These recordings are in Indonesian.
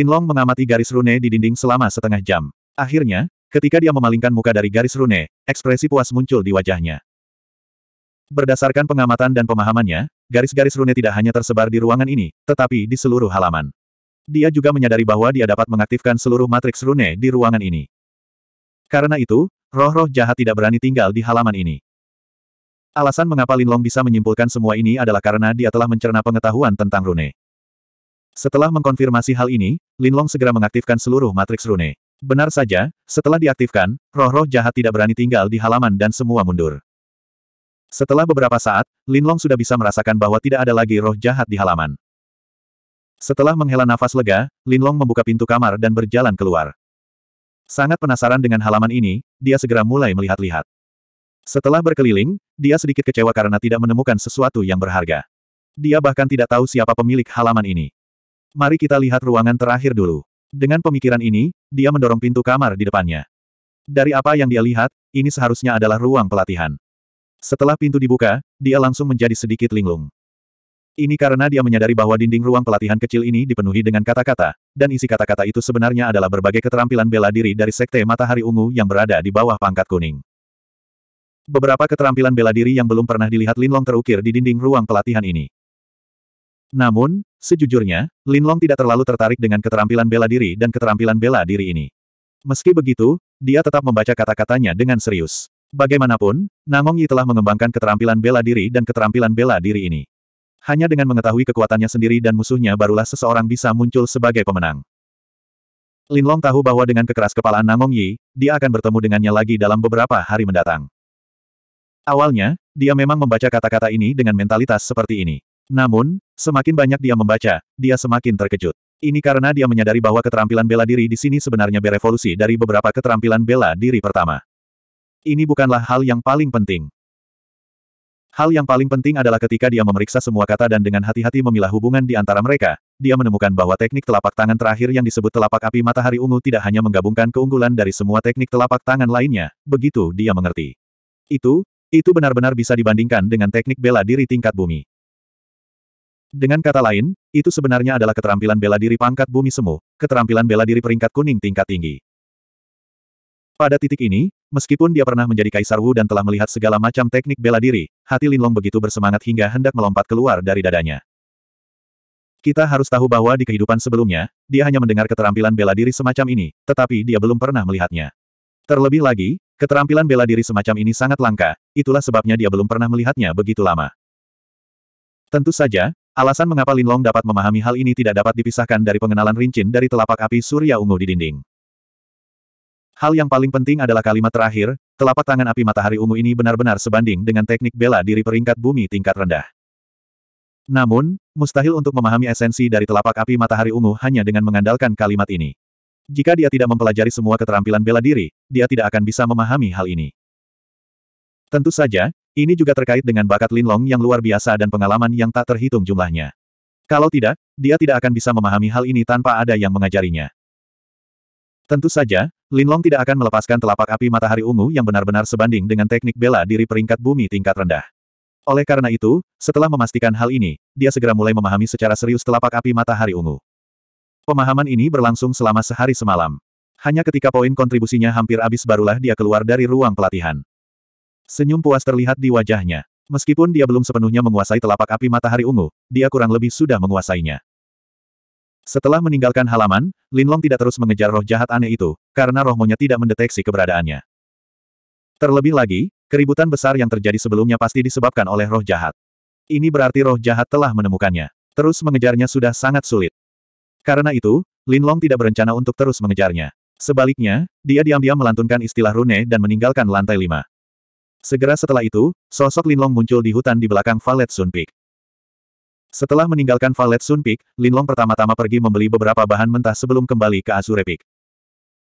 Linlong mengamati garis rune di dinding selama setengah jam. Akhirnya, ketika dia memalingkan muka dari garis rune, ekspresi puas muncul di wajahnya. Berdasarkan pengamatan dan pemahamannya, garis-garis rune tidak hanya tersebar di ruangan ini, tetapi di seluruh halaman. Dia juga menyadari bahwa dia dapat mengaktifkan seluruh matriks rune di ruangan ini. Karena itu, roh-roh jahat tidak berani tinggal di halaman ini. Alasan mengapa Linlong bisa menyimpulkan semua ini adalah karena dia telah mencerna pengetahuan tentang rune. Setelah mengkonfirmasi hal ini, Linlong segera mengaktifkan seluruh matriks rune. Benar saja, setelah diaktifkan, roh-roh jahat tidak berani tinggal di halaman dan semua mundur. Setelah beberapa saat, Linlong sudah bisa merasakan bahwa tidak ada lagi roh jahat di halaman. Setelah menghela nafas lega, Linlong membuka pintu kamar dan berjalan keluar. Sangat penasaran dengan halaman ini, dia segera mulai melihat-lihat. Setelah berkeliling, dia sedikit kecewa karena tidak menemukan sesuatu yang berharga. Dia bahkan tidak tahu siapa pemilik halaman ini. Mari kita lihat ruangan terakhir dulu. Dengan pemikiran ini, dia mendorong pintu kamar di depannya. Dari apa yang dia lihat, ini seharusnya adalah ruang pelatihan. Setelah pintu dibuka, dia langsung menjadi sedikit linglung. Ini karena dia menyadari bahwa dinding ruang pelatihan kecil ini dipenuhi dengan kata-kata, dan isi kata-kata itu sebenarnya adalah berbagai keterampilan bela diri dari Sekte Matahari Ungu yang berada di bawah pangkat kuning. Beberapa keterampilan bela diri yang belum pernah dilihat Linlong terukir di dinding ruang pelatihan ini. Namun, Sejujurnya, Lin Long tidak terlalu tertarik dengan keterampilan bela diri dan keterampilan bela diri ini. Meski begitu, dia tetap membaca kata-katanya dengan serius. Bagaimanapun, Namong Yi telah mengembangkan keterampilan bela diri dan keterampilan bela diri ini. Hanya dengan mengetahui kekuatannya sendiri dan musuhnya barulah seseorang bisa muncul sebagai pemenang. Lin Long tahu bahwa dengan kekeras kepalaan Namong Yi, dia akan bertemu dengannya lagi dalam beberapa hari mendatang. Awalnya, dia memang membaca kata-kata ini dengan mentalitas seperti ini. Namun, Semakin banyak dia membaca, dia semakin terkejut. Ini karena dia menyadari bahwa keterampilan bela diri di sini sebenarnya berevolusi dari beberapa keterampilan bela diri pertama. Ini bukanlah hal yang paling penting. Hal yang paling penting adalah ketika dia memeriksa semua kata dan dengan hati-hati memilah hubungan di antara mereka, dia menemukan bahwa teknik telapak tangan terakhir yang disebut telapak api matahari ungu tidak hanya menggabungkan keunggulan dari semua teknik telapak tangan lainnya, begitu dia mengerti. Itu, itu benar-benar bisa dibandingkan dengan teknik bela diri tingkat bumi. Dengan kata lain, itu sebenarnya adalah keterampilan bela diri pangkat bumi semu, keterampilan bela diri peringkat kuning tingkat tinggi. Pada titik ini, meskipun dia pernah menjadi Kaisar Wu dan telah melihat segala macam teknik bela diri, hati Linlong begitu bersemangat hingga hendak melompat keluar dari dadanya. Kita harus tahu bahwa di kehidupan sebelumnya, dia hanya mendengar keterampilan bela diri semacam ini, tetapi dia belum pernah melihatnya. Terlebih lagi, keterampilan bela diri semacam ini sangat langka, itulah sebabnya dia belum pernah melihatnya begitu lama. Tentu saja, Alasan mengapa Linlong dapat memahami hal ini tidak dapat dipisahkan dari pengenalan rincin dari telapak api surya ungu di dinding. Hal yang paling penting adalah kalimat terakhir, telapak tangan api matahari ungu ini benar-benar sebanding dengan teknik bela diri peringkat bumi tingkat rendah. Namun, mustahil untuk memahami esensi dari telapak api matahari ungu hanya dengan mengandalkan kalimat ini. Jika dia tidak mempelajari semua keterampilan bela diri, dia tidak akan bisa memahami hal ini. Tentu saja, ini juga terkait dengan bakat Linlong yang luar biasa dan pengalaman yang tak terhitung jumlahnya. Kalau tidak, dia tidak akan bisa memahami hal ini tanpa ada yang mengajarinya. Tentu saja, Linlong tidak akan melepaskan telapak api matahari ungu yang benar-benar sebanding dengan teknik bela diri peringkat bumi tingkat rendah. Oleh karena itu, setelah memastikan hal ini, dia segera mulai memahami secara serius telapak api matahari ungu. Pemahaman ini berlangsung selama sehari semalam. Hanya ketika poin kontribusinya hampir habis barulah dia keluar dari ruang pelatihan. Senyum puas terlihat di wajahnya. Meskipun dia belum sepenuhnya menguasai telapak api matahari ungu, dia kurang lebih sudah menguasainya. Setelah meninggalkan halaman, Linlong tidak terus mengejar roh jahat aneh itu, karena roh monyet tidak mendeteksi keberadaannya. Terlebih lagi, keributan besar yang terjadi sebelumnya pasti disebabkan oleh roh jahat. Ini berarti roh jahat telah menemukannya. Terus mengejarnya sudah sangat sulit. Karena itu, Linlong tidak berencana untuk terus mengejarnya. Sebaliknya, dia diam-diam melantunkan istilah rune dan meninggalkan lantai lima. Segera setelah itu, sosok Linlong muncul di hutan di belakang Valet Sun Setelah meninggalkan Valet Sun Linlong pertama-tama pergi membeli beberapa bahan mentah sebelum kembali ke Azure Peak.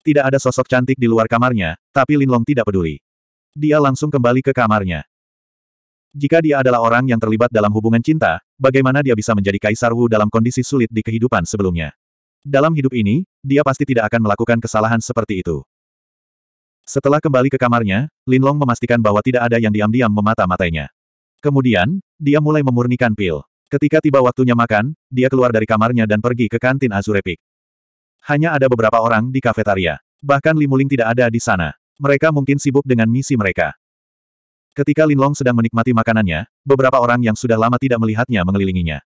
Tidak ada sosok cantik di luar kamarnya, tapi Linlong tidak peduli. Dia langsung kembali ke kamarnya. Jika dia adalah orang yang terlibat dalam hubungan cinta, bagaimana dia bisa menjadi Kaisar Wu dalam kondisi sulit di kehidupan sebelumnya? Dalam hidup ini, dia pasti tidak akan melakukan kesalahan seperti itu. Setelah kembali ke kamarnya, Linlong memastikan bahwa tidak ada yang diam-diam memata-matainya. Kemudian, dia mulai memurnikan pil. Ketika tiba waktunya makan, dia keluar dari kamarnya dan pergi ke kantin Azurepik. Hanya ada beberapa orang di kafetaria. Bahkan Limuling tidak ada di sana. Mereka mungkin sibuk dengan misi mereka. Ketika Linlong sedang menikmati makanannya, beberapa orang yang sudah lama tidak melihatnya mengelilinginya.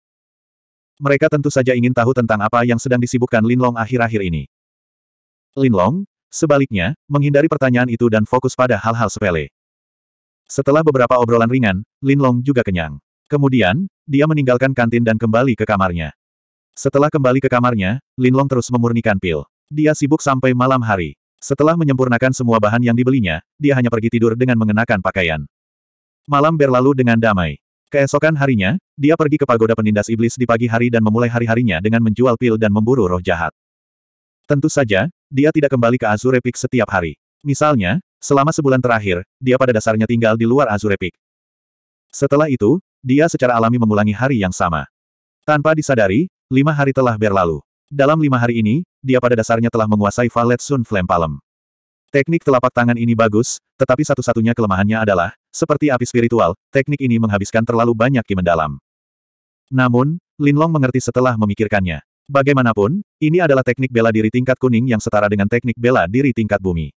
Mereka tentu saja ingin tahu tentang apa yang sedang disibukkan Linlong akhir-akhir ini. Linlong, Sebaliknya, menghindari pertanyaan itu dan fokus pada hal-hal sepele. Setelah beberapa obrolan ringan, Lin Long juga kenyang. Kemudian, dia meninggalkan kantin dan kembali ke kamarnya. Setelah kembali ke kamarnya, Lin Long terus memurnikan pil. Dia sibuk sampai malam hari. Setelah menyempurnakan semua bahan yang dibelinya, dia hanya pergi tidur dengan mengenakan pakaian. Malam berlalu dengan damai. Keesokan harinya, dia pergi ke pagoda penindas iblis di pagi hari dan memulai hari-harinya dengan menjual pil dan memburu roh jahat. Tentu saja, dia tidak kembali ke Azure Peak setiap hari. Misalnya, selama sebulan terakhir, dia pada dasarnya tinggal di luar Azure Peak. Setelah itu, dia secara alami mengulangi hari yang sama. Tanpa disadari, lima hari telah berlalu. Dalam lima hari ini, dia pada dasarnya telah menguasai Valet Sun Flame Palem. Teknik telapak tangan ini bagus, tetapi satu-satunya kelemahannya adalah, seperti api spiritual, teknik ini menghabiskan terlalu banyak ki mendalam. Namun, Linlong mengerti setelah memikirkannya. Bagaimanapun, ini adalah teknik bela diri tingkat kuning yang setara dengan teknik bela diri tingkat bumi.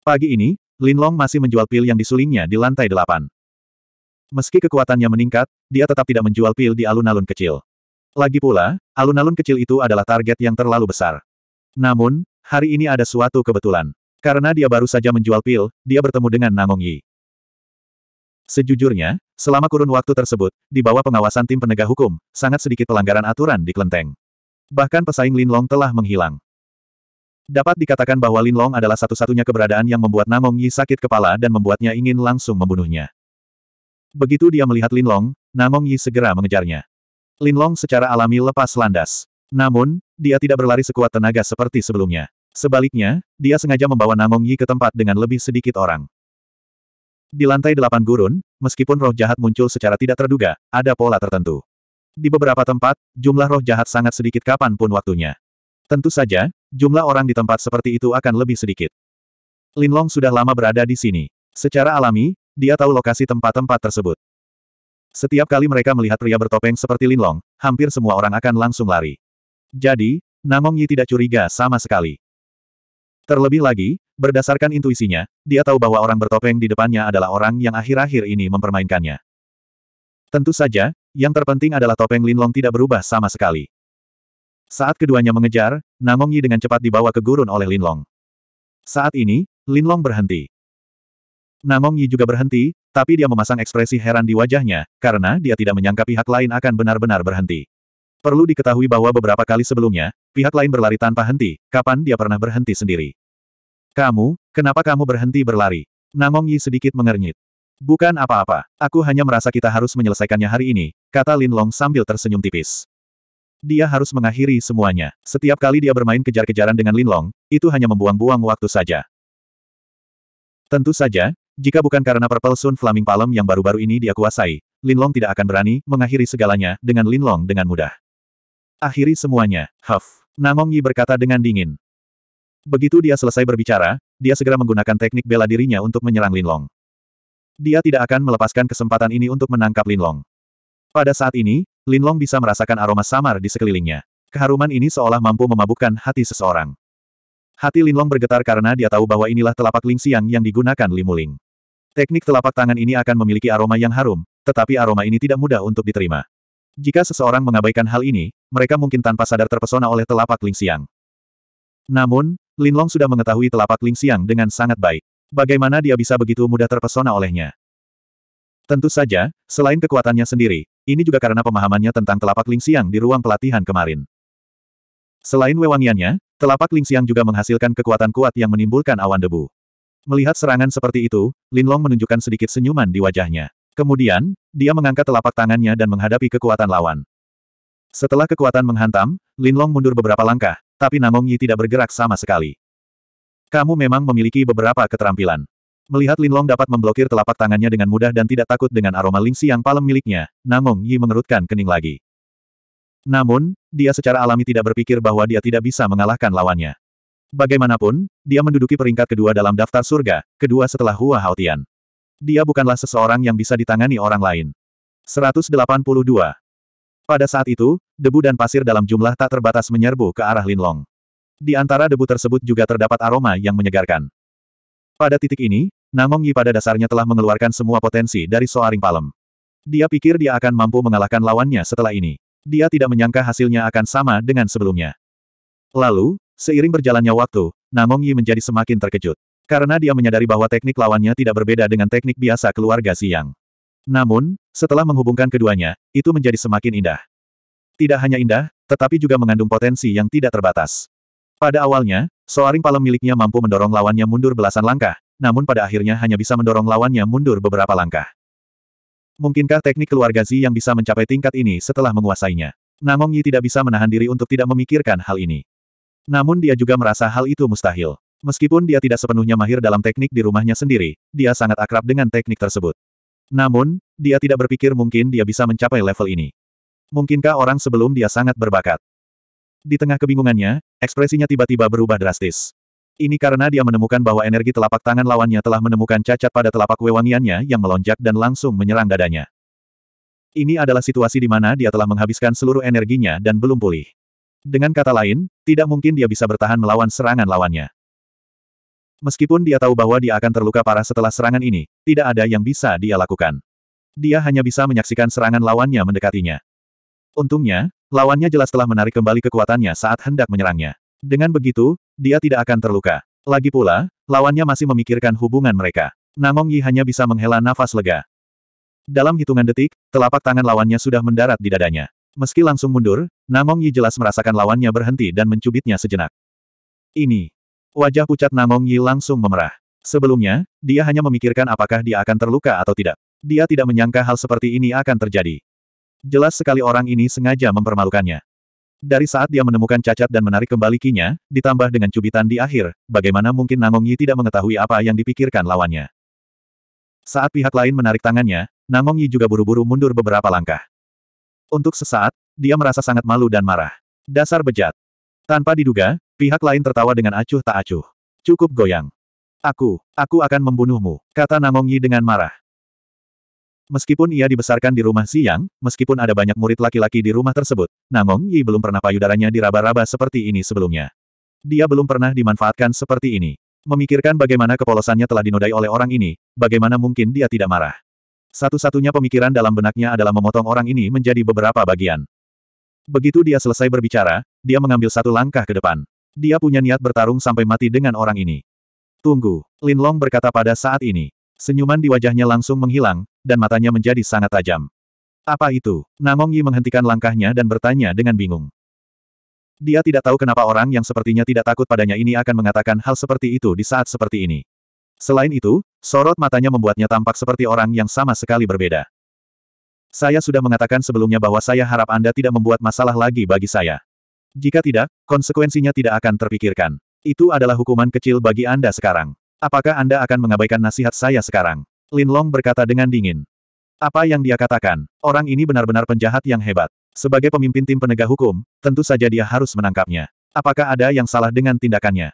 Pagi ini, Lin Long masih menjual pil yang disulingnya di lantai delapan. Meski kekuatannya meningkat, dia tetap tidak menjual pil di alun-alun kecil. Lagi pula, alun-alun kecil itu adalah target yang terlalu besar. Namun, hari ini ada suatu kebetulan. Karena dia baru saja menjual pil, dia bertemu dengan Nangong Yi. Sejujurnya, selama kurun waktu tersebut, di bawah pengawasan tim penegak hukum, sangat sedikit pelanggaran aturan di kelenteng. Bahkan pesaing Lin Long telah menghilang. Dapat dikatakan bahwa Lin Long adalah satu-satunya keberadaan yang membuat Namong Yi sakit kepala dan membuatnya ingin langsung membunuhnya. Begitu dia melihat Lin Long, Namong Yi segera mengejarnya. Lin Long secara alami lepas landas. Namun, dia tidak berlari sekuat tenaga seperti sebelumnya. Sebaliknya, dia sengaja membawa Namong Yi ke tempat dengan lebih sedikit orang. Di lantai delapan gurun, meskipun roh jahat muncul secara tidak terduga, ada pola tertentu. Di beberapa tempat, jumlah roh jahat sangat sedikit kapanpun waktunya. Tentu saja, jumlah orang di tempat seperti itu akan lebih sedikit. Linlong sudah lama berada di sini. Secara alami, dia tahu lokasi tempat-tempat tersebut. Setiap kali mereka melihat pria bertopeng seperti Linlong, hampir semua orang akan langsung lari. Jadi, Namong Yi tidak curiga sama sekali. Terlebih lagi, berdasarkan intuisinya, dia tahu bahwa orang bertopeng di depannya adalah orang yang akhir-akhir ini mempermainkannya. Tentu saja, yang terpenting adalah topeng Linlong tidak berubah sama sekali. Saat keduanya mengejar, Nangong Yi dengan cepat dibawa ke gurun oleh Linlong. Saat ini, Linlong berhenti. Nangong Yi juga berhenti, tapi dia memasang ekspresi heran di wajahnya, karena dia tidak menyangka pihak lain akan benar-benar berhenti. Perlu diketahui bahwa beberapa kali sebelumnya, pihak lain berlari tanpa henti, kapan dia pernah berhenti sendiri. Kamu, kenapa kamu berhenti berlari? Nangong Yi sedikit mengernyit. Bukan apa-apa, aku hanya merasa kita harus menyelesaikannya hari ini, kata Lin Long sambil tersenyum tipis. Dia harus mengakhiri semuanya. Setiap kali dia bermain kejar-kejaran dengan Lin Long, itu hanya membuang-buang waktu saja. Tentu saja, jika bukan karena Purple Sun Flaming Palm yang baru-baru ini dia kuasai, Lin Long tidak akan berani mengakhiri segalanya dengan Lin Long dengan mudah. Akhiri semuanya, Huff. Namong Yi berkata dengan dingin. Begitu dia selesai berbicara, dia segera menggunakan teknik bela dirinya untuk menyerang Lin Long. Dia tidak akan melepaskan kesempatan ini untuk menangkap Linlong. Pada saat ini, Linlong bisa merasakan aroma samar di sekelilingnya. Keharuman ini seolah mampu memabukkan hati seseorang. Hati Linlong bergetar karena dia tahu bahwa inilah telapak Ling Siang yang digunakan Limuling. Teknik telapak tangan ini akan memiliki aroma yang harum, tetapi aroma ini tidak mudah untuk diterima. Jika seseorang mengabaikan hal ini, mereka mungkin tanpa sadar terpesona oleh telapak Ling Siang. Namun, Linlong sudah mengetahui telapak Ling Siang dengan sangat baik. Bagaimana dia bisa begitu mudah terpesona olehnya? Tentu saja, selain kekuatannya sendiri, ini juga karena pemahamannya tentang telapak Ling di ruang pelatihan kemarin. Selain wewangiannya, telapak Ling juga menghasilkan kekuatan kuat yang menimbulkan awan debu. Melihat serangan seperti itu, Lin Long menunjukkan sedikit senyuman di wajahnya. Kemudian, dia mengangkat telapak tangannya dan menghadapi kekuatan lawan. Setelah kekuatan menghantam, Lin Long mundur beberapa langkah, tapi Namong Yi tidak bergerak sama sekali. Kamu memang memiliki beberapa keterampilan. Melihat Linlong dapat memblokir telapak tangannya dengan mudah dan tidak takut dengan aroma lingsi yang palem miliknya, Namong Yi mengerutkan kening lagi. Namun, dia secara alami tidak berpikir bahwa dia tidak bisa mengalahkan lawannya. Bagaimanapun, dia menduduki peringkat kedua dalam daftar surga, kedua setelah Hua Haotian. Dia bukanlah seseorang yang bisa ditangani orang lain. 182. Pada saat itu, debu dan pasir dalam jumlah tak terbatas menyerbu ke arah Linlong. Di antara debu tersebut juga terdapat aroma yang menyegarkan. Pada titik ini, Namong Yi pada dasarnya telah mengeluarkan semua potensi dari Soaring Palem. Dia pikir dia akan mampu mengalahkan lawannya setelah ini. Dia tidak menyangka hasilnya akan sama dengan sebelumnya. Lalu, seiring berjalannya waktu, Namong Yi menjadi semakin terkejut. Karena dia menyadari bahwa teknik lawannya tidak berbeda dengan teknik biasa keluarga Siang. Namun, setelah menghubungkan keduanya, itu menjadi semakin indah. Tidak hanya indah, tetapi juga mengandung potensi yang tidak terbatas. Pada awalnya, Soaring Palem miliknya mampu mendorong lawannya mundur belasan langkah, namun pada akhirnya hanya bisa mendorong lawannya mundur beberapa langkah. Mungkinkah teknik keluarga Zi yang bisa mencapai tingkat ini setelah menguasainya? Namong Yi tidak bisa menahan diri untuk tidak memikirkan hal ini. Namun dia juga merasa hal itu mustahil. Meskipun dia tidak sepenuhnya mahir dalam teknik di rumahnya sendiri, dia sangat akrab dengan teknik tersebut. Namun, dia tidak berpikir mungkin dia bisa mencapai level ini. Mungkinkah orang sebelum dia sangat berbakat? Di tengah kebingungannya, ekspresinya tiba-tiba berubah drastis. Ini karena dia menemukan bahwa energi telapak tangan lawannya telah menemukan cacat pada telapak wewangiannya yang melonjak dan langsung menyerang dadanya. Ini adalah situasi di mana dia telah menghabiskan seluruh energinya dan belum pulih. Dengan kata lain, tidak mungkin dia bisa bertahan melawan serangan lawannya. Meskipun dia tahu bahwa dia akan terluka parah setelah serangan ini, tidak ada yang bisa dia lakukan. Dia hanya bisa menyaksikan serangan lawannya mendekatinya. Untungnya, Lawannya jelas telah menarik kembali kekuatannya saat hendak menyerangnya. Dengan begitu, dia tidak akan terluka. Lagi pula, lawannya masih memikirkan hubungan mereka. Namong Yi hanya bisa menghela nafas lega. Dalam hitungan detik, telapak tangan lawannya sudah mendarat di dadanya. Meski langsung mundur, Namong Yi jelas merasakan lawannya berhenti dan mencubitnya sejenak. Ini. Wajah pucat Namong Yi langsung memerah. Sebelumnya, dia hanya memikirkan apakah dia akan terluka atau tidak. Dia tidak menyangka hal seperti ini akan terjadi. Jelas sekali orang ini sengaja mempermalukannya. Dari saat dia menemukan cacat dan menarik kembali kinya, ditambah dengan cubitan di akhir, bagaimana mungkin Nangong Yi tidak mengetahui apa yang dipikirkan lawannya. Saat pihak lain menarik tangannya, Nangong Yi juga buru-buru mundur beberapa langkah. Untuk sesaat, dia merasa sangat malu dan marah. Dasar bejat. Tanpa diduga, pihak lain tertawa dengan acuh tak acuh. Cukup goyang. Aku, aku akan membunuhmu, kata Nangong Yi dengan marah. Meskipun ia dibesarkan di rumah siang, meskipun ada banyak murid laki-laki di rumah tersebut, namun Yi belum pernah payudaranya diraba-raba seperti ini sebelumnya. Dia belum pernah dimanfaatkan seperti ini. Memikirkan bagaimana kepolosannya telah dinodai oleh orang ini, bagaimana mungkin dia tidak marah. Satu-satunya pemikiran dalam benaknya adalah memotong orang ini menjadi beberapa bagian. Begitu dia selesai berbicara, dia mengambil satu langkah ke depan. Dia punya niat bertarung sampai mati dengan orang ini. Tunggu, Lin Long berkata pada saat ini. Senyuman di wajahnya langsung menghilang, dan matanya menjadi sangat tajam. Apa itu? Namong Yi menghentikan langkahnya dan bertanya dengan bingung. Dia tidak tahu kenapa orang yang sepertinya tidak takut padanya ini akan mengatakan hal seperti itu di saat seperti ini. Selain itu, sorot matanya membuatnya tampak seperti orang yang sama sekali berbeda. Saya sudah mengatakan sebelumnya bahwa saya harap Anda tidak membuat masalah lagi bagi saya. Jika tidak, konsekuensinya tidak akan terpikirkan. Itu adalah hukuman kecil bagi Anda sekarang. Apakah Anda akan mengabaikan nasihat saya sekarang? Lin Long berkata dengan dingin. Apa yang dia katakan, orang ini benar-benar penjahat yang hebat. Sebagai pemimpin tim penegak hukum, tentu saja dia harus menangkapnya. Apakah ada yang salah dengan tindakannya?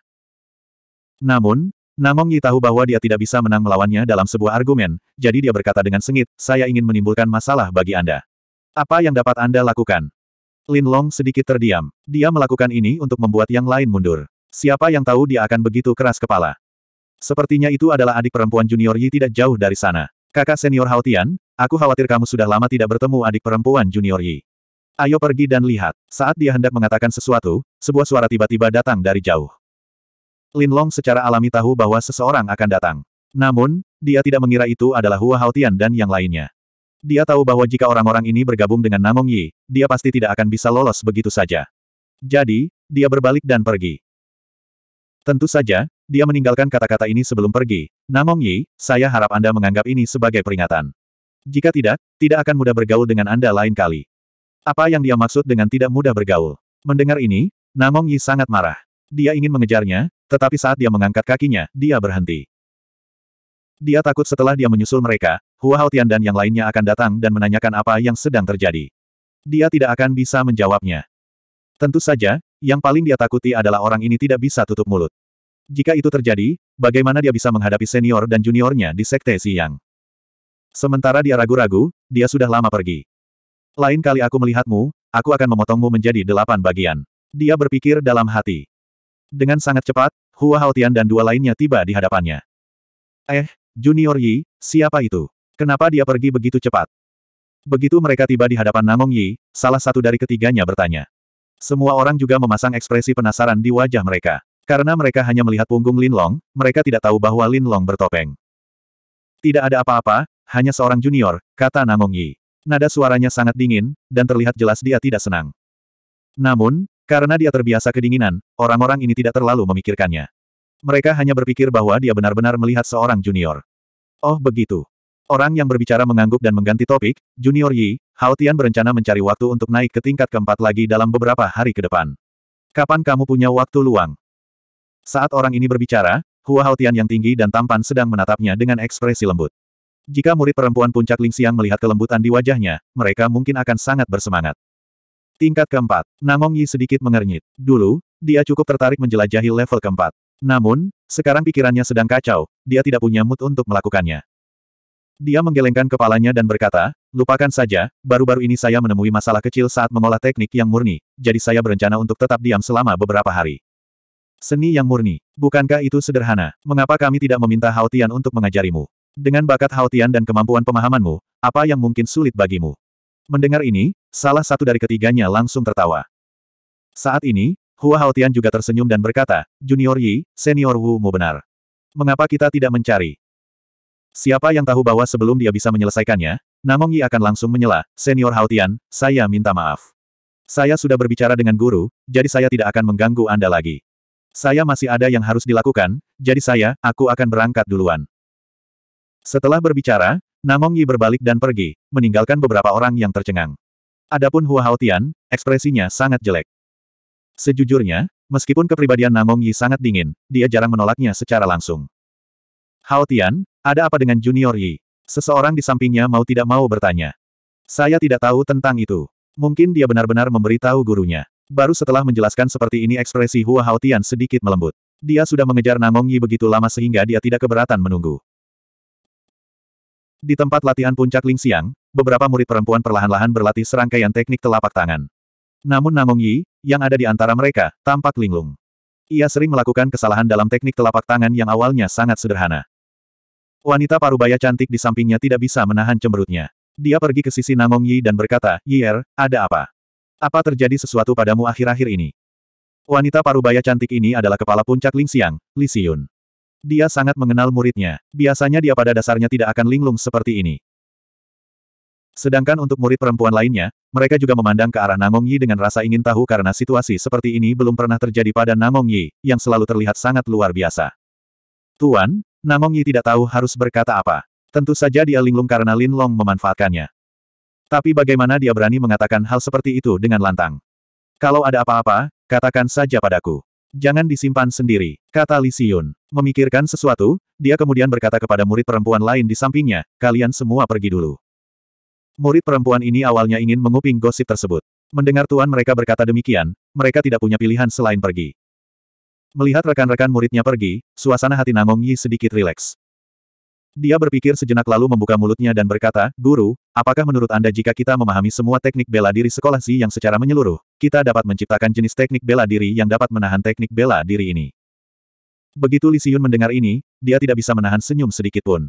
Namun, Namong Yi tahu bahwa dia tidak bisa menang melawannya dalam sebuah argumen, jadi dia berkata dengan sengit, saya ingin menimbulkan masalah bagi Anda. Apa yang dapat Anda lakukan? Lin Long sedikit terdiam. Dia melakukan ini untuk membuat yang lain mundur. Siapa yang tahu dia akan begitu keras kepala? Sepertinya itu adalah adik perempuan junior Yi tidak jauh dari sana. Kakak senior Hautian, aku khawatir kamu sudah lama tidak bertemu adik perempuan junior Yi. Ayo pergi dan lihat. Saat dia hendak mengatakan sesuatu, sebuah suara tiba-tiba datang dari jauh. Lin Long secara alami tahu bahwa seseorang akan datang. Namun, dia tidak mengira itu adalah Hua Haotian dan yang lainnya. Dia tahu bahwa jika orang-orang ini bergabung dengan Namong Yi, dia pasti tidak akan bisa lolos begitu saja. Jadi, dia berbalik dan pergi. Tentu saja, dia meninggalkan kata-kata ini sebelum pergi. Namong Yi, saya harap Anda menganggap ini sebagai peringatan. Jika tidak, tidak akan mudah bergaul dengan Anda lain kali. Apa yang dia maksud dengan tidak mudah bergaul? Mendengar ini, Namong Yi sangat marah. Dia ingin mengejarnya, tetapi saat dia mengangkat kakinya, dia berhenti. Dia takut setelah dia menyusul mereka, Hua Haotian dan yang lainnya akan datang dan menanyakan apa yang sedang terjadi. Dia tidak akan bisa menjawabnya. Tentu saja, yang paling dia takuti adalah orang ini tidak bisa tutup mulut. Jika itu terjadi, bagaimana dia bisa menghadapi senior dan juniornya di Sekte Siang? Sementara dia ragu-ragu, dia sudah lama pergi. Lain kali aku melihatmu, aku akan memotongmu menjadi delapan bagian. Dia berpikir dalam hati. Dengan sangat cepat, Hua Haotian dan dua lainnya tiba di hadapannya. Eh, Junior Yi, siapa itu? Kenapa dia pergi begitu cepat? Begitu mereka tiba di hadapan Namong Yi, salah satu dari ketiganya bertanya. Semua orang juga memasang ekspresi penasaran di wajah mereka. Karena mereka hanya melihat punggung Lin Long, mereka tidak tahu bahwa Lin Long bertopeng. Tidak ada apa-apa, hanya seorang junior, kata Namong Yi. Nada suaranya sangat dingin, dan terlihat jelas dia tidak senang. Namun, karena dia terbiasa kedinginan, orang-orang ini tidak terlalu memikirkannya. Mereka hanya berpikir bahwa dia benar-benar melihat seorang junior. Oh begitu. Orang yang berbicara mengangguk dan mengganti topik, Junior Yi, Hao Tian berencana mencari waktu untuk naik ke tingkat keempat lagi dalam beberapa hari ke depan. Kapan kamu punya waktu luang? Saat orang ini berbicara, Hua Haotian yang tinggi dan tampan sedang menatapnya dengan ekspresi lembut. Jika murid perempuan puncak Ling Xiang melihat kelembutan di wajahnya, mereka mungkin akan sangat bersemangat. Tingkat keempat, Namong Yi sedikit mengernyit. Dulu, dia cukup tertarik menjelajahi level keempat. Namun, sekarang pikirannya sedang kacau, dia tidak punya mood untuk melakukannya. Dia menggelengkan kepalanya dan berkata, lupakan saja, baru-baru ini saya menemui masalah kecil saat mengolah teknik yang murni, jadi saya berencana untuk tetap diam selama beberapa hari. Seni yang murni. Bukankah itu sederhana? Mengapa kami tidak meminta Haotian untuk mengajarimu? Dengan bakat Haotian dan kemampuan pemahamanmu, apa yang mungkin sulit bagimu? Mendengar ini, salah satu dari ketiganya langsung tertawa. Saat ini, Hua Haotian juga tersenyum dan berkata, Junior Yi, Senior Wu mu benar. Mengapa kita tidak mencari? Siapa yang tahu bahwa sebelum dia bisa menyelesaikannya, Namong Yi akan langsung menyela, Senior Haotian, saya minta maaf. Saya sudah berbicara dengan guru, jadi saya tidak akan mengganggu Anda lagi. Saya masih ada yang harus dilakukan, jadi saya, aku akan berangkat duluan. Setelah berbicara, Namong Yi berbalik dan pergi, meninggalkan beberapa orang yang tercengang. Adapun Hua Haotian, ekspresinya sangat jelek. Sejujurnya, meskipun kepribadian Namong Yi sangat dingin, dia jarang menolaknya secara langsung. Haotian, ada apa dengan Junior Yi? Seseorang di sampingnya mau tidak mau bertanya. Saya tidak tahu tentang itu. Mungkin dia benar-benar memberitahu gurunya. Baru setelah menjelaskan seperti ini ekspresi Hua Haotian sedikit melembut. Dia sudah mengejar Namong Yi begitu lama sehingga dia tidak keberatan menunggu. Di tempat latihan puncak Ling Xiang, beberapa murid perempuan perlahan-lahan berlatih serangkaian teknik telapak tangan. Namun Namong Yi, yang ada di antara mereka, tampak linglung. Ia sering melakukan kesalahan dalam teknik telapak tangan yang awalnya sangat sederhana. Wanita parubaya cantik di sampingnya tidak bisa menahan cemberutnya. Dia pergi ke sisi Namong Yi dan berkata, Yier, ada apa? Apa terjadi sesuatu padamu akhir-akhir ini? Wanita parubaya cantik ini adalah kepala puncak Ling Xiang, Li Siyun. Dia sangat mengenal muridnya. Biasanya dia pada dasarnya tidak akan linglung seperti ini. Sedangkan untuk murid perempuan lainnya, mereka juga memandang ke arah Nangong Yi dengan rasa ingin tahu karena situasi seperti ini belum pernah terjadi pada Nangong Yi, yang selalu terlihat sangat luar biasa. Tuan, Nangong Yi tidak tahu harus berkata apa. Tentu saja dia linglung karena Lin Long memanfaatkannya. Tapi bagaimana dia berani mengatakan hal seperti itu dengan lantang? Kalau ada apa-apa, katakan saja padaku. Jangan disimpan sendiri, kata Li Siyun. Memikirkan sesuatu, dia kemudian berkata kepada murid perempuan lain di sampingnya, kalian semua pergi dulu. Murid perempuan ini awalnya ingin menguping gosip tersebut. Mendengar tuan mereka berkata demikian, mereka tidak punya pilihan selain pergi. Melihat rekan-rekan muridnya pergi, suasana hati Nangong Yi sedikit rileks. Dia berpikir sejenak lalu membuka mulutnya dan berkata, Guru, apakah menurut Anda jika kita memahami semua teknik bela diri sekolah Si yang secara menyeluruh, kita dapat menciptakan jenis teknik bela diri yang dapat menahan teknik bela diri ini? Begitu Li Xiyun mendengar ini, dia tidak bisa menahan senyum sedikit pun.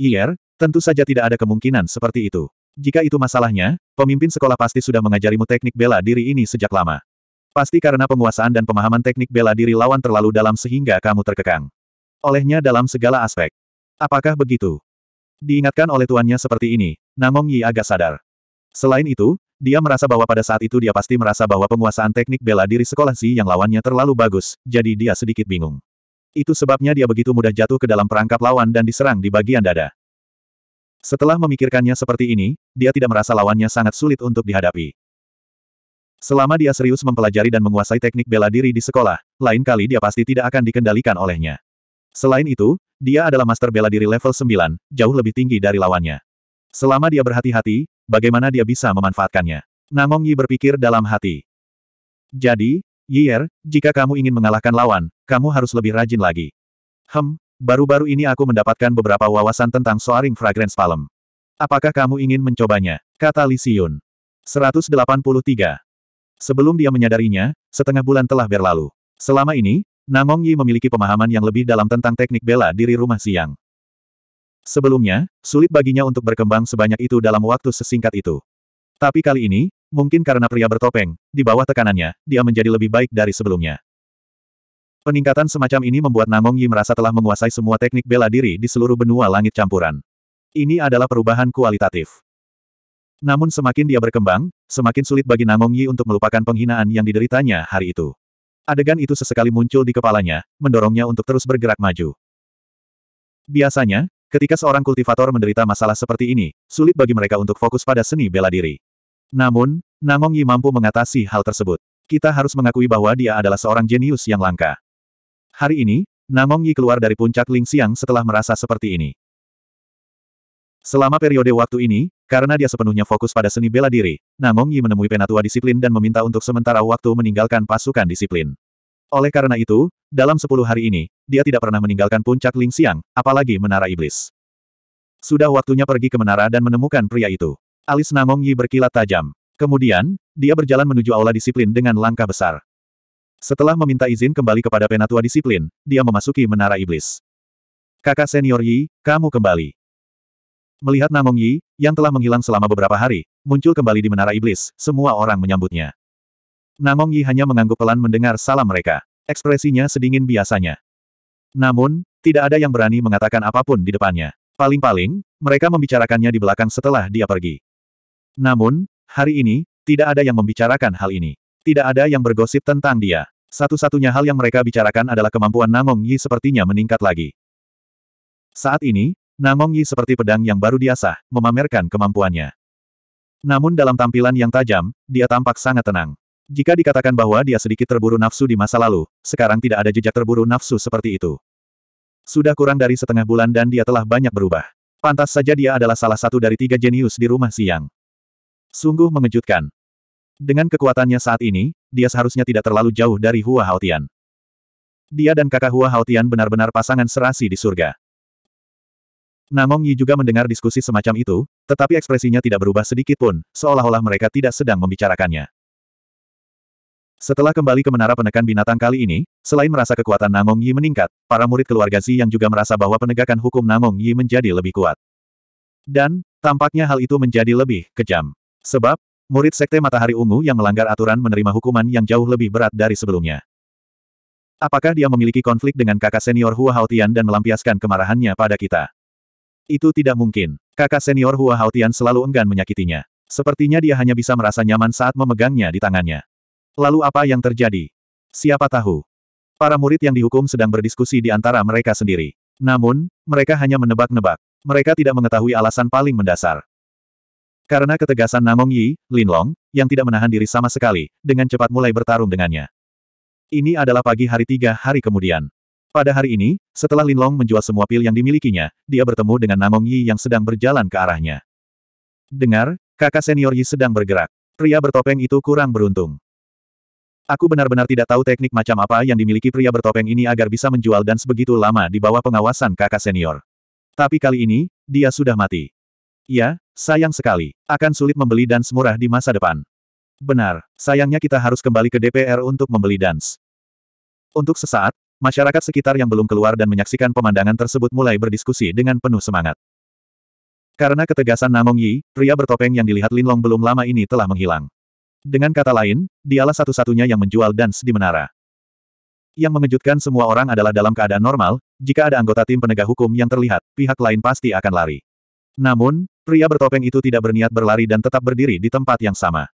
Iyer, tentu saja tidak ada kemungkinan seperti itu. Jika itu masalahnya, pemimpin sekolah pasti sudah mengajarimu teknik bela diri ini sejak lama. Pasti karena penguasaan dan pemahaman teknik bela diri lawan terlalu dalam sehingga kamu terkekang. Olehnya dalam segala aspek. Apakah begitu? Diingatkan oleh tuannya seperti ini, Namong Yi agak sadar. Selain itu, dia merasa bahwa pada saat itu dia pasti merasa bahwa penguasaan teknik bela diri sekolah Si yang lawannya terlalu bagus, jadi dia sedikit bingung. Itu sebabnya dia begitu mudah jatuh ke dalam perangkap lawan dan diserang di bagian dada. Setelah memikirkannya seperti ini, dia tidak merasa lawannya sangat sulit untuk dihadapi. Selama dia serius mempelajari dan menguasai teknik bela diri di sekolah, lain kali dia pasti tidak akan dikendalikan olehnya. Selain itu, dia adalah master bela diri level 9, jauh lebih tinggi dari lawannya. Selama dia berhati-hati, bagaimana dia bisa memanfaatkannya? Namong Yi berpikir dalam hati. Jadi, Yier, jika kamu ingin mengalahkan lawan, kamu harus lebih rajin lagi. Hem, baru-baru ini aku mendapatkan beberapa wawasan tentang Soaring Fragrance Palm. Apakah kamu ingin mencobanya? Kata Li Xiun. 183. Sebelum dia menyadarinya, setengah bulan telah berlalu. Selama ini, Namong Yi memiliki pemahaman yang lebih dalam tentang teknik bela diri rumah siang. Sebelumnya, sulit baginya untuk berkembang sebanyak itu dalam waktu sesingkat itu. Tapi kali ini, mungkin karena pria bertopeng, di bawah tekanannya, dia menjadi lebih baik dari sebelumnya. Peningkatan semacam ini membuat Namong Yi merasa telah menguasai semua teknik bela diri di seluruh benua langit campuran. Ini adalah perubahan kualitatif. Namun semakin dia berkembang, semakin sulit bagi Namong Yi untuk melupakan penghinaan yang dideritanya hari itu. Adegan itu sesekali muncul di kepalanya, mendorongnya untuk terus bergerak maju. Biasanya, ketika seorang kultivator menderita masalah seperti ini, sulit bagi mereka untuk fokus pada seni bela diri. Namun, Namong Yi mampu mengatasi hal tersebut. Kita harus mengakui bahwa dia adalah seorang jenius yang langka. Hari ini, Namong Yi keluar dari puncak Ling Siang setelah merasa seperti ini. Selama periode waktu ini, karena dia sepenuhnya fokus pada seni bela diri, Namong Yi menemui penatua disiplin dan meminta untuk sementara waktu meninggalkan pasukan disiplin. Oleh karena itu, dalam sepuluh hari ini, dia tidak pernah meninggalkan puncak Ling Xiang, apalagi Menara Iblis. Sudah waktunya pergi ke menara dan menemukan pria itu. Alis Namong Yi berkilat tajam. Kemudian, dia berjalan menuju aula disiplin dengan langkah besar. Setelah meminta izin kembali kepada penatua disiplin, dia memasuki menara iblis. Kakak senior Yi, kamu kembali. Melihat Namong Yi, yang telah menghilang selama beberapa hari, muncul kembali di Menara Iblis, semua orang menyambutnya. Namong Yi hanya mengangguk pelan mendengar salam mereka. Ekspresinya sedingin biasanya. Namun, tidak ada yang berani mengatakan apapun di depannya. Paling-paling, mereka membicarakannya di belakang setelah dia pergi. Namun, hari ini, tidak ada yang membicarakan hal ini. Tidak ada yang bergosip tentang dia. Satu-satunya hal yang mereka bicarakan adalah kemampuan Namong Yi sepertinya meningkat lagi. Saat ini, Namong Yi seperti pedang yang baru diasah, memamerkan kemampuannya. Namun dalam tampilan yang tajam, dia tampak sangat tenang. Jika dikatakan bahwa dia sedikit terburu nafsu di masa lalu, sekarang tidak ada jejak terburu nafsu seperti itu. Sudah kurang dari setengah bulan dan dia telah banyak berubah. Pantas saja dia adalah salah satu dari tiga jenius di rumah siang. Sungguh mengejutkan. Dengan kekuatannya saat ini, dia seharusnya tidak terlalu jauh dari Hua Haotian. Dia dan kakak Hua Haotian benar-benar pasangan serasi di surga. Namong Yi juga mendengar diskusi semacam itu, tetapi ekspresinya tidak berubah sedikit pun, seolah-olah mereka tidak sedang membicarakannya. Setelah kembali ke menara penekan binatang kali ini, selain merasa kekuatan Namong Yi meningkat, para murid keluarga Zi yang juga merasa bahwa penegakan hukum Namong Yi menjadi lebih kuat. Dan, tampaknya hal itu menjadi lebih kejam. Sebab, murid Sekte Matahari Ungu yang melanggar aturan menerima hukuman yang jauh lebih berat dari sebelumnya. Apakah dia memiliki konflik dengan kakak senior Hua Haotian dan melampiaskan kemarahannya pada kita? Itu tidak mungkin. Kakak senior Hua Haotian selalu enggan menyakitinya. Sepertinya dia hanya bisa merasa nyaman saat memegangnya di tangannya. Lalu apa yang terjadi? Siapa tahu? Para murid yang dihukum sedang berdiskusi di antara mereka sendiri. Namun, mereka hanya menebak-nebak. Mereka tidak mengetahui alasan paling mendasar. Karena ketegasan Namong Yi, Lin Long, yang tidak menahan diri sama sekali, dengan cepat mulai bertarung dengannya. Ini adalah pagi hari tiga hari kemudian. Pada hari ini, setelah Linlong menjual semua pil yang dimilikinya, dia bertemu dengan Namong Yi yang sedang berjalan ke arahnya. Dengar, kakak senior Yi sedang bergerak. Pria bertopeng itu kurang beruntung. Aku benar-benar tidak tahu teknik macam apa yang dimiliki pria bertopeng ini agar bisa menjual dan sebegitu lama di bawah pengawasan kakak senior. Tapi kali ini, dia sudah mati. Ya, sayang sekali. Akan sulit membeli dance murah di masa depan. Benar, sayangnya kita harus kembali ke DPR untuk membeli dance. Untuk sesaat, Masyarakat sekitar yang belum keluar dan menyaksikan pemandangan tersebut mulai berdiskusi dengan penuh semangat. Karena ketegasan Namong Yi, pria bertopeng yang dilihat Linlong belum lama ini telah menghilang. Dengan kata lain, dialah satu-satunya yang menjual dance di menara. Yang mengejutkan semua orang adalah dalam keadaan normal, jika ada anggota tim penegak hukum yang terlihat, pihak lain pasti akan lari. Namun, pria bertopeng itu tidak berniat berlari dan tetap berdiri di tempat yang sama.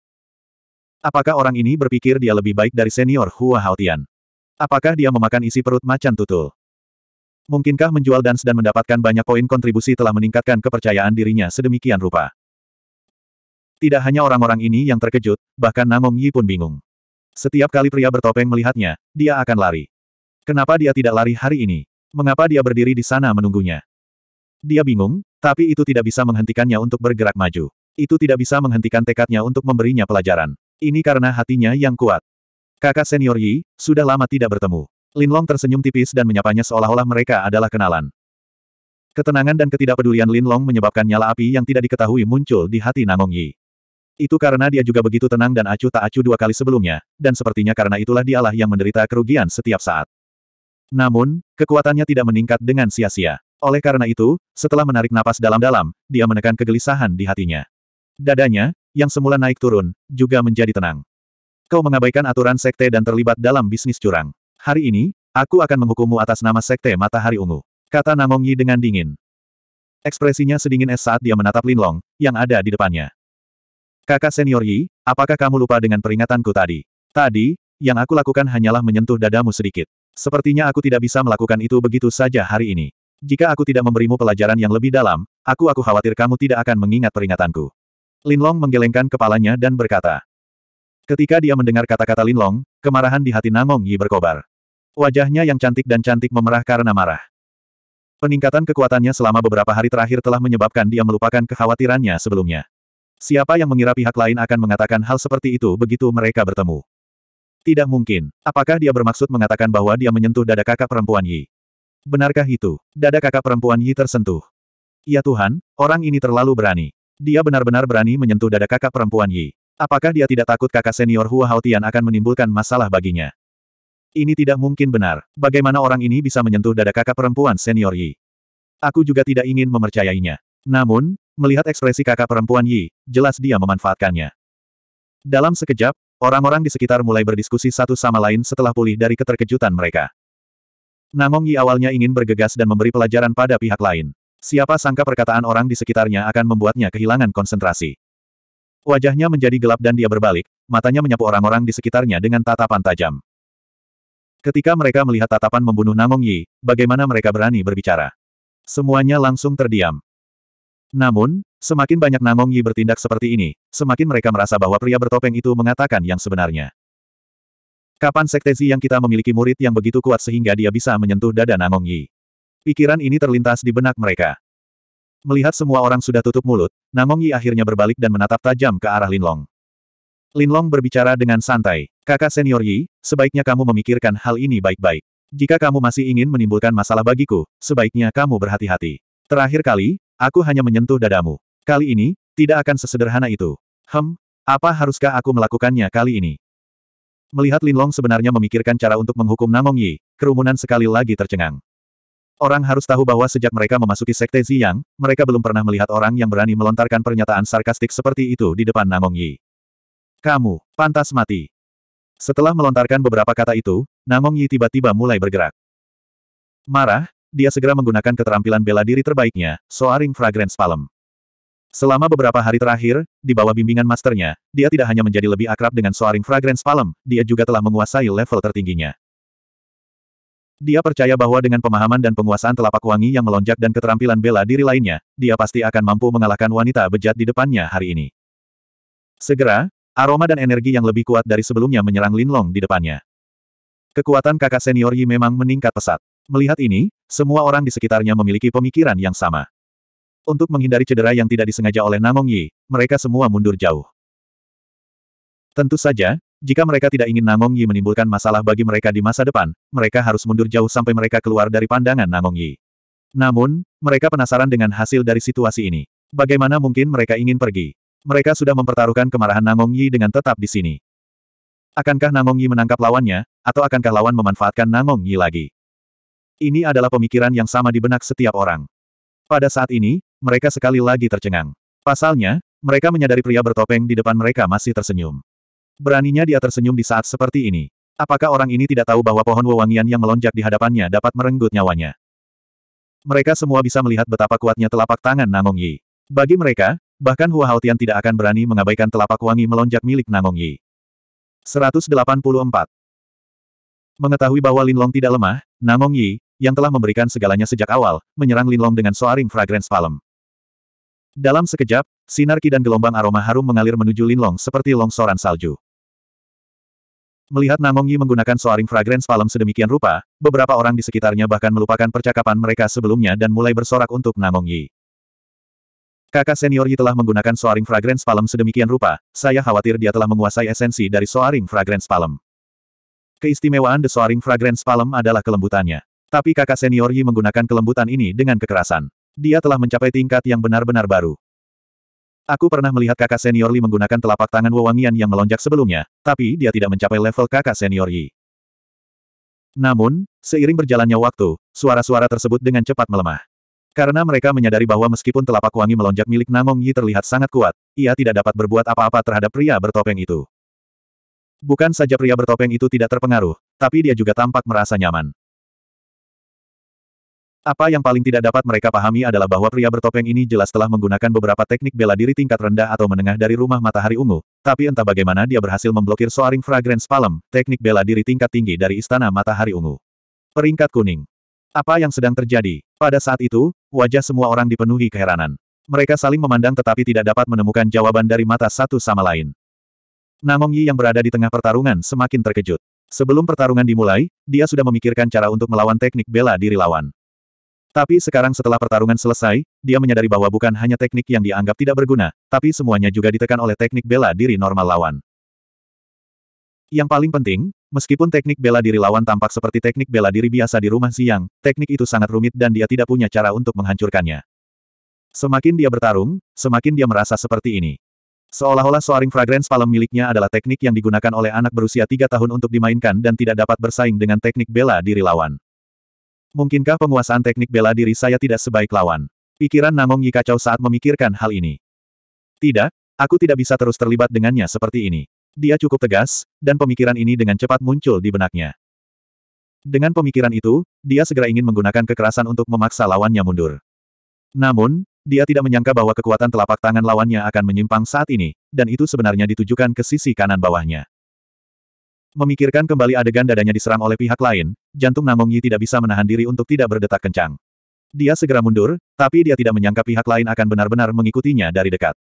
Apakah orang ini berpikir dia lebih baik dari senior Hua Haotian? Apakah dia memakan isi perut macan tutul? Mungkinkah menjual dance dan mendapatkan banyak poin kontribusi telah meningkatkan kepercayaan dirinya sedemikian rupa? Tidak hanya orang-orang ini yang terkejut, bahkan Namong Yi pun bingung. Setiap kali pria bertopeng melihatnya, dia akan lari. Kenapa dia tidak lari hari ini? Mengapa dia berdiri di sana menunggunya? Dia bingung, tapi itu tidak bisa menghentikannya untuk bergerak maju. Itu tidak bisa menghentikan tekadnya untuk memberinya pelajaran. Ini karena hatinya yang kuat. Kakak senior Yi, sudah lama tidak bertemu. Linlong tersenyum tipis dan menyapanya seolah-olah mereka adalah kenalan. Ketenangan dan ketidakpedulian Linlong menyebabkan nyala api yang tidak diketahui muncul di hati Nangong Yi. Itu karena dia juga begitu tenang dan acuh tak acuh dua kali sebelumnya, dan sepertinya karena itulah dialah yang menderita kerugian setiap saat. Namun, kekuatannya tidak meningkat dengan sia-sia. Oleh karena itu, setelah menarik napas dalam-dalam, dia menekan kegelisahan di hatinya. Dadanya, yang semula naik turun, juga menjadi tenang. Kau mengabaikan aturan sekte dan terlibat dalam bisnis curang. Hari ini, aku akan menghukummu atas nama sekte matahari ungu. Kata Namong Yi dengan dingin. Ekspresinya sedingin es saat dia menatap Lin Long, yang ada di depannya. Kakak senior Yi, apakah kamu lupa dengan peringatanku tadi? Tadi, yang aku lakukan hanyalah menyentuh dadamu sedikit. Sepertinya aku tidak bisa melakukan itu begitu saja hari ini. Jika aku tidak memberimu pelajaran yang lebih dalam, aku aku khawatir kamu tidak akan mengingat peringatanku. Lin Long menggelengkan kepalanya dan berkata, Ketika dia mendengar kata-kata Linlong, kemarahan di hati Nangong Yi berkobar. Wajahnya yang cantik dan cantik memerah karena marah. Peningkatan kekuatannya selama beberapa hari terakhir telah menyebabkan dia melupakan kekhawatirannya sebelumnya. Siapa yang mengira pihak lain akan mengatakan hal seperti itu begitu mereka bertemu? Tidak mungkin. Apakah dia bermaksud mengatakan bahwa dia menyentuh dada kakak perempuan Yi? Benarkah itu? Dada kakak perempuan Yi tersentuh. Ya Tuhan, orang ini terlalu berani. Dia benar-benar berani menyentuh dada kakak perempuan Yi. Apakah dia tidak takut kakak senior Hua Haotian akan menimbulkan masalah baginya? Ini tidak mungkin benar. Bagaimana orang ini bisa menyentuh dada kakak perempuan senior Yi? Aku juga tidak ingin mempercayainya. Namun, melihat ekspresi kakak perempuan Yi, jelas dia memanfaatkannya. Dalam sekejap, orang-orang di sekitar mulai berdiskusi satu sama lain setelah pulih dari keterkejutan mereka. Namong Yi awalnya ingin bergegas dan memberi pelajaran pada pihak lain. Siapa sangka perkataan orang di sekitarnya akan membuatnya kehilangan konsentrasi. Wajahnya menjadi gelap dan dia berbalik, matanya menyapu orang-orang di sekitarnya dengan tatapan tajam. Ketika mereka melihat tatapan membunuh Namong Yi, bagaimana mereka berani berbicara? Semuanya langsung terdiam. Namun, semakin banyak Namong Yi bertindak seperti ini, semakin mereka merasa bahwa pria bertopeng itu mengatakan yang sebenarnya. Kapan Sekte Zi yang kita memiliki murid yang begitu kuat sehingga dia bisa menyentuh dada Namong Yi? Pikiran ini terlintas di benak mereka. Melihat semua orang sudah tutup mulut, Namong Yi akhirnya berbalik dan menatap tajam ke arah Linlong. Linlong berbicara dengan santai. Kakak senior Yi, sebaiknya kamu memikirkan hal ini baik-baik. Jika kamu masih ingin menimbulkan masalah bagiku, sebaiknya kamu berhati-hati. Terakhir kali, aku hanya menyentuh dadamu. Kali ini, tidak akan sesederhana itu. Hem, apa haruskah aku melakukannya kali ini? Melihat Linlong sebenarnya memikirkan cara untuk menghukum Namong Yi, kerumunan sekali lagi tercengang. Orang harus tahu bahwa sejak mereka memasuki Sekte Ziyang, mereka belum pernah melihat orang yang berani melontarkan pernyataan sarkastik seperti itu di depan Namong Yi. Kamu, pantas mati. Setelah melontarkan beberapa kata itu, Namong Yi tiba-tiba mulai bergerak. Marah, dia segera menggunakan keterampilan bela diri terbaiknya, Soaring Fragrance Palm. Selama beberapa hari terakhir, di bawah bimbingan masternya, dia tidak hanya menjadi lebih akrab dengan Soaring Fragrance Palm, dia juga telah menguasai level tertingginya. Dia percaya bahwa dengan pemahaman dan penguasaan telapak wangi yang melonjak dan keterampilan bela diri lainnya, dia pasti akan mampu mengalahkan wanita bejat di depannya hari ini. Segera, aroma dan energi yang lebih kuat dari sebelumnya menyerang Lin Long di depannya. Kekuatan kakak senior Yi memang meningkat pesat. Melihat ini, semua orang di sekitarnya memiliki pemikiran yang sama. Untuk menghindari cedera yang tidak disengaja oleh Namong Yi, mereka semua mundur jauh. Tentu saja, jika mereka tidak ingin Nangong Yi menimbulkan masalah bagi mereka di masa depan, mereka harus mundur jauh sampai mereka keluar dari pandangan Nangong Yi. Namun, mereka penasaran dengan hasil dari situasi ini. Bagaimana mungkin mereka ingin pergi? Mereka sudah mempertaruhkan kemarahan Nangong Yi dengan tetap di sini. Akankah Nangong Yi menangkap lawannya, atau akankah lawan memanfaatkan Nangong Yi lagi? Ini adalah pemikiran yang sama di benak setiap orang. Pada saat ini, mereka sekali lagi tercengang. Pasalnya, mereka menyadari pria bertopeng di depan mereka masih tersenyum. Beraninya dia tersenyum di saat seperti ini. Apakah orang ini tidak tahu bahwa pohon wewangian yang melonjak di hadapannya dapat merenggut nyawanya? Mereka semua bisa melihat betapa kuatnya telapak tangan Nangong Yi. Bagi mereka, bahkan Hua Haotian tidak akan berani mengabaikan telapak wangi melonjak milik Nangong Yi. 184. Mengetahui bahwa Linlong tidak lemah, Nangong Yi, yang telah memberikan segalanya sejak awal, menyerang Linlong dengan Soaring Fragrance Palm. Dalam sekejap, Sinar ki dan gelombang aroma harum mengalir menuju Linlong seperti longsoran salju. Melihat Namong Yi menggunakan soaring fragrance palem sedemikian rupa, beberapa orang di sekitarnya bahkan melupakan percakapan mereka sebelumnya dan mulai bersorak untuk Namong Yi. Kakak senior Yi telah menggunakan soaring fragrance palem sedemikian rupa, saya khawatir dia telah menguasai esensi dari soaring fragrance palem. Keistimewaan The Soaring Fragrance Palem adalah kelembutannya. Tapi kakak senior Yi menggunakan kelembutan ini dengan kekerasan. Dia telah mencapai tingkat yang benar-benar baru. Aku pernah melihat kakak senior Li menggunakan telapak tangan wewangian yang melonjak sebelumnya, tapi dia tidak mencapai level kakak senior Yi. Namun, seiring berjalannya waktu, suara-suara tersebut dengan cepat melemah. Karena mereka menyadari bahwa meskipun telapak wangi melonjak milik Namong Yi terlihat sangat kuat, ia tidak dapat berbuat apa-apa terhadap pria bertopeng itu. Bukan saja pria bertopeng itu tidak terpengaruh, tapi dia juga tampak merasa nyaman. Apa yang paling tidak dapat mereka pahami adalah bahwa pria bertopeng ini jelas telah menggunakan beberapa teknik bela diri tingkat rendah atau menengah dari rumah matahari ungu, tapi entah bagaimana dia berhasil memblokir Soaring Fragrance Palem, teknik bela diri tingkat tinggi dari Istana Matahari Ungu. Peringkat kuning. Apa yang sedang terjadi? Pada saat itu, wajah semua orang dipenuhi keheranan. Mereka saling memandang tetapi tidak dapat menemukan jawaban dari mata satu sama lain. Namong Yi yang berada di tengah pertarungan semakin terkejut. Sebelum pertarungan dimulai, dia sudah memikirkan cara untuk melawan teknik bela diri lawan. Tapi sekarang setelah pertarungan selesai, dia menyadari bahwa bukan hanya teknik yang dianggap tidak berguna, tapi semuanya juga ditekan oleh teknik bela diri normal lawan. Yang paling penting, meskipun teknik bela diri lawan tampak seperti teknik bela diri biasa di rumah siang, teknik itu sangat rumit dan dia tidak punya cara untuk menghancurkannya. Semakin dia bertarung, semakin dia merasa seperti ini. Seolah-olah soaring fragrance palem miliknya adalah teknik yang digunakan oleh anak berusia tiga tahun untuk dimainkan dan tidak dapat bersaing dengan teknik bela diri lawan. Mungkinkah penguasaan teknik bela diri saya tidak sebaik lawan? Pikiran Namong Yi kacau saat memikirkan hal ini. Tidak, aku tidak bisa terus terlibat dengannya seperti ini. Dia cukup tegas, dan pemikiran ini dengan cepat muncul di benaknya. Dengan pemikiran itu, dia segera ingin menggunakan kekerasan untuk memaksa lawannya mundur. Namun, dia tidak menyangka bahwa kekuatan telapak tangan lawannya akan menyimpang saat ini, dan itu sebenarnya ditujukan ke sisi kanan bawahnya. Memikirkan kembali adegan dadanya diserang oleh pihak lain, jantung Namong Yi tidak bisa menahan diri untuk tidak berdetak kencang. Dia segera mundur, tapi dia tidak menyangka pihak lain akan benar-benar mengikutinya dari dekat.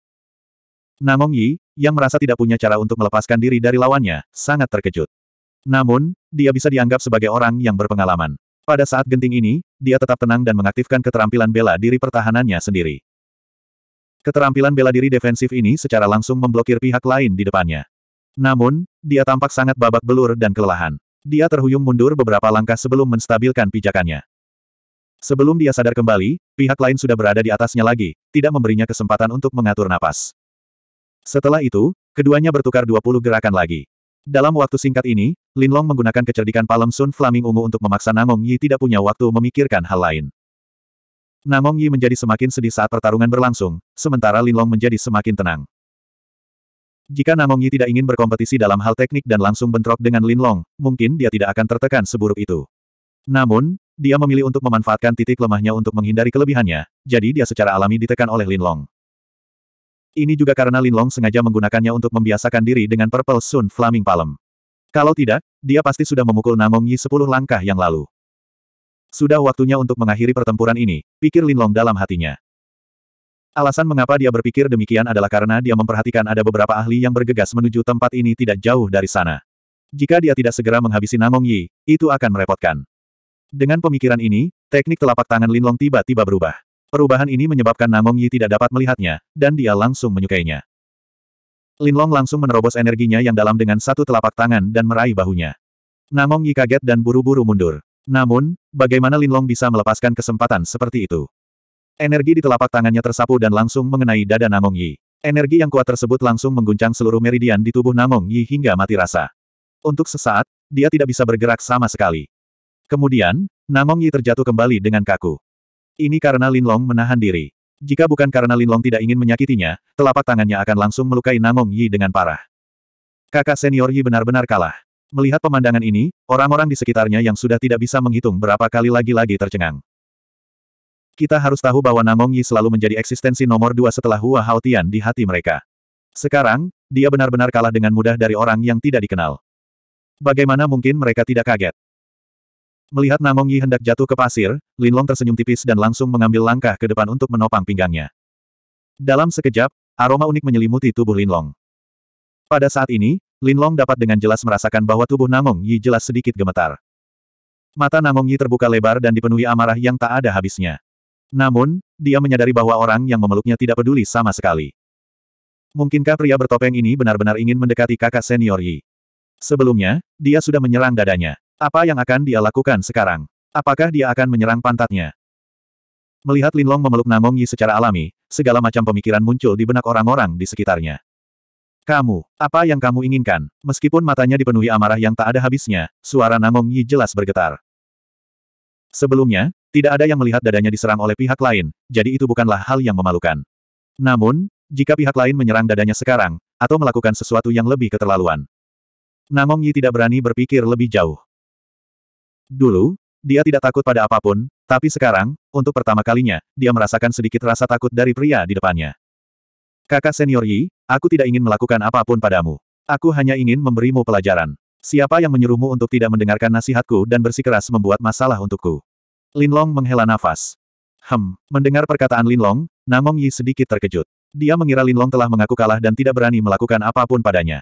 Namong Yi, yang merasa tidak punya cara untuk melepaskan diri dari lawannya, sangat terkejut. Namun, dia bisa dianggap sebagai orang yang berpengalaman. Pada saat genting ini, dia tetap tenang dan mengaktifkan keterampilan bela diri pertahanannya sendiri. Keterampilan bela diri defensif ini secara langsung memblokir pihak lain di depannya. Namun, dia tampak sangat babak belur dan kelelahan. Dia terhuyung mundur beberapa langkah sebelum menstabilkan pijakannya. Sebelum dia sadar kembali, pihak lain sudah berada di atasnya lagi, tidak memberinya kesempatan untuk mengatur napas. Setelah itu, keduanya bertukar 20 gerakan lagi. Dalam waktu singkat ini, Linlong menggunakan kecerdikan Palem Sun Flaming Ungu untuk memaksa Nangong Yi tidak punya waktu memikirkan hal lain. Nangong Yi menjadi semakin sedih saat pertarungan berlangsung, sementara Linlong menjadi semakin tenang. Jika Yi tidak ingin berkompetisi dalam hal teknik dan langsung bentrok dengan Lin Long, mungkin dia tidak akan tertekan seburuk itu. Namun, dia memilih untuk memanfaatkan titik lemahnya untuk menghindari kelebihannya, jadi dia secara alami ditekan oleh Lin Long. Ini juga karena Lin Long sengaja menggunakannya untuk membiasakan diri dengan Purple Sun Flaming Palm. Kalau tidak, dia pasti sudah memukul Yi sepuluh langkah yang lalu. Sudah waktunya untuk mengakhiri pertempuran ini, pikir Lin Long dalam hatinya. Alasan mengapa dia berpikir demikian adalah karena dia memperhatikan ada beberapa ahli yang bergegas menuju tempat ini tidak jauh dari sana. Jika dia tidak segera menghabisi Namong Yi, itu akan merepotkan. Dengan pemikiran ini, teknik telapak tangan Linlong tiba-tiba berubah. Perubahan ini menyebabkan Namong Yi tidak dapat melihatnya, dan dia langsung menyukainya. Linlong langsung menerobos energinya yang dalam dengan satu telapak tangan dan meraih bahunya. Namong Yi kaget dan buru-buru mundur. Namun, bagaimana Linlong bisa melepaskan kesempatan seperti itu? Energi di telapak tangannya tersapu dan langsung mengenai dada Namong Yi. Energi yang kuat tersebut langsung mengguncang seluruh meridian di tubuh Namong Yi hingga mati rasa. Untuk sesaat, dia tidak bisa bergerak sama sekali. Kemudian, Namong Yi terjatuh kembali dengan kaku. Ini karena Lin Long menahan diri. Jika bukan karena Lin Long tidak ingin menyakitinya, telapak tangannya akan langsung melukai Namong Yi dengan parah. Kakak senior Yi benar-benar kalah. Melihat pemandangan ini, orang-orang di sekitarnya yang sudah tidak bisa menghitung berapa kali lagi-lagi tercengang. Kita harus tahu bahwa Namong Yi selalu menjadi eksistensi nomor dua setelah Hua Haotian di hati mereka. Sekarang, dia benar-benar kalah dengan mudah dari orang yang tidak dikenal. Bagaimana mungkin mereka tidak kaget? Melihat Namong Yi hendak jatuh ke pasir, Linlong tersenyum tipis dan langsung mengambil langkah ke depan untuk menopang pinggangnya. Dalam sekejap, aroma unik menyelimuti tubuh Linlong. Pada saat ini, Linlong dapat dengan jelas merasakan bahwa tubuh Namong Yi jelas sedikit gemetar. Mata Namong Yi terbuka lebar dan dipenuhi amarah yang tak ada habisnya. Namun, dia menyadari bahwa orang yang memeluknya tidak peduli sama sekali. Mungkinkah pria bertopeng ini benar-benar ingin mendekati kakak senior Yi? Sebelumnya, dia sudah menyerang dadanya. Apa yang akan dia lakukan sekarang? Apakah dia akan menyerang pantatnya? Melihat Linlong memeluk Namong Yi secara alami, segala macam pemikiran muncul di benak orang-orang di sekitarnya. Kamu, apa yang kamu inginkan? Meskipun matanya dipenuhi amarah yang tak ada habisnya, suara Namong Yi jelas bergetar. Sebelumnya, tidak ada yang melihat dadanya diserang oleh pihak lain, jadi itu bukanlah hal yang memalukan. Namun, jika pihak lain menyerang dadanya sekarang, atau melakukan sesuatu yang lebih keterlaluan. Namong Yi tidak berani berpikir lebih jauh. Dulu, dia tidak takut pada apapun, tapi sekarang, untuk pertama kalinya, dia merasakan sedikit rasa takut dari pria di depannya. Kakak senior Yi, aku tidak ingin melakukan apapun padamu. Aku hanya ingin memberimu pelajaran. Siapa yang menyuruhmu untuk tidak mendengarkan nasihatku dan bersikeras membuat masalah untukku? Linlong menghela nafas. Hem, mendengar perkataan Linlong, Namong Yi sedikit terkejut. Dia mengira Linlong telah mengaku kalah dan tidak berani melakukan apapun padanya.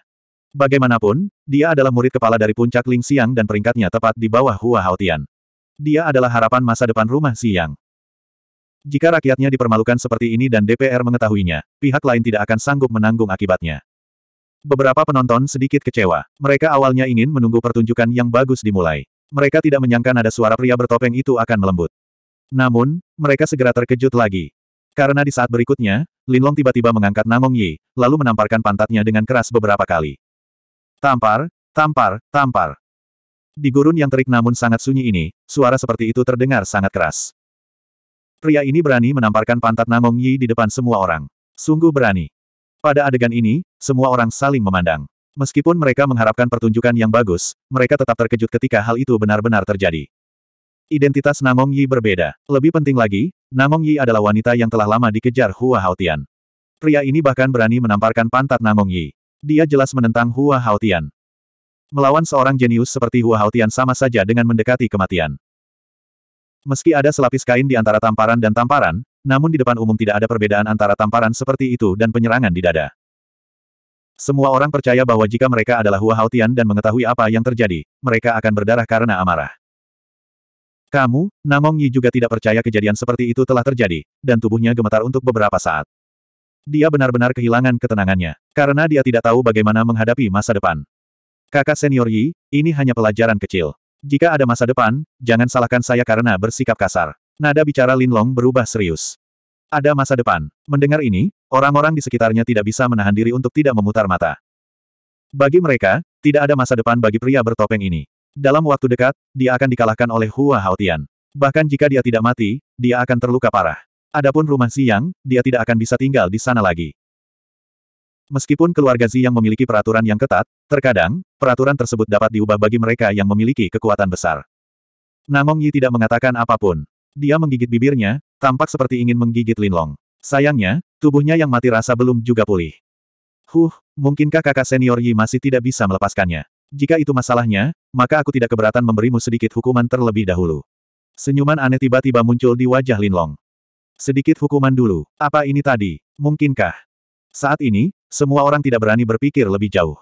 Bagaimanapun, dia adalah murid kepala dari puncak Ling Xiang dan peringkatnya tepat di bawah Hua Haotian. Dia adalah harapan masa depan rumah Xiang. Jika rakyatnya dipermalukan seperti ini dan DPR mengetahuinya, pihak lain tidak akan sanggup menanggung akibatnya. Beberapa penonton sedikit kecewa. Mereka awalnya ingin menunggu pertunjukan yang bagus dimulai. Mereka tidak menyangka nada suara pria bertopeng itu akan melembut. Namun, mereka segera terkejut lagi. Karena di saat berikutnya, Lin Long tiba-tiba mengangkat Namong Yi, lalu menamparkan pantatnya dengan keras beberapa kali. Tampar, tampar, tampar. Di gurun yang terik namun sangat sunyi ini, suara seperti itu terdengar sangat keras. Pria ini berani menamparkan pantat Namong Yi di depan semua orang. Sungguh berani. Pada adegan ini, semua orang saling memandang. Meskipun mereka mengharapkan pertunjukan yang bagus, mereka tetap terkejut ketika hal itu benar-benar terjadi. Identitas Namong Yi berbeda. Lebih penting lagi, Namong Yi adalah wanita yang telah lama dikejar Hua Haotian. Pria ini bahkan berani menamparkan pantat Namong Yi. Dia jelas menentang Hua Haotian. Melawan seorang jenius seperti Hua Haotian sama saja dengan mendekati kematian. Meski ada selapis kain di antara tamparan dan tamparan, namun di depan umum tidak ada perbedaan antara tamparan seperti itu dan penyerangan di dada. Semua orang percaya bahwa jika mereka adalah Hua Haotian dan mengetahui apa yang terjadi, mereka akan berdarah karena amarah. Kamu, Namong Yi juga tidak percaya kejadian seperti itu telah terjadi, dan tubuhnya gemetar untuk beberapa saat. Dia benar-benar kehilangan ketenangannya, karena dia tidak tahu bagaimana menghadapi masa depan. Kakak senior Yi, ini hanya pelajaran kecil. Jika ada masa depan, jangan salahkan saya karena bersikap kasar. Nada bicara Linlong berubah serius. Ada masa depan. Mendengar ini, orang-orang di sekitarnya tidak bisa menahan diri untuk tidak memutar mata. Bagi mereka, tidak ada masa depan bagi pria bertopeng ini. Dalam waktu dekat, dia akan dikalahkan oleh Hua Haotian. Bahkan jika dia tidak mati, dia akan terluka parah. Adapun rumah Ziyang, dia tidak akan bisa tinggal di sana lagi. Meskipun keluarga Ziyang memiliki peraturan yang ketat, terkadang, peraturan tersebut dapat diubah bagi mereka yang memiliki kekuatan besar. Namong Yi tidak mengatakan apapun. Dia menggigit bibirnya, Tampak seperti ingin menggigit Linlong. Sayangnya, tubuhnya yang mati rasa belum juga pulih. Huh, mungkinkah kakak senior Yi masih tidak bisa melepaskannya? Jika itu masalahnya, maka aku tidak keberatan memberimu sedikit hukuman terlebih dahulu. Senyuman aneh tiba-tiba muncul di wajah Linlong. Sedikit hukuman dulu. Apa ini tadi? Mungkinkah? Saat ini, semua orang tidak berani berpikir lebih jauh.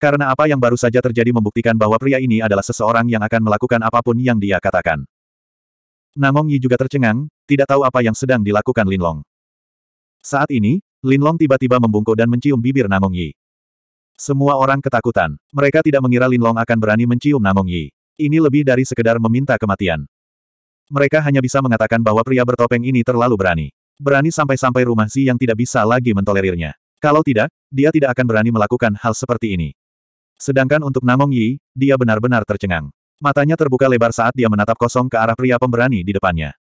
Karena apa yang baru saja terjadi membuktikan bahwa pria ini adalah seseorang yang akan melakukan apapun yang dia katakan. Namong Yi juga tercengang, tidak tahu apa yang sedang dilakukan Linlong. Saat ini, Linlong tiba-tiba membungkuk dan mencium bibir Namong Yi. Semua orang ketakutan. Mereka tidak mengira Linlong akan berani mencium Namong Yi. Ini lebih dari sekedar meminta kematian. Mereka hanya bisa mengatakan bahwa pria bertopeng ini terlalu berani. Berani sampai-sampai rumah Si yang tidak bisa lagi mentolerirnya. Kalau tidak, dia tidak akan berani melakukan hal seperti ini. Sedangkan untuk Namong Yi, dia benar-benar tercengang. Matanya terbuka lebar saat dia menatap kosong ke arah pria pemberani di depannya.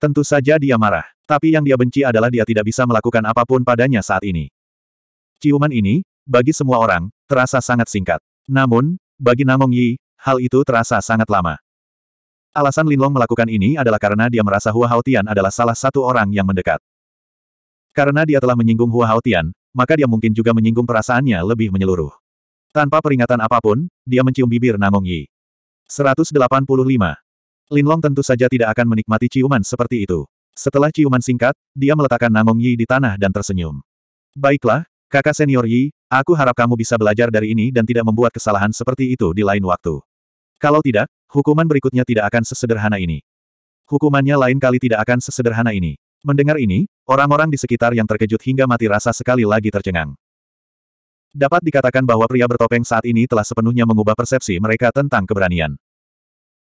Tentu saja dia marah, tapi yang dia benci adalah dia tidak bisa melakukan apapun padanya saat ini. Ciuman ini, bagi semua orang, terasa sangat singkat. Namun, bagi Namong Yi, hal itu terasa sangat lama. Alasan Linlong melakukan ini adalah karena dia merasa Hua Haotian adalah salah satu orang yang mendekat. Karena dia telah menyinggung Hua Haotian, maka dia mungkin juga menyinggung perasaannya lebih menyeluruh. Tanpa peringatan apapun, dia mencium bibir Namong Yi. 185. Linlong tentu saja tidak akan menikmati ciuman seperti itu. Setelah ciuman singkat, dia meletakkan Namong Yi di tanah dan tersenyum. Baiklah, kakak senior Yi, aku harap kamu bisa belajar dari ini dan tidak membuat kesalahan seperti itu di lain waktu. Kalau tidak, hukuman berikutnya tidak akan sesederhana ini. Hukumannya lain kali tidak akan sesederhana ini. Mendengar ini, orang-orang di sekitar yang terkejut hingga mati rasa sekali lagi tercengang. Dapat dikatakan bahwa pria bertopeng saat ini telah sepenuhnya mengubah persepsi mereka tentang keberanian.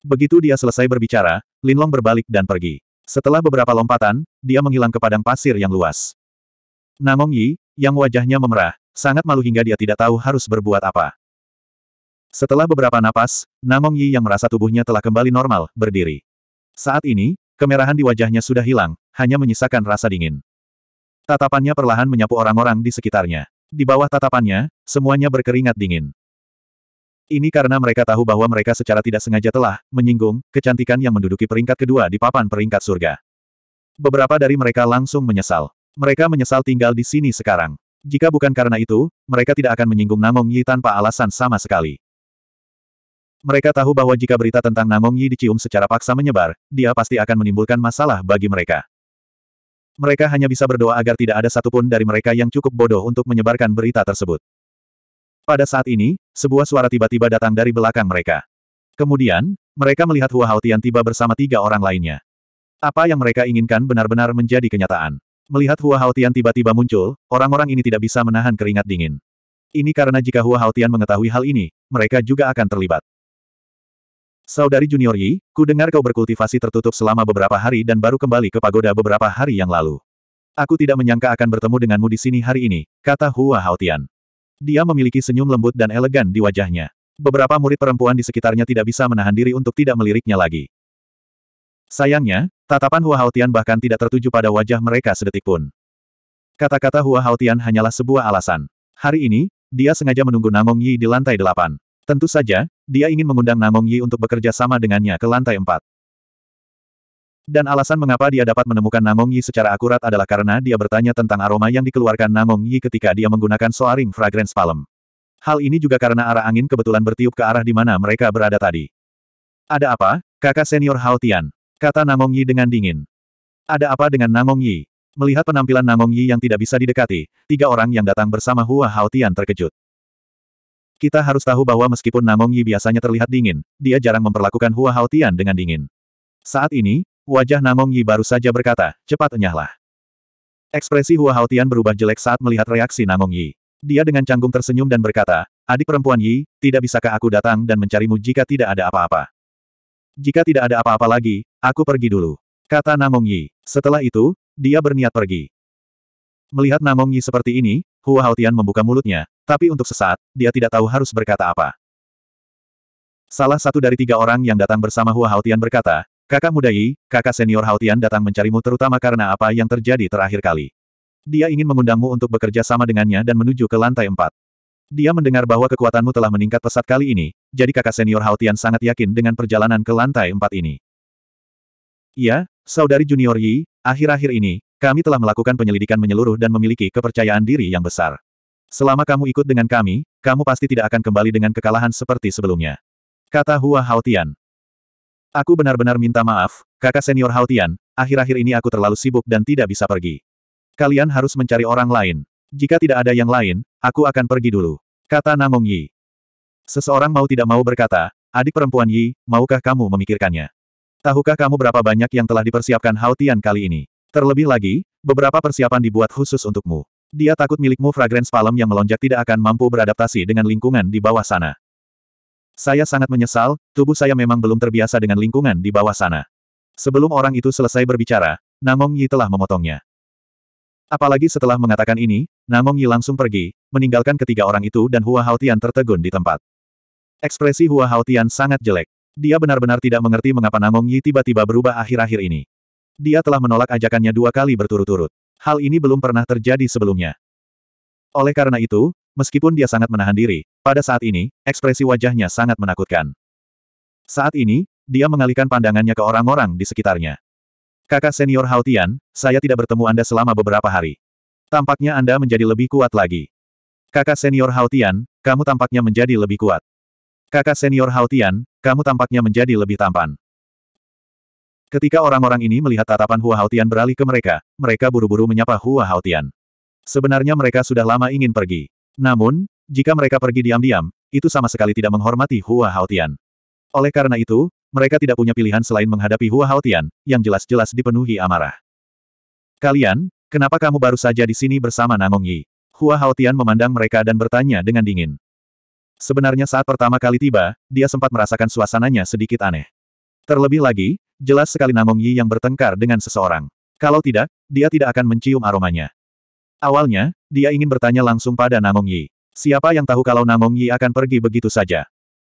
Begitu dia selesai berbicara, Linlong berbalik dan pergi. Setelah beberapa lompatan, dia menghilang ke padang pasir yang luas. Namong Yi, yang wajahnya memerah, sangat malu hingga dia tidak tahu harus berbuat apa. Setelah beberapa napas, Namong Yi yang merasa tubuhnya telah kembali normal, berdiri. Saat ini, kemerahan di wajahnya sudah hilang, hanya menyisakan rasa dingin. Tatapannya perlahan menyapu orang-orang di sekitarnya. Di bawah tatapannya, semuanya berkeringat dingin. Ini karena mereka tahu bahwa mereka secara tidak sengaja telah menyinggung kecantikan yang menduduki peringkat kedua di papan peringkat surga. Beberapa dari mereka langsung menyesal. Mereka menyesal tinggal di sini sekarang. Jika bukan karena itu, mereka tidak akan menyinggung Namong Yi tanpa alasan sama sekali. Mereka tahu bahwa jika berita tentang Namong Yi dicium secara paksa menyebar, dia pasti akan menimbulkan masalah bagi mereka. Mereka hanya bisa berdoa agar tidak ada satupun dari mereka yang cukup bodoh untuk menyebarkan berita tersebut. Pada saat ini, sebuah suara tiba-tiba datang dari belakang mereka. Kemudian, mereka melihat Hua Haotian tiba bersama tiga orang lainnya. Apa yang mereka inginkan benar-benar menjadi kenyataan. Melihat Hua Haotian tiba-tiba muncul, orang-orang ini tidak bisa menahan keringat dingin. Ini karena jika Hua Haotian mengetahui hal ini, mereka juga akan terlibat. Saudari Junior Yi, ku dengar kau berkultivasi tertutup selama beberapa hari dan baru kembali ke pagoda beberapa hari yang lalu. Aku tidak menyangka akan bertemu denganmu di sini hari ini, kata Hua Haotian. Dia memiliki senyum lembut dan elegan di wajahnya. Beberapa murid perempuan di sekitarnya tidak bisa menahan diri untuk tidak meliriknya lagi. Sayangnya, tatapan Hua Haotian bahkan tidak tertuju pada wajah mereka sedetik pun. Kata-kata Hua Haotian hanyalah sebuah alasan. Hari ini, dia sengaja menunggu Namong Yi di lantai delapan. Tentu saja, dia ingin mengundang Namong Yi untuk bekerja sama dengannya ke lantai empat. Dan alasan mengapa dia dapat menemukan Namong Yi secara akurat adalah karena dia bertanya tentang aroma yang dikeluarkan Namong Yi ketika dia menggunakan Soaring Fragrance Palm. Hal ini juga karena arah angin kebetulan bertiup ke arah di mana mereka berada tadi. Ada apa, kakak senior Hao Tian? Kata Namong Yi dengan dingin. Ada apa dengan Namong Yi? Melihat penampilan Namong Yi yang tidak bisa didekati, tiga orang yang datang bersama Hua Hao Tian terkejut. Kita harus tahu bahwa meskipun Namong Yi biasanya terlihat dingin, dia jarang memperlakukan Hua Haotian dengan dingin. Saat ini, wajah Namong Yi baru saja berkata, cepat enyahlah. Ekspresi Hua Haotian berubah jelek saat melihat reaksi Namong Yi. Dia dengan canggung tersenyum dan berkata, adik perempuan Yi, tidak bisakah aku datang dan mencarimu jika tidak ada apa-apa? Jika tidak ada apa-apa lagi, aku pergi dulu. Kata Namong Yi. Setelah itu, dia berniat pergi. Melihat Namong Yi seperti ini, Hua Haotian membuka mulutnya, tapi untuk sesaat, dia tidak tahu harus berkata apa. Salah satu dari tiga orang yang datang bersama Hua Haotian berkata, Kakak muda Yi, kakak senior Haotian datang mencarimu terutama karena apa yang terjadi terakhir kali. Dia ingin mengundangmu untuk bekerja sama dengannya dan menuju ke lantai empat. Dia mendengar bahwa kekuatanmu telah meningkat pesat kali ini, jadi kakak senior Haotian sangat yakin dengan perjalanan ke lantai empat ini. Iya, saudari junior Yi, akhir-akhir ini, kami telah melakukan penyelidikan menyeluruh dan memiliki kepercayaan diri yang besar. Selama kamu ikut dengan kami, kamu pasti tidak akan kembali dengan kekalahan seperti sebelumnya. Kata Hua Haotian. Aku benar-benar minta maaf, kakak senior Haotian, akhir-akhir ini aku terlalu sibuk dan tidak bisa pergi. Kalian harus mencari orang lain. Jika tidak ada yang lain, aku akan pergi dulu. Kata Namong Yi. Seseorang mau tidak mau berkata, adik perempuan Yi, maukah kamu memikirkannya? Tahukah kamu berapa banyak yang telah dipersiapkan Haotian kali ini? Terlebih lagi, beberapa persiapan dibuat khusus untukmu. Dia takut milikmu fragrance palem yang melonjak tidak akan mampu beradaptasi dengan lingkungan di bawah sana. Saya sangat menyesal, tubuh saya memang belum terbiasa dengan lingkungan di bawah sana. Sebelum orang itu selesai berbicara, Namong Yi telah memotongnya. Apalagi setelah mengatakan ini, Namong Yi langsung pergi, meninggalkan ketiga orang itu dan Hua Haotian tertegun di tempat. Ekspresi Hua Haotian sangat jelek. Dia benar-benar tidak mengerti mengapa Namong Yi tiba-tiba berubah akhir-akhir ini. Dia telah menolak ajakannya dua kali berturut-turut hal ini belum pernah terjadi sebelumnya. Oleh karena itu, meskipun dia sangat menahan diri, pada saat ini, ekspresi wajahnya sangat menakutkan. Saat ini, dia mengalihkan pandangannya ke orang-orang di sekitarnya. Kakak senior Hautian, saya tidak bertemu Anda selama beberapa hari. Tampaknya Anda menjadi lebih kuat lagi. Kakak senior Hautian, kamu tampaknya menjadi lebih kuat. Kakak senior Hautian, kamu tampaknya menjadi lebih tampan. Ketika orang-orang ini melihat tatapan Hua Haotian beralih ke mereka, mereka buru-buru menyapa Hua Haotian. Sebenarnya mereka sudah lama ingin pergi. Namun, jika mereka pergi diam-diam, itu sama sekali tidak menghormati Hua Haotian. Oleh karena itu, mereka tidak punya pilihan selain menghadapi Hua Haotian, yang jelas-jelas dipenuhi amarah. Kalian, kenapa kamu baru saja di sini bersama Nangong Yi? Hua Haotian memandang mereka dan bertanya dengan dingin. Sebenarnya saat pertama kali tiba, dia sempat merasakan suasananya sedikit aneh. Terlebih lagi, jelas sekali Namong Yi yang bertengkar dengan seseorang. Kalau tidak, dia tidak akan mencium aromanya. Awalnya, dia ingin bertanya langsung pada Namong Yi. Siapa yang tahu kalau Namong Yi akan pergi begitu saja?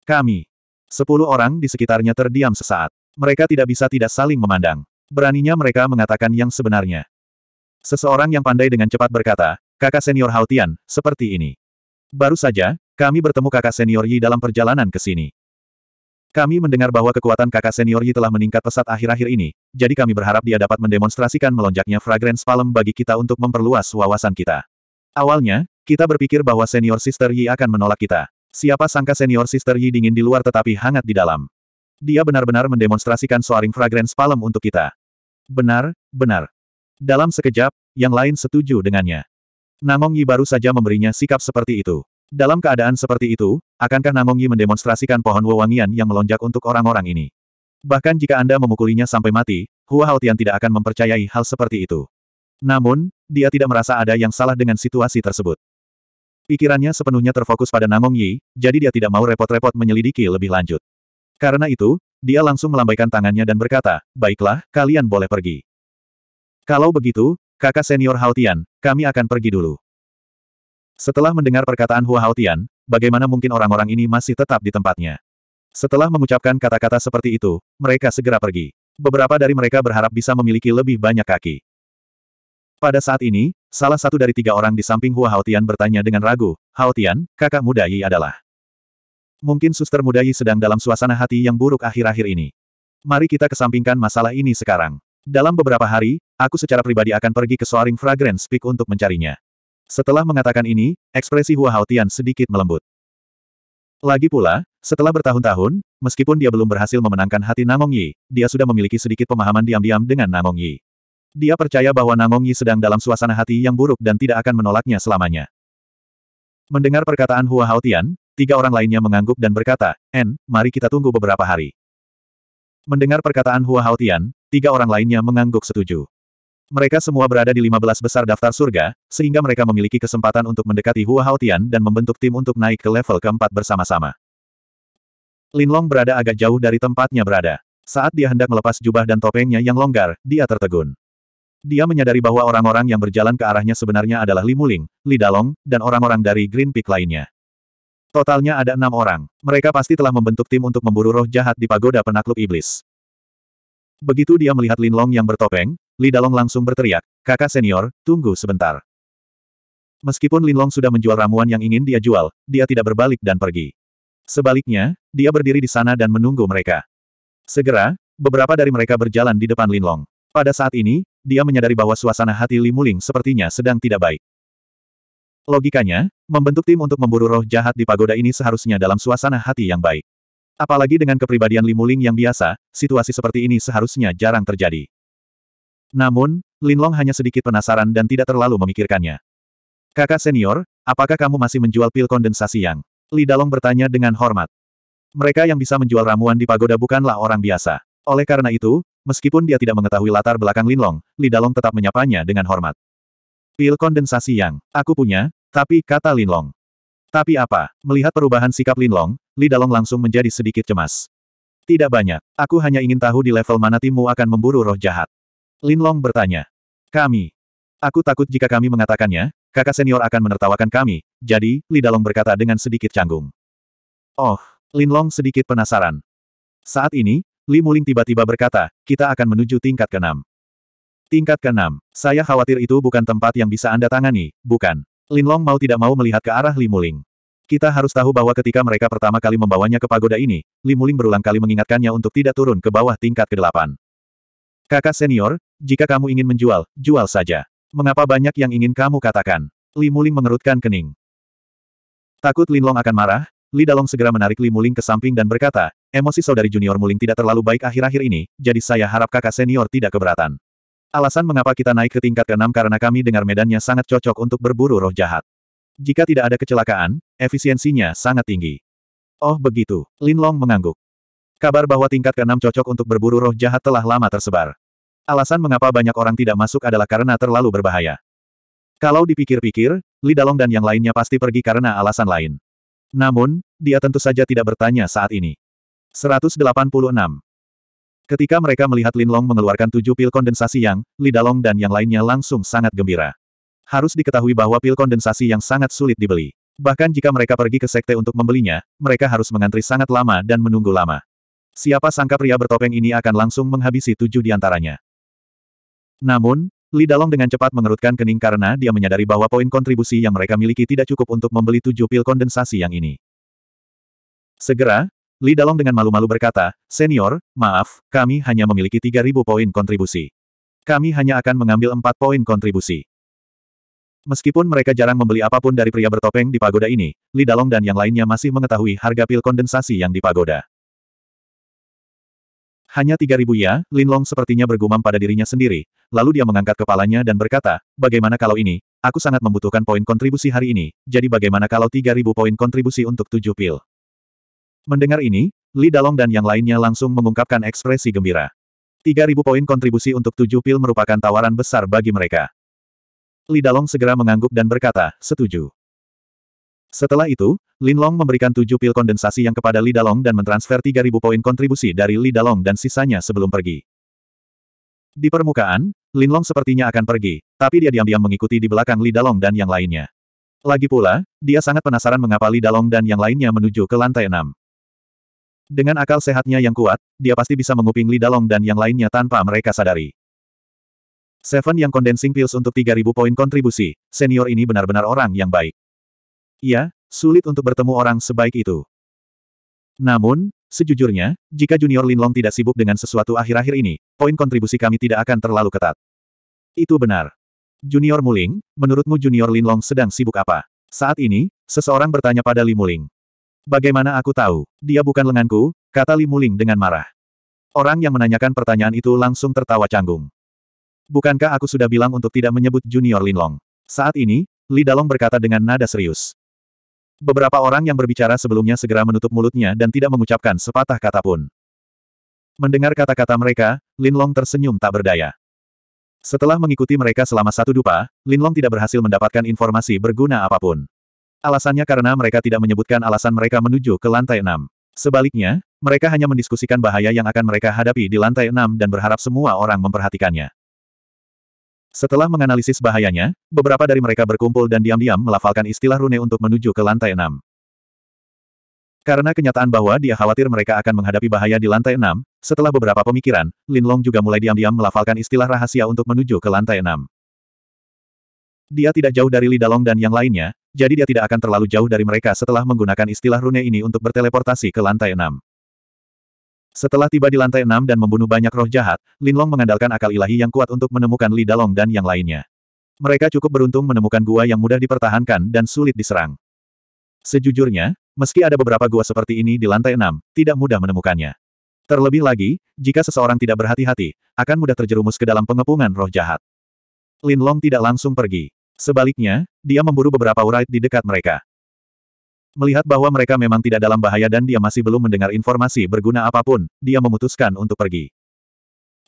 Kami. Sepuluh orang di sekitarnya terdiam sesaat. Mereka tidak bisa tidak saling memandang. Beraninya mereka mengatakan yang sebenarnya. Seseorang yang pandai dengan cepat berkata, kakak senior Haltian, seperti ini. Baru saja, kami bertemu kakak senior Yi dalam perjalanan ke sini. Kami mendengar bahwa kekuatan kakak senior Yi telah meningkat pesat akhir-akhir ini, jadi kami berharap dia dapat mendemonstrasikan melonjaknya Fragrance Palm bagi kita untuk memperluas wawasan kita. Awalnya, kita berpikir bahwa senior sister Yi akan menolak kita. Siapa sangka senior sister Yi dingin di luar tetapi hangat di dalam. Dia benar-benar mendemonstrasikan soaring Fragrance Palm untuk kita. Benar, benar. Dalam sekejap, yang lain setuju dengannya. Namong Yi baru saja memberinya sikap seperti itu. Dalam keadaan seperti itu, akankah Namongyi mendemonstrasikan pohon wewangian yang melonjak untuk orang-orang ini? Bahkan jika Anda memukulinya sampai mati, Hua Haotian tidak akan mempercayai hal seperti itu. Namun, dia tidak merasa ada yang salah dengan situasi tersebut. Pikirannya sepenuhnya terfokus pada Namong Yi, jadi dia tidak mau repot-repot menyelidiki lebih lanjut. Karena itu, dia langsung melambaikan tangannya dan berkata, Baiklah, kalian boleh pergi. Kalau begitu, kakak senior Haotian, kami akan pergi dulu. Setelah mendengar perkataan Hua Haotian, bagaimana mungkin orang-orang ini masih tetap di tempatnya? Setelah mengucapkan kata-kata seperti itu, mereka segera pergi. Beberapa dari mereka berharap bisa memiliki lebih banyak kaki. Pada saat ini, salah satu dari tiga orang di samping Hua Haotian bertanya dengan ragu, Haotian, kakak muda Yi adalah. Mungkin suster muda Yi sedang dalam suasana hati yang buruk akhir-akhir ini. Mari kita kesampingkan masalah ini sekarang. Dalam beberapa hari, aku secara pribadi akan pergi ke Soaring Fragrance Peak untuk mencarinya. Setelah mengatakan ini, ekspresi Hua Haotian sedikit melembut. Lagi pula, setelah bertahun-tahun, meskipun dia belum berhasil memenangkan hati Namong Yi, dia sudah memiliki sedikit pemahaman diam-diam dengan Namong Yi. Dia percaya bahwa Namong Yi sedang dalam suasana hati yang buruk dan tidak akan menolaknya selamanya. Mendengar perkataan Hua Haotian, tiga orang lainnya mengangguk dan berkata, En, mari kita tunggu beberapa hari. Mendengar perkataan Hua Haotian, tiga orang lainnya mengangguk setuju. Mereka semua berada di 15 besar daftar surga, sehingga mereka memiliki kesempatan untuk mendekati Hua Haotian dan membentuk tim untuk naik ke level keempat bersama-sama. Linlong berada agak jauh dari tempatnya berada. Saat dia hendak melepas jubah dan topengnya yang longgar, dia tertegun. Dia menyadari bahwa orang-orang yang berjalan ke arahnya sebenarnya adalah Li Muling, Li Dalong, dan orang-orang dari Green Peak lainnya. Totalnya ada enam orang. Mereka pasti telah membentuk tim untuk memburu roh jahat di pagoda penakluk iblis. Begitu dia melihat Linlong yang bertopeng, Li Dalong langsung berteriak, kakak senior, tunggu sebentar. Meskipun Linlong sudah menjual ramuan yang ingin dia jual, dia tidak berbalik dan pergi. Sebaliknya, dia berdiri di sana dan menunggu mereka. Segera, beberapa dari mereka berjalan di depan Linlong. Pada saat ini, dia menyadari bahwa suasana hati Li Muling sepertinya sedang tidak baik. Logikanya, membentuk tim untuk memburu roh jahat di pagoda ini seharusnya dalam suasana hati yang baik. Apalagi dengan kepribadian Li Muling yang biasa, situasi seperti ini seharusnya jarang terjadi. Namun, Linlong hanya sedikit penasaran dan tidak terlalu memikirkannya. Kakak senior, apakah kamu masih menjual pil kondensasi yang? Li Dalong bertanya dengan hormat. Mereka yang bisa menjual ramuan di pagoda bukanlah orang biasa. Oleh karena itu, meskipun dia tidak mengetahui latar belakang Linlong, Dalong tetap menyapanya dengan hormat. Pil kondensasi yang aku punya, tapi kata Linlong. Tapi apa? Melihat perubahan sikap Linlong, Dalong langsung menjadi sedikit cemas. Tidak banyak. Aku hanya ingin tahu di level mana timmu akan memburu roh jahat. Linlong bertanya. Kami. Aku takut jika kami mengatakannya, kakak senior akan menertawakan kami, jadi, Lidalong berkata dengan sedikit canggung. Oh, Linlong sedikit penasaran. Saat ini, Li Muling tiba-tiba berkata, kita akan menuju tingkat keenam. Tingkat keenam, saya khawatir itu bukan tempat yang bisa Anda tangani, bukan. Linlong mau tidak mau melihat ke arah Li Muling. Kita harus tahu bahwa ketika mereka pertama kali membawanya ke pagoda ini, Li Muling berulang kali mengingatkannya untuk tidak turun ke bawah tingkat ke-8. Kakak senior, jika kamu ingin menjual, jual saja. Mengapa banyak yang ingin kamu katakan? Li Muling mengerutkan kening. Takut Linlong akan marah, Li Dalong segera menarik Li Muling ke samping dan berkata, emosi saudari junior Muling tidak terlalu baik akhir-akhir ini, jadi saya harap kakak senior tidak keberatan. Alasan mengapa kita naik ke tingkat keenam karena kami dengar medannya sangat cocok untuk berburu roh jahat. Jika tidak ada kecelakaan, efisiensinya sangat tinggi. Oh begitu, Linlong mengangguk. Kabar bahwa tingkat keenam cocok untuk berburu roh jahat telah lama tersebar. Alasan mengapa banyak orang tidak masuk adalah karena terlalu berbahaya. Kalau dipikir-pikir, Li Dalong dan yang lainnya pasti pergi karena alasan lain. Namun, dia tentu saja tidak bertanya saat ini. 186. Ketika mereka melihat Lin Long mengeluarkan tujuh pil kondensasi yang, Li Dalong dan yang lainnya langsung sangat gembira. Harus diketahui bahwa pil kondensasi yang sangat sulit dibeli. Bahkan jika mereka pergi ke sekte untuk membelinya, mereka harus mengantri sangat lama dan menunggu lama. Siapa sangka pria bertopeng ini akan langsung menghabisi tujuh di antaranya. Namun, Li Dalong dengan cepat mengerutkan kening karena dia menyadari bahwa poin kontribusi yang mereka miliki tidak cukup untuk membeli tujuh pil kondensasi yang ini. Segera, Li Dalong dengan malu-malu berkata, Senior, maaf, kami hanya memiliki 3.000 poin kontribusi. Kami hanya akan mengambil 4 poin kontribusi. Meskipun mereka jarang membeli apapun dari pria bertopeng di pagoda ini, Li Dalong dan yang lainnya masih mengetahui harga pil kondensasi yang di pagoda. Hanya 3.000 ya, Linlong sepertinya bergumam pada dirinya sendiri, lalu dia mengangkat kepalanya dan berkata, bagaimana kalau ini, aku sangat membutuhkan poin kontribusi hari ini, jadi bagaimana kalau 3.000 poin kontribusi untuk tujuh pil? Mendengar ini, Li Dalong dan yang lainnya langsung mengungkapkan ekspresi gembira. 3.000 poin kontribusi untuk tujuh pil merupakan tawaran besar bagi mereka. Li Dalong segera mengangguk dan berkata, setuju. Setelah itu, Lin Long memberikan tujuh pil kondensasi yang kepada Li Dalong dan mentransfer 3.000 poin kontribusi dari Li Dalong dan sisanya sebelum pergi. Di permukaan, Lin Long sepertinya akan pergi, tapi dia diam-diam mengikuti di belakang Li Dalong dan yang lainnya. Lagi pula, dia sangat penasaran mengapa Li Dalong dan yang lainnya menuju ke lantai enam. Dengan akal sehatnya yang kuat, dia pasti bisa menguping Li Dalong dan yang lainnya tanpa mereka sadari. Seven yang kondensing pills untuk 3.000 poin kontribusi, senior ini benar-benar orang yang baik. Ya, sulit untuk bertemu orang sebaik itu. Namun, sejujurnya, jika Junior Linlong tidak sibuk dengan sesuatu akhir-akhir ini, poin kontribusi kami tidak akan terlalu ketat. Itu benar. Junior Muling, menurutmu Junior Linlong sedang sibuk apa? Saat ini, seseorang bertanya pada Li Muling. Bagaimana aku tahu? Dia bukan lenganku, kata Li Muling dengan marah. Orang yang menanyakan pertanyaan itu langsung tertawa canggung. Bukankah aku sudah bilang untuk tidak menyebut Junior Linlong? Saat ini, Li Dalong berkata dengan nada serius. Beberapa orang yang berbicara sebelumnya segera menutup mulutnya dan tidak mengucapkan sepatah kata pun. Mendengar kata-kata mereka, Lin Long tersenyum tak berdaya. Setelah mengikuti mereka selama satu dupa, Long tidak berhasil mendapatkan informasi berguna apapun. Alasannya karena mereka tidak menyebutkan alasan mereka menuju ke lantai enam. Sebaliknya, mereka hanya mendiskusikan bahaya yang akan mereka hadapi di lantai enam dan berharap semua orang memperhatikannya. Setelah menganalisis bahayanya, beberapa dari mereka berkumpul dan diam-diam melafalkan istilah rune untuk menuju ke lantai enam. Karena kenyataan bahwa dia khawatir mereka akan menghadapi bahaya di lantai enam, setelah beberapa pemikiran, Lin Long juga mulai diam-diam melafalkan istilah rahasia untuk menuju ke lantai enam. Dia tidak jauh dari Li Dalong dan yang lainnya, jadi dia tidak akan terlalu jauh dari mereka setelah menggunakan istilah rune ini untuk berteleportasi ke lantai enam. Setelah tiba di lantai enam dan membunuh banyak roh jahat, Linlong mengandalkan akal ilahi yang kuat untuk menemukan Li Dalong dan yang lainnya. Mereka cukup beruntung menemukan gua yang mudah dipertahankan dan sulit diserang. Sejujurnya, meski ada beberapa gua seperti ini di lantai enam, tidak mudah menemukannya. Terlebih lagi, jika seseorang tidak berhati-hati, akan mudah terjerumus ke dalam pengepungan roh jahat. Linlong tidak langsung pergi. Sebaliknya, dia memburu beberapa urait di dekat mereka. Melihat bahwa mereka memang tidak dalam bahaya dan dia masih belum mendengar informasi berguna apapun, dia memutuskan untuk pergi.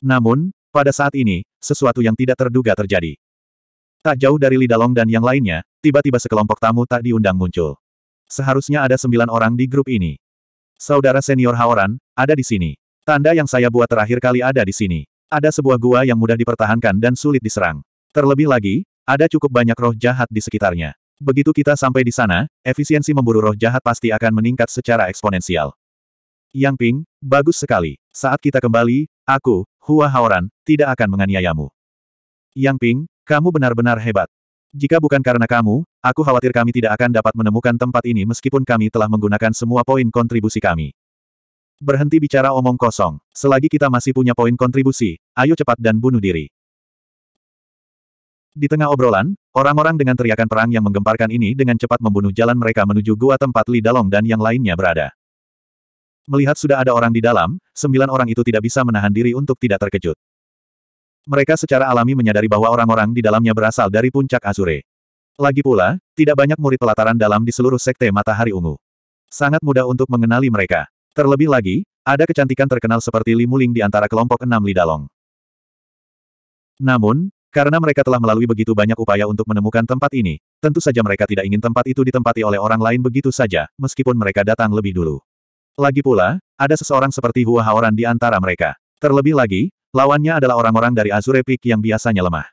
Namun, pada saat ini, sesuatu yang tidak terduga terjadi. Tak jauh dari Lidalong dan yang lainnya, tiba-tiba sekelompok tamu tak diundang muncul. Seharusnya ada sembilan orang di grup ini. Saudara senior Haoran, ada di sini. Tanda yang saya buat terakhir kali ada di sini. Ada sebuah gua yang mudah dipertahankan dan sulit diserang. Terlebih lagi, ada cukup banyak roh jahat di sekitarnya. Begitu kita sampai di sana, efisiensi memburu roh jahat pasti akan meningkat secara eksponensial. Yang Ping, bagus sekali. Saat kita kembali, aku, Hua Haoran, tidak akan menganiayamu. Yang Ping, kamu benar-benar hebat. Jika bukan karena kamu, aku khawatir kami tidak akan dapat menemukan tempat ini meskipun kami telah menggunakan semua poin kontribusi kami. Berhenti bicara omong kosong. Selagi kita masih punya poin kontribusi, ayo cepat dan bunuh diri. Di tengah obrolan, orang-orang dengan teriakan perang yang menggemparkan ini dengan cepat membunuh jalan mereka menuju gua tempat Li Dalong dan yang lainnya berada. Melihat sudah ada orang di dalam, sembilan orang itu tidak bisa menahan diri untuk tidak terkejut. Mereka secara alami menyadari bahwa orang-orang di dalamnya berasal dari puncak Azure. Lagi pula, tidak banyak murid pelataran dalam di seluruh sekte Matahari Ungu. Sangat mudah untuk mengenali mereka. Terlebih lagi, ada kecantikan terkenal seperti Li Muling di antara kelompok enam Li Dalong. Namun, karena mereka telah melalui begitu banyak upaya untuk menemukan tempat ini, tentu saja mereka tidak ingin tempat itu ditempati oleh orang lain begitu saja, meskipun mereka datang lebih dulu. Lagi pula, ada seseorang seperti Hua Haoran di antara mereka. Terlebih lagi, lawannya adalah orang-orang dari Azure Peak yang biasanya lemah.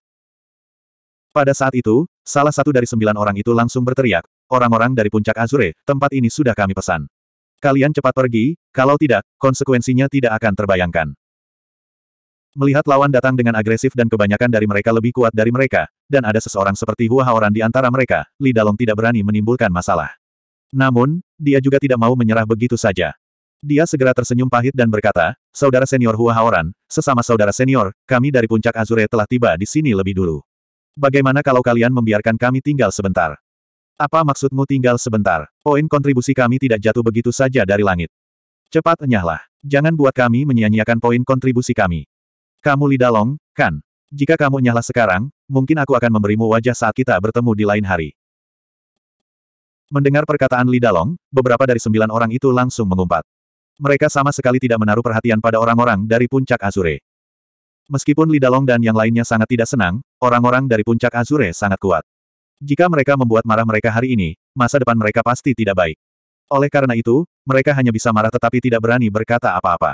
Pada saat itu, salah satu dari sembilan orang itu langsung berteriak, orang-orang dari puncak Azure, tempat ini sudah kami pesan. Kalian cepat pergi, kalau tidak, konsekuensinya tidak akan terbayangkan. Melihat lawan datang dengan agresif dan kebanyakan dari mereka lebih kuat dari mereka, dan ada seseorang seperti Hua Haoran di antara mereka, Li Dalong tidak berani menimbulkan masalah. Namun, dia juga tidak mau menyerah begitu saja. Dia segera tersenyum pahit dan berkata, Saudara senior Hua Haoran, sesama saudara senior, kami dari puncak Azure telah tiba di sini lebih dulu. Bagaimana kalau kalian membiarkan kami tinggal sebentar? Apa maksudmu tinggal sebentar? Poin kontribusi kami tidak jatuh begitu saja dari langit. Cepat enyahlah. Jangan buat kami menyia-nyiakan poin kontribusi kami. Kamu Lidalong, long, kan? Jika kamu nyala sekarang, mungkin aku akan memberimu wajah saat kita bertemu di lain hari. Mendengar perkataan Lidalong, long, beberapa dari sembilan orang itu langsung mengumpat. Mereka sama sekali tidak menaruh perhatian pada orang-orang dari puncak Azure. Meskipun Lidalong dan yang lainnya sangat tidak senang, orang-orang dari puncak Azure sangat kuat. Jika mereka membuat marah mereka hari ini, masa depan mereka pasti tidak baik. Oleh karena itu, mereka hanya bisa marah tetapi tidak berani berkata apa-apa.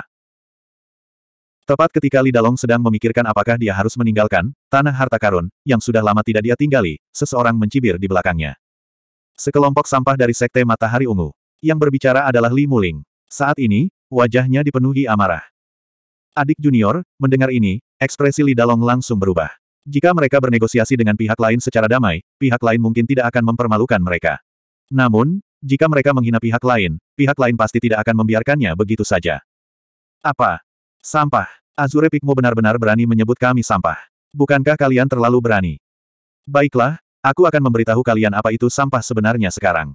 Tepat ketika Lidalong sedang memikirkan apakah dia harus meninggalkan tanah harta karun yang sudah lama tidak dia tinggali, seseorang mencibir di belakangnya. Sekelompok sampah dari Sekte Matahari Ungu. Yang berbicara adalah Li Muling. Saat ini, wajahnya dipenuhi amarah. Adik junior, mendengar ini, ekspresi Lidalong langsung berubah. Jika mereka bernegosiasi dengan pihak lain secara damai, pihak lain mungkin tidak akan mempermalukan mereka. Namun, jika mereka menghina pihak lain, pihak lain pasti tidak akan membiarkannya begitu saja. Apa, Sampah. Azure Pikmo benar-benar berani menyebut kami sampah. Bukankah kalian terlalu berani? Baiklah, aku akan memberitahu kalian apa itu sampah sebenarnya sekarang.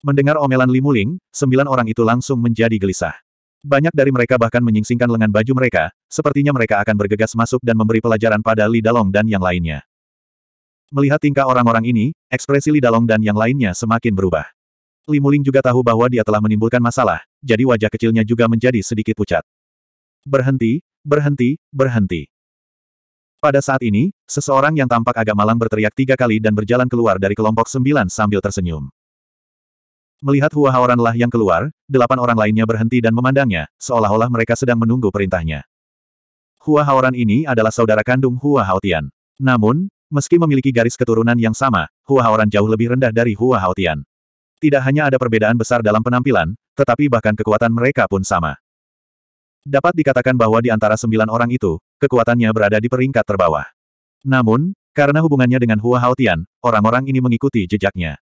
Mendengar omelan Limuling, sembilan orang itu langsung menjadi gelisah. Banyak dari mereka bahkan menyingsingkan lengan baju mereka, sepertinya mereka akan bergegas masuk dan memberi pelajaran pada Li Dalong dan yang lainnya. Melihat tingkah orang-orang ini, ekspresi Li Dalong dan yang lainnya semakin berubah. Limuling juga tahu bahwa dia telah menimbulkan masalah, jadi wajah kecilnya juga menjadi sedikit pucat. Berhenti, berhenti, berhenti. Pada saat ini, seseorang yang tampak agak malang berteriak tiga kali dan berjalan keluar dari kelompok sembilan sambil tersenyum. Melihat Hua Haoranlah yang keluar, delapan orang lainnya berhenti dan memandangnya, seolah-olah mereka sedang menunggu perintahnya. Hua Haoran ini adalah saudara kandung Hua Haotian. Namun, meski memiliki garis keturunan yang sama, Hua Haoran jauh lebih rendah dari Hua Haotian. Tidak hanya ada perbedaan besar dalam penampilan, tetapi bahkan kekuatan mereka pun sama. Dapat dikatakan bahwa di antara sembilan orang itu, kekuatannya berada di peringkat terbawah. Namun, karena hubungannya dengan Hua Haotian, orang-orang ini mengikuti jejaknya.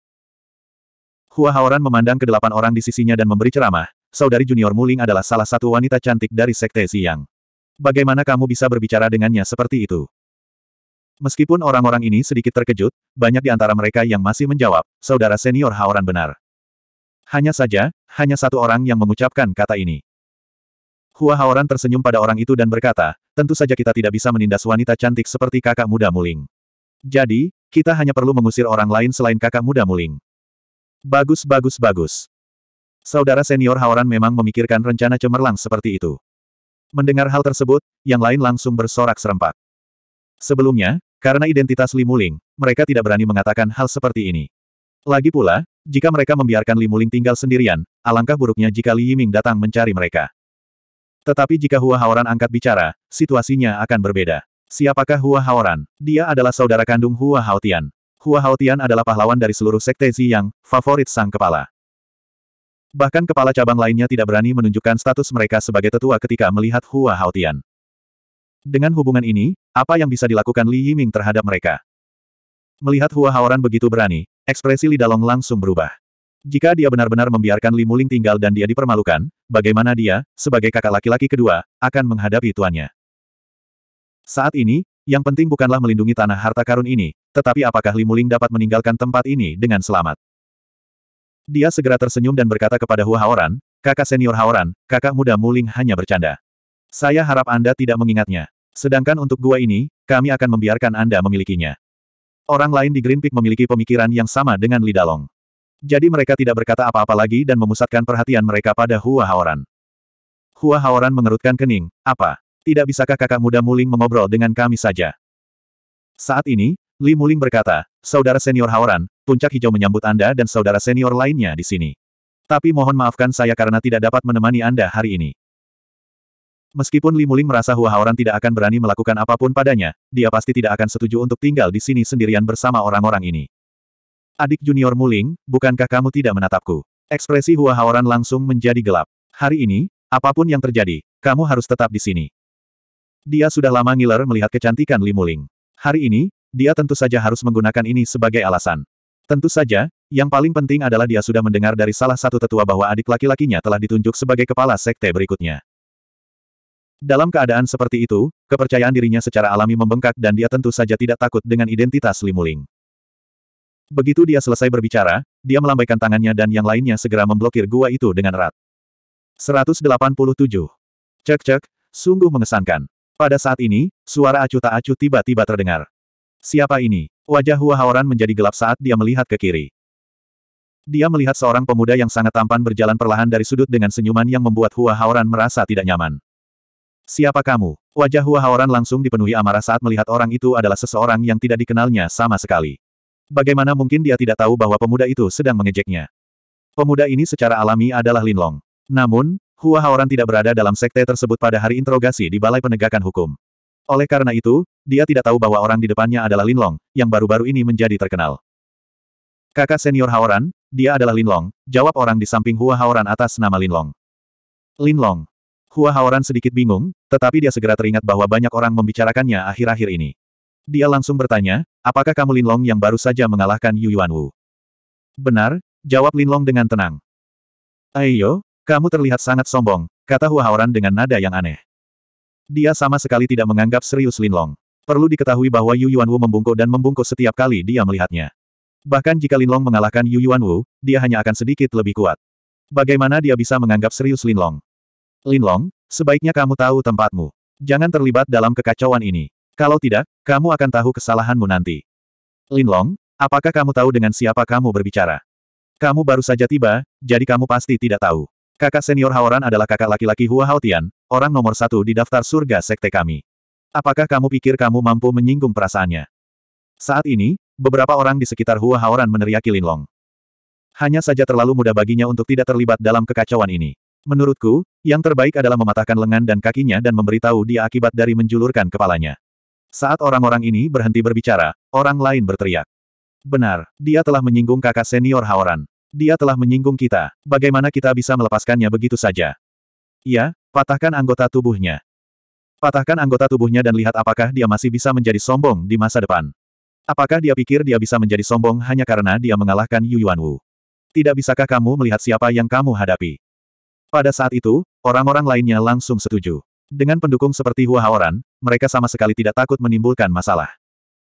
Hua Haoran memandang kedelapan orang di sisinya dan memberi ceramah, saudari junior Muling adalah salah satu wanita cantik dari Sekte Siang. Bagaimana kamu bisa berbicara dengannya seperti itu? Meskipun orang-orang ini sedikit terkejut, banyak di antara mereka yang masih menjawab, saudara senior Haoran benar. Hanya saja, hanya satu orang yang mengucapkan kata ini. Hua Haoran tersenyum pada orang itu dan berkata, tentu saja kita tidak bisa menindas wanita cantik seperti kakak muda Muling. Jadi, kita hanya perlu mengusir orang lain selain kakak muda Muling. Bagus bagus bagus. Saudara senior Haoran memang memikirkan rencana cemerlang seperti itu. Mendengar hal tersebut, yang lain langsung bersorak serempak. Sebelumnya, karena identitas Li Muling, mereka tidak berani mengatakan hal seperti ini. Lagi pula, jika mereka membiarkan Li Muling tinggal sendirian, alangkah buruknya jika Li Yiming datang mencari mereka. Tetapi jika Hua Haoran angkat bicara, situasinya akan berbeda. Siapakah Hua Haoran? Dia adalah saudara kandung Hua Haotian. Hua Haotian adalah pahlawan dari seluruh sekte yang favorit sang kepala. Bahkan kepala cabang lainnya tidak berani menunjukkan status mereka sebagai tetua ketika melihat Hua Haotian. Dengan hubungan ini, apa yang bisa dilakukan Li Yiming terhadap mereka? Melihat Hua Haoran begitu berani, ekspresi Li Dalong langsung berubah. Jika dia benar-benar membiarkan Li Muling tinggal dan dia dipermalukan, bagaimana dia, sebagai kakak laki-laki kedua, akan menghadapi tuannya? Saat ini, yang penting bukanlah melindungi tanah harta karun ini, tetapi apakah Li Muling dapat meninggalkan tempat ini dengan selamat. Dia segera tersenyum dan berkata kepada Hua Haoran, kakak senior Haoran, kakak muda Muling hanya bercanda. Saya harap Anda tidak mengingatnya. Sedangkan untuk gua ini, kami akan membiarkan Anda memilikinya. Orang lain di Green Peak memiliki pemikiran yang sama dengan Li Dalong. Jadi mereka tidak berkata apa-apa lagi dan memusatkan perhatian mereka pada Hua Haoran. Hua Haoran mengerutkan kening, apa? Tidak bisakah kakak muda Muling mengobrol dengan kami saja? Saat ini, Li Muling berkata, Saudara senior Haoran, puncak hijau menyambut Anda dan saudara senior lainnya di sini. Tapi mohon maafkan saya karena tidak dapat menemani Anda hari ini. Meskipun Li Muling merasa Hua Haoran tidak akan berani melakukan apapun padanya, dia pasti tidak akan setuju untuk tinggal di sini sendirian bersama orang-orang ini. Adik junior Muling, bukankah kamu tidak menatapku? Ekspresi Hua Haoran langsung menjadi gelap. Hari ini, apapun yang terjadi, kamu harus tetap di sini. Dia sudah lama ngiler melihat kecantikan Li Muling. Hari ini, dia tentu saja harus menggunakan ini sebagai alasan. Tentu saja, yang paling penting adalah dia sudah mendengar dari salah satu tetua bahwa adik laki-lakinya telah ditunjuk sebagai kepala sekte berikutnya. Dalam keadaan seperti itu, kepercayaan dirinya secara alami membengkak dan dia tentu saja tidak takut dengan identitas Li Muling. Begitu dia selesai berbicara, dia melambaikan tangannya dan yang lainnya segera memblokir gua itu dengan erat. 187. Cek-cek, sungguh mengesankan. Pada saat ini, suara acu tak acu tiba-tiba terdengar. Siapa ini? Wajah Hua Haoran menjadi gelap saat dia melihat ke kiri. Dia melihat seorang pemuda yang sangat tampan berjalan perlahan dari sudut dengan senyuman yang membuat Hua Haoran merasa tidak nyaman. Siapa kamu? Wajah Hua Haoran langsung dipenuhi amarah saat melihat orang itu adalah seseorang yang tidak dikenalnya sama sekali. Bagaimana mungkin dia tidak tahu bahwa pemuda itu sedang mengejeknya? Pemuda ini secara alami adalah Lin Long. Namun, Hua Haoran tidak berada dalam sekte tersebut pada hari interogasi di Balai Penegakan Hukum. Oleh karena itu, dia tidak tahu bahwa orang di depannya adalah Lin Long, yang baru-baru ini menjadi terkenal. Kakak senior Haoran, dia adalah Lin Long, jawab orang di samping Hua Haoran atas nama Lin Long. Lin Long. Hua Haoran sedikit bingung, tetapi dia segera teringat bahwa banyak orang membicarakannya akhir-akhir ini. Dia langsung bertanya, apakah kamu Linlong yang baru saja mengalahkan Yu Yuanwu? Benar, jawab Linlong dengan tenang. Ayo, kamu terlihat sangat sombong, kata Hua Haoran dengan nada yang aneh. Dia sama sekali tidak menganggap serius Linlong. Perlu diketahui bahwa Yu Yuanwu membungkuk dan membungkuk setiap kali dia melihatnya. Bahkan jika Linlong mengalahkan Yu Yuanwu, dia hanya akan sedikit lebih kuat. Bagaimana dia bisa menganggap serius Linlong? Linlong, sebaiknya kamu tahu tempatmu. Jangan terlibat dalam kekacauan ini. Kalau tidak, kamu akan tahu kesalahanmu nanti. Linlong, apakah kamu tahu dengan siapa kamu berbicara? Kamu baru saja tiba, jadi kamu pasti tidak tahu. Kakak senior Haoran adalah kakak laki-laki Hua Haotian, orang nomor satu di daftar surga sekte kami. Apakah kamu pikir kamu mampu menyinggung perasaannya? Saat ini, beberapa orang di sekitar Hua Haoran meneriaki Linlong. Hanya saja terlalu mudah baginya untuk tidak terlibat dalam kekacauan ini. Menurutku, yang terbaik adalah mematahkan lengan dan kakinya dan memberitahu dia akibat dari menjulurkan kepalanya. Saat orang-orang ini berhenti berbicara, orang lain berteriak. Benar, dia telah menyinggung kakak senior Haoran. Dia telah menyinggung kita. Bagaimana kita bisa melepaskannya begitu saja? Ya, patahkan anggota tubuhnya. Patahkan anggota tubuhnya dan lihat apakah dia masih bisa menjadi sombong di masa depan. Apakah dia pikir dia bisa menjadi sombong hanya karena dia mengalahkan Yu Yuan Wu? Tidak bisakah kamu melihat siapa yang kamu hadapi? Pada saat itu, orang-orang lainnya langsung setuju. Dengan pendukung seperti Hua Haoran, mereka sama sekali tidak takut menimbulkan masalah.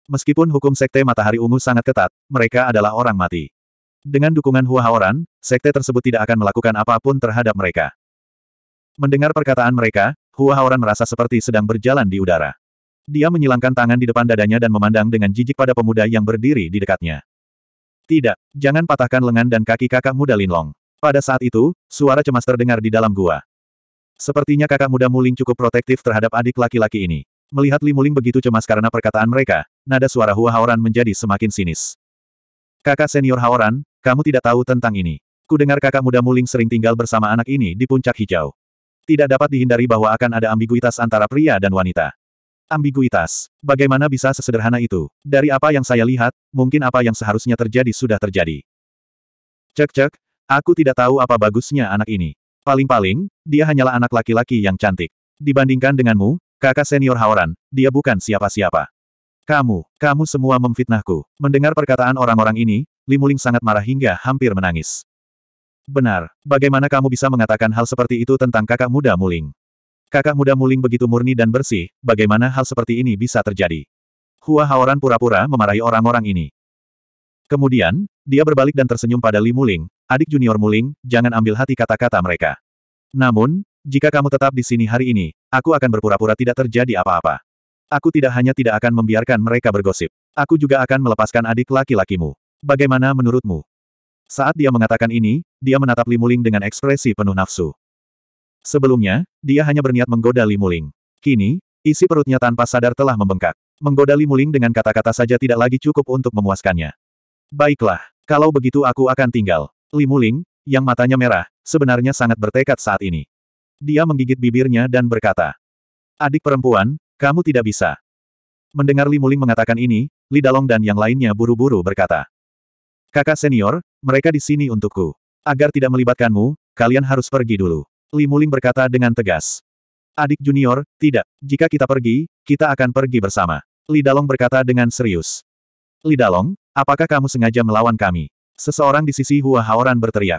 Meskipun hukum Sekte Matahari Ungu sangat ketat, mereka adalah orang mati. Dengan dukungan Hua Haoran, Sekte tersebut tidak akan melakukan apapun terhadap mereka. Mendengar perkataan mereka, Hua Haoran merasa seperti sedang berjalan di udara. Dia menyilangkan tangan di depan dadanya dan memandang dengan jijik pada pemuda yang berdiri di dekatnya. Tidak, jangan patahkan lengan dan kaki kakak muda Linlong. Pada saat itu, suara cemas terdengar di dalam gua. Sepertinya kakak muda Muling cukup protektif terhadap adik laki-laki ini. Melihat Li Muling begitu cemas karena perkataan mereka, nada suara Hua Haoran menjadi semakin sinis. Kakak senior Haoran, kamu tidak tahu tentang ini. Kudengar kakak muda Muling sering tinggal bersama anak ini di puncak hijau. Tidak dapat dihindari bahwa akan ada ambiguitas antara pria dan wanita. Ambiguitas. Bagaimana bisa sesederhana itu? Dari apa yang saya lihat, mungkin apa yang seharusnya terjadi sudah terjadi. Cek-cek, aku tidak tahu apa bagusnya anak ini. Paling-paling, dia hanyalah anak laki-laki yang cantik. Dibandingkan denganmu, kakak senior Haoran, dia bukan siapa-siapa. Kamu, kamu semua memfitnahku. Mendengar perkataan orang-orang ini, Limuling sangat marah hingga hampir menangis. Benar, bagaimana kamu bisa mengatakan hal seperti itu tentang kakak muda Muling? Kakak muda Muling begitu murni dan bersih, bagaimana hal seperti ini bisa terjadi? Hua Haoran pura-pura memarahi orang-orang ini. Kemudian, dia berbalik dan tersenyum pada Li Muling, adik junior Muling, jangan ambil hati kata-kata mereka. Namun, jika kamu tetap di sini hari ini, aku akan berpura-pura tidak terjadi apa-apa. Aku tidak hanya tidak akan membiarkan mereka bergosip. Aku juga akan melepaskan adik laki-lakimu. Bagaimana menurutmu? Saat dia mengatakan ini, dia menatap Li Muling dengan ekspresi penuh nafsu. Sebelumnya, dia hanya berniat menggoda Li Muling. Kini, isi perutnya tanpa sadar telah membengkak. Menggoda Li Muling dengan kata-kata saja tidak lagi cukup untuk memuaskannya. Baiklah, kalau begitu aku akan tinggal. Li Muling, yang matanya merah, sebenarnya sangat bertekad saat ini. Dia menggigit bibirnya dan berkata, Adik perempuan, kamu tidak bisa. Mendengar Li Muling mengatakan ini, Li Dalong dan yang lainnya buru-buru berkata, Kakak senior, mereka di sini untukku. Agar tidak melibatkanmu, kalian harus pergi dulu. Li Muling berkata dengan tegas. Adik junior, tidak. Jika kita pergi, kita akan pergi bersama. Li Dalong berkata dengan serius. Li Dalong. Apakah kamu sengaja melawan kami? Seseorang di sisi Hua Haoran berteriak.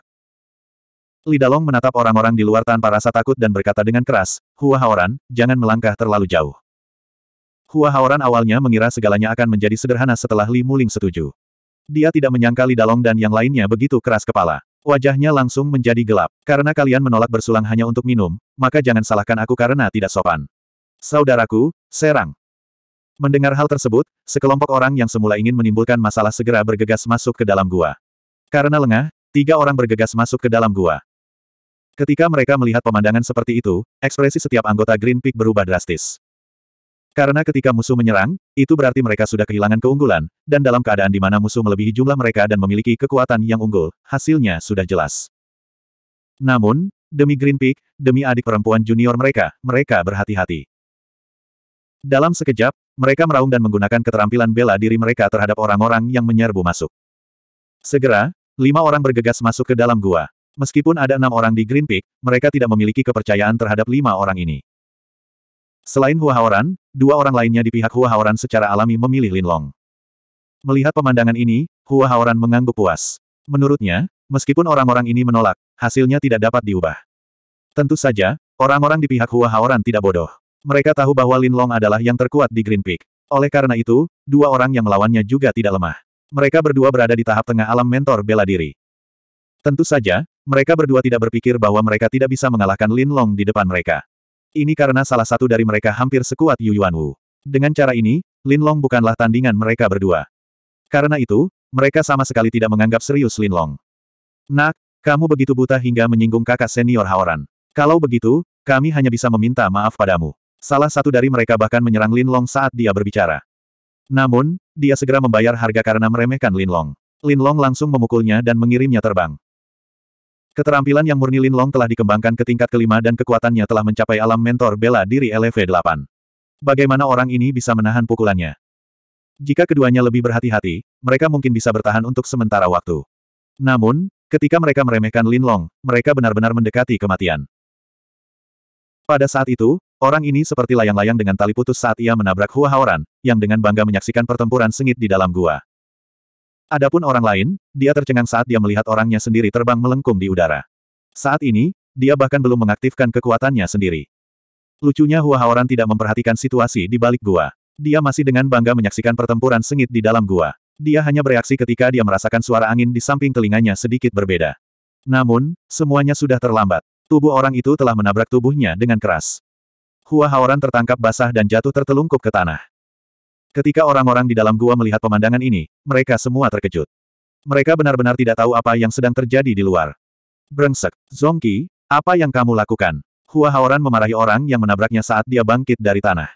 Lidalong menatap orang-orang di luar tanpa rasa takut dan berkata dengan keras, Hua Haoran, jangan melangkah terlalu jauh. Hua Haoran awalnya mengira segalanya akan menjadi sederhana setelah Li Muling setuju. Dia tidak menyangka Lidalong dan yang lainnya begitu keras kepala. Wajahnya langsung menjadi gelap. Karena kalian menolak bersulang hanya untuk minum, maka jangan salahkan aku karena tidak sopan. Saudaraku, serang. Mendengar hal tersebut, sekelompok orang yang semula ingin menimbulkan masalah segera bergegas masuk ke dalam gua. Karena lengah, tiga orang bergegas masuk ke dalam gua. Ketika mereka melihat pemandangan seperti itu, ekspresi setiap anggota Green Peak berubah drastis. Karena ketika musuh menyerang, itu berarti mereka sudah kehilangan keunggulan, dan dalam keadaan di mana musuh melebihi jumlah mereka dan memiliki kekuatan yang unggul, hasilnya sudah jelas. Namun, demi Green Peak, demi adik perempuan junior mereka, mereka berhati-hati. Dalam sekejap, mereka meraung dan menggunakan keterampilan bela diri mereka terhadap orang-orang yang menyerbu masuk. Segera, lima orang bergegas masuk ke dalam gua. Meskipun ada enam orang di Green Peak, mereka tidak memiliki kepercayaan terhadap lima orang ini. Selain Hua Haoran, dua orang lainnya di pihak Hua Haoran secara alami memilih Lin Long. Melihat pemandangan ini, Hua Haoran mengangguk puas. Menurutnya, meskipun orang-orang ini menolak, hasilnya tidak dapat diubah. Tentu saja, orang-orang di pihak Hua Haoran tidak bodoh. Mereka tahu bahwa Lin Long adalah yang terkuat di Green Peak. Oleh karena itu, dua orang yang melawannya juga tidak lemah. Mereka berdua berada di tahap tengah alam mentor bela diri. Tentu saja, mereka berdua tidak berpikir bahwa mereka tidak bisa mengalahkan Lin Long di depan mereka. Ini karena salah satu dari mereka hampir sekuat Yu Yuan Wu. Dengan cara ini, Lin Long bukanlah tandingan mereka berdua. Karena itu, mereka sama sekali tidak menganggap serius Lin Long. Nak, kamu begitu buta hingga menyinggung kakak senior Haoran. Kalau begitu, kami hanya bisa meminta maaf padamu. Salah satu dari mereka bahkan menyerang Lin Long saat dia berbicara. Namun, dia segera membayar harga karena meremehkan Lin Long. Lin Long langsung memukulnya dan mengirimnya terbang. Keterampilan yang murni Lin Long telah dikembangkan ke tingkat kelima dan kekuatannya telah mencapai alam mentor bela diri LV8. Bagaimana orang ini bisa menahan pukulannya? Jika keduanya lebih berhati-hati, mereka mungkin bisa bertahan untuk sementara waktu. Namun, ketika mereka meremehkan Lin Long, mereka benar-benar mendekati kematian. Pada saat itu, Orang ini seperti layang-layang dengan tali putus saat ia menabrak Hua Haoran, yang dengan bangga menyaksikan pertempuran sengit di dalam gua. Adapun orang lain, dia tercengang saat dia melihat orangnya sendiri terbang melengkung di udara. Saat ini, dia bahkan belum mengaktifkan kekuatannya sendiri. Lucunya Hua Haoran tidak memperhatikan situasi di balik gua. Dia masih dengan bangga menyaksikan pertempuran sengit di dalam gua. Dia hanya bereaksi ketika dia merasakan suara angin di samping telinganya sedikit berbeda. Namun, semuanya sudah terlambat. Tubuh orang itu telah menabrak tubuhnya dengan keras. Hua Haoran tertangkap basah dan jatuh tertelungkup ke tanah. Ketika orang-orang di dalam gua melihat pemandangan ini, mereka semua terkejut. Mereka benar-benar tidak tahu apa yang sedang terjadi di luar. Brengsek, Zongki, apa yang kamu lakukan? Hua Haoran memarahi orang yang menabraknya saat dia bangkit dari tanah.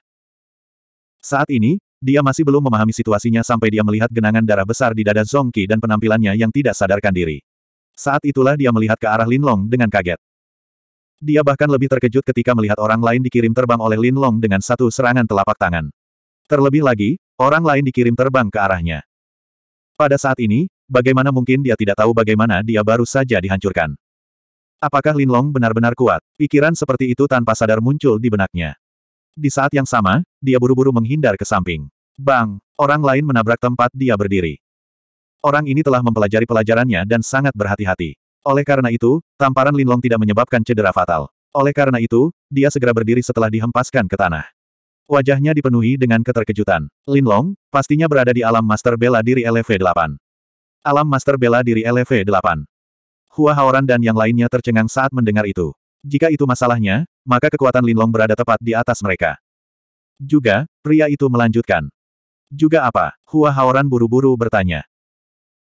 Saat ini, dia masih belum memahami situasinya sampai dia melihat genangan darah besar di dada Zongki dan penampilannya yang tidak sadarkan diri. Saat itulah dia melihat ke arah Linlong dengan kaget. Dia bahkan lebih terkejut ketika melihat orang lain dikirim terbang oleh Lin Long dengan satu serangan telapak tangan. Terlebih lagi, orang lain dikirim terbang ke arahnya. Pada saat ini, bagaimana mungkin dia tidak tahu bagaimana dia baru saja dihancurkan. Apakah Lin Long benar-benar kuat? Pikiran seperti itu tanpa sadar muncul di benaknya. Di saat yang sama, dia buru-buru menghindar ke samping. Bang! Orang lain menabrak tempat dia berdiri. Orang ini telah mempelajari pelajarannya dan sangat berhati-hati. Oleh karena itu, tamparan Linlong tidak menyebabkan cedera fatal. Oleh karena itu, dia segera berdiri setelah dihempaskan ke tanah. Wajahnya dipenuhi dengan keterkejutan. Linlong, pastinya berada di alam master bela diri LV8. Alam master bela diri LV8. Hua Haoran dan yang lainnya tercengang saat mendengar itu. Jika itu masalahnya, maka kekuatan Linlong berada tepat di atas mereka. Juga, pria itu melanjutkan. Juga apa? Hua Haoran buru-buru bertanya.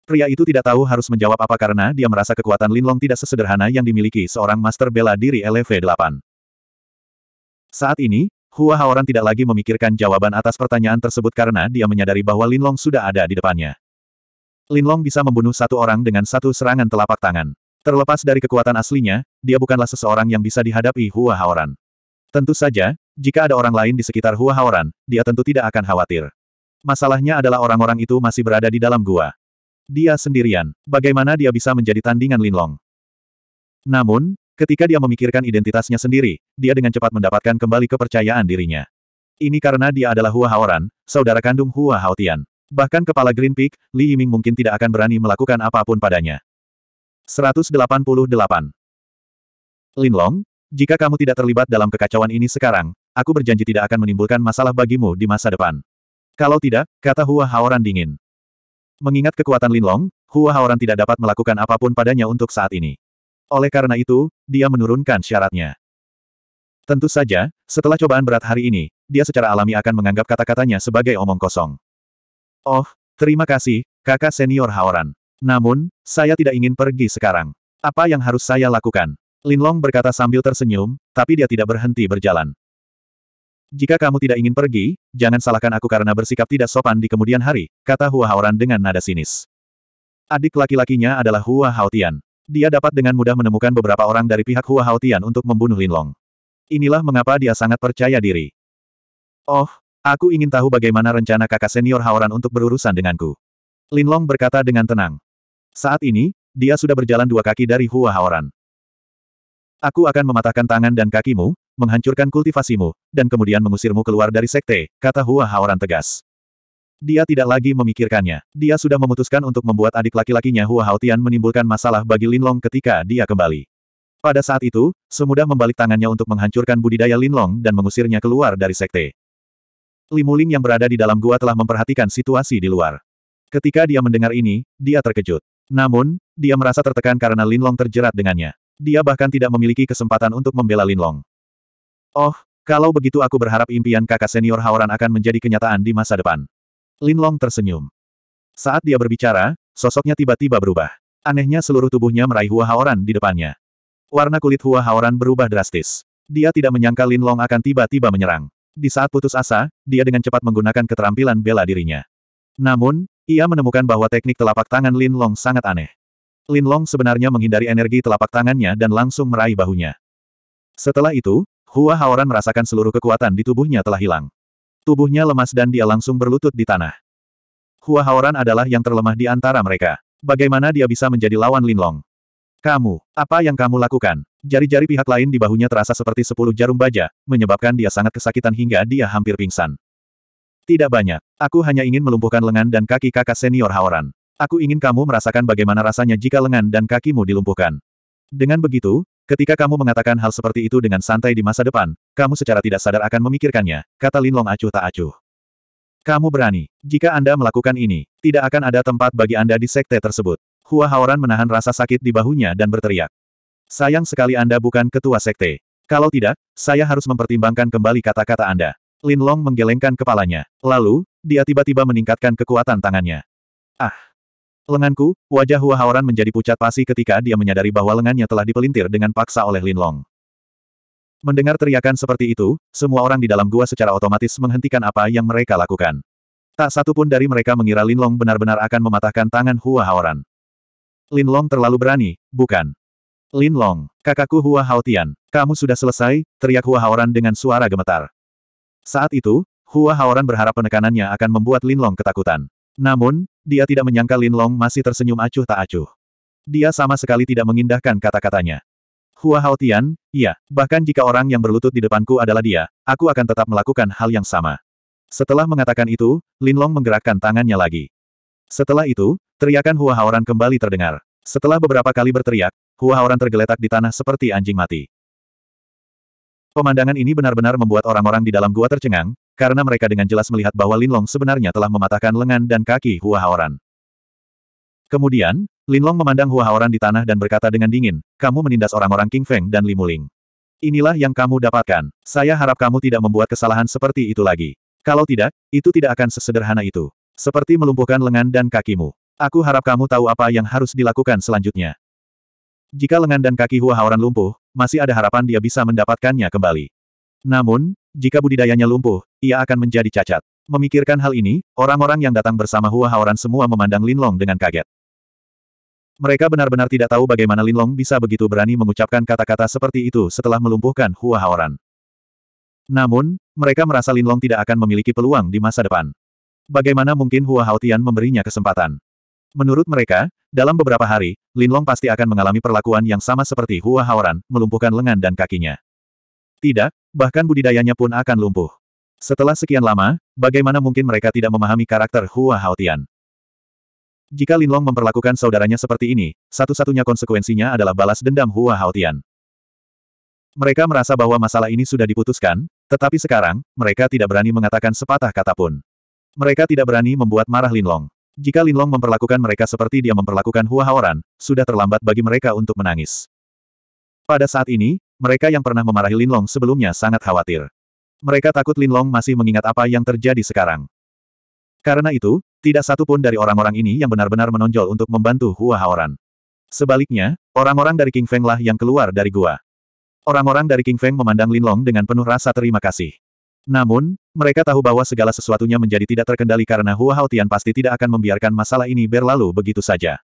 Pria itu tidak tahu harus menjawab apa karena dia merasa kekuatan Linlong tidak sesederhana yang dimiliki seorang master bela diri LV8. Saat ini, Hua Haoran tidak lagi memikirkan jawaban atas pertanyaan tersebut karena dia menyadari bahwa Linlong sudah ada di depannya. Linlong bisa membunuh satu orang dengan satu serangan telapak tangan. Terlepas dari kekuatan aslinya, dia bukanlah seseorang yang bisa dihadapi Hua Haoran. Tentu saja, jika ada orang lain di sekitar Hua Haoran, dia tentu tidak akan khawatir. Masalahnya adalah orang-orang itu masih berada di dalam gua. Dia sendirian. Bagaimana dia bisa menjadi tandingan Linlong? Namun, ketika dia memikirkan identitasnya sendiri, dia dengan cepat mendapatkan kembali kepercayaan dirinya. Ini karena dia adalah Hua Haoran, saudara kandung Hua Haotian. Bahkan kepala Green Peak, Li Yiming mungkin tidak akan berani melakukan apapun padanya. 188. Linlong, jika kamu tidak terlibat dalam kekacauan ini sekarang, aku berjanji tidak akan menimbulkan masalah bagimu di masa depan. Kalau tidak, kata Hua Haoran dingin. Mengingat kekuatan Linlong, Hua Haoran tidak dapat melakukan apapun padanya untuk saat ini. Oleh karena itu, dia menurunkan syaratnya. Tentu saja, setelah cobaan berat hari ini, dia secara alami akan menganggap kata-katanya sebagai omong kosong. Oh, terima kasih, kakak senior Haoran. Namun, saya tidak ingin pergi sekarang. Apa yang harus saya lakukan? Linlong berkata sambil tersenyum, tapi dia tidak berhenti berjalan. Jika kamu tidak ingin pergi, jangan salahkan aku karena bersikap tidak sopan di kemudian hari, kata Hua Haoran dengan nada sinis. Adik laki-lakinya adalah Hua Haotian. Dia dapat dengan mudah menemukan beberapa orang dari pihak Hua Haotian untuk membunuh Lin Long. Inilah mengapa dia sangat percaya diri. Oh, aku ingin tahu bagaimana rencana kakak senior Haoran untuk berurusan denganku. Lin Long berkata dengan tenang. Saat ini, dia sudah berjalan dua kaki dari Hua Haoran. Aku akan mematahkan tangan dan kakimu, menghancurkan kultivasimu, dan kemudian mengusirmu keluar dari sekte, kata Hua Haoran tegas. Dia tidak lagi memikirkannya. Dia sudah memutuskan untuk membuat adik laki-lakinya Hua Haotian menimbulkan masalah bagi Linlong ketika dia kembali. Pada saat itu, semudah membalik tangannya untuk menghancurkan budidaya Linlong dan mengusirnya keluar dari sekte. Limuling yang berada di dalam gua telah memperhatikan situasi di luar. Ketika dia mendengar ini, dia terkejut. Namun, dia merasa tertekan karena Linlong terjerat dengannya. Dia bahkan tidak memiliki kesempatan untuk membela Linlong. Oh, kalau begitu aku berharap impian kakak senior Haoran akan menjadi kenyataan di masa depan. Linlong tersenyum. Saat dia berbicara, sosoknya tiba-tiba berubah. Anehnya seluruh tubuhnya meraih Hua Haoran di depannya. Warna kulit Hua Haoran berubah drastis. Dia tidak menyangka Linlong akan tiba-tiba menyerang. Di saat putus asa, dia dengan cepat menggunakan keterampilan bela dirinya. Namun, ia menemukan bahwa teknik telapak tangan Lin Long sangat aneh. Lin Long sebenarnya menghindari energi telapak tangannya dan langsung meraih bahunya. Setelah itu, Hua Haoran merasakan seluruh kekuatan di tubuhnya telah hilang. Tubuhnya lemas dan dia langsung berlutut di tanah. Hua Haoran adalah yang terlemah di antara mereka. Bagaimana dia bisa menjadi lawan Lin Long? Kamu, apa yang kamu lakukan? Jari-jari pihak lain di bahunya terasa seperti sepuluh jarum baja, menyebabkan dia sangat kesakitan hingga dia hampir pingsan. Tidak banyak. Aku hanya ingin melumpuhkan lengan dan kaki kakak senior Haoran. Aku ingin kamu merasakan bagaimana rasanya jika lengan dan kakimu dilumpuhkan. Dengan begitu, ketika kamu mengatakan hal seperti itu dengan santai di masa depan, kamu secara tidak sadar akan memikirkannya, kata Linlong acuh tak acuh. Kamu berani. Jika Anda melakukan ini, tidak akan ada tempat bagi Anda di sekte tersebut. Hua Haoran menahan rasa sakit di bahunya dan berteriak. Sayang sekali Anda bukan ketua sekte. Kalau tidak, saya harus mempertimbangkan kembali kata-kata Anda. Linlong menggelengkan kepalanya. Lalu, dia tiba-tiba meningkatkan kekuatan tangannya. Ah! Lenganku, wajah Hua Haoran menjadi pucat pasi ketika dia menyadari bahwa lengannya telah dipelintir dengan paksa oleh Lin Long. Mendengar teriakan seperti itu, semua orang di dalam gua secara otomatis menghentikan apa yang mereka lakukan. Tak satu pun dari mereka mengira Lin Long benar-benar akan mematahkan tangan Hua Haoran. Lin Long terlalu berani, bukan? Lin Long, kakakku Hua Haotian, kamu sudah selesai, teriak Hua Haoran dengan suara gemetar. Saat itu, Hua Haoran berharap penekanannya akan membuat Lin Long ketakutan. Namun, dia tidak menyangka Lin Long masih tersenyum acuh tak acuh. Dia sama sekali tidak mengindahkan kata-katanya. Hua Haotian, iya, bahkan jika orang yang berlutut di depanku adalah dia, aku akan tetap melakukan hal yang sama. Setelah mengatakan itu, Lin Long menggerakkan tangannya lagi. Setelah itu, teriakan Hua Haoran kembali terdengar. Setelah beberapa kali berteriak, Hua Haoran tergeletak di tanah seperti anjing mati. Pemandangan ini benar-benar membuat orang-orang di dalam gua tercengang, karena mereka dengan jelas melihat bahwa Linlong sebenarnya telah mematahkan lengan dan kaki Hua Haoran. Kemudian, Linlong memandang Hua Haoran di tanah dan berkata dengan dingin, kamu menindas orang-orang King Feng dan Limuling. Inilah yang kamu dapatkan. Saya harap kamu tidak membuat kesalahan seperti itu lagi. Kalau tidak, itu tidak akan sesederhana itu. Seperti melumpuhkan lengan dan kakimu. Aku harap kamu tahu apa yang harus dilakukan selanjutnya. Jika lengan dan kaki Hua Haoran lumpuh, masih ada harapan dia bisa mendapatkannya kembali. Namun, jika budidayanya lumpuh, ia akan menjadi cacat. Memikirkan hal ini, orang-orang yang datang bersama Hua Haoran semua memandang Lin Long dengan kaget. Mereka benar-benar tidak tahu bagaimana Lin Long bisa begitu berani mengucapkan kata-kata seperti itu setelah melumpuhkan Hua Haoran. Namun, mereka merasa Lin Long tidak akan memiliki peluang di masa depan. Bagaimana mungkin Hua Haotian memberinya kesempatan? Menurut mereka, dalam beberapa hari, Linlong pasti akan mengalami perlakuan yang sama seperti Hua Haoran, melumpuhkan lengan dan kakinya. Tidak, bahkan budidayanya pun akan lumpuh. Setelah sekian lama, bagaimana mungkin mereka tidak memahami karakter Hua Haotian? Jika Linlong memperlakukan saudaranya seperti ini, satu-satunya konsekuensinya adalah balas dendam Hua Haotian. Mereka merasa bahwa masalah ini sudah diputuskan, tetapi sekarang, mereka tidak berani mengatakan sepatah kata pun. Mereka tidak berani membuat marah Linlong. Jika Linlong memperlakukan mereka seperti dia memperlakukan Hua Haoran, sudah terlambat bagi mereka untuk menangis. Pada saat ini, mereka yang pernah memarahi Linlong sebelumnya sangat khawatir. Mereka takut Linlong masih mengingat apa yang terjadi sekarang. Karena itu, tidak satu pun dari orang-orang ini yang benar-benar menonjol untuk membantu Hua Haoran. Sebaliknya, orang-orang dari King Feng lah yang keluar dari gua. Orang-orang dari King Feng memandang Linlong dengan penuh rasa terima kasih. Namun, mereka tahu bahwa segala sesuatunya menjadi tidak terkendali karena Hua Haotian pasti tidak akan membiarkan masalah ini berlalu begitu saja.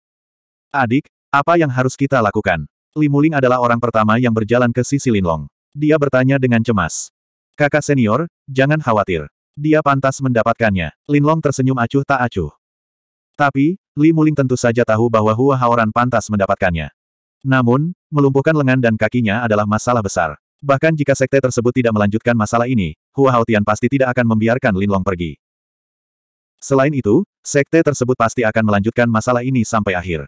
Adik, apa yang harus kita lakukan? Limuling adalah orang pertama yang berjalan ke sisi Linlong. Dia bertanya dengan cemas. Kakak senior, jangan khawatir. Dia pantas mendapatkannya. Linlong tersenyum acuh tak acuh. Tapi, Li Muling tentu saja tahu bahwa Hua Haoran pantas mendapatkannya. Namun, melumpuhkan lengan dan kakinya adalah masalah besar. Bahkan jika sekte tersebut tidak melanjutkan masalah ini, Hua Haotian pasti tidak akan membiarkan Linlong pergi. Selain itu, sekte tersebut pasti akan melanjutkan masalah ini sampai akhir.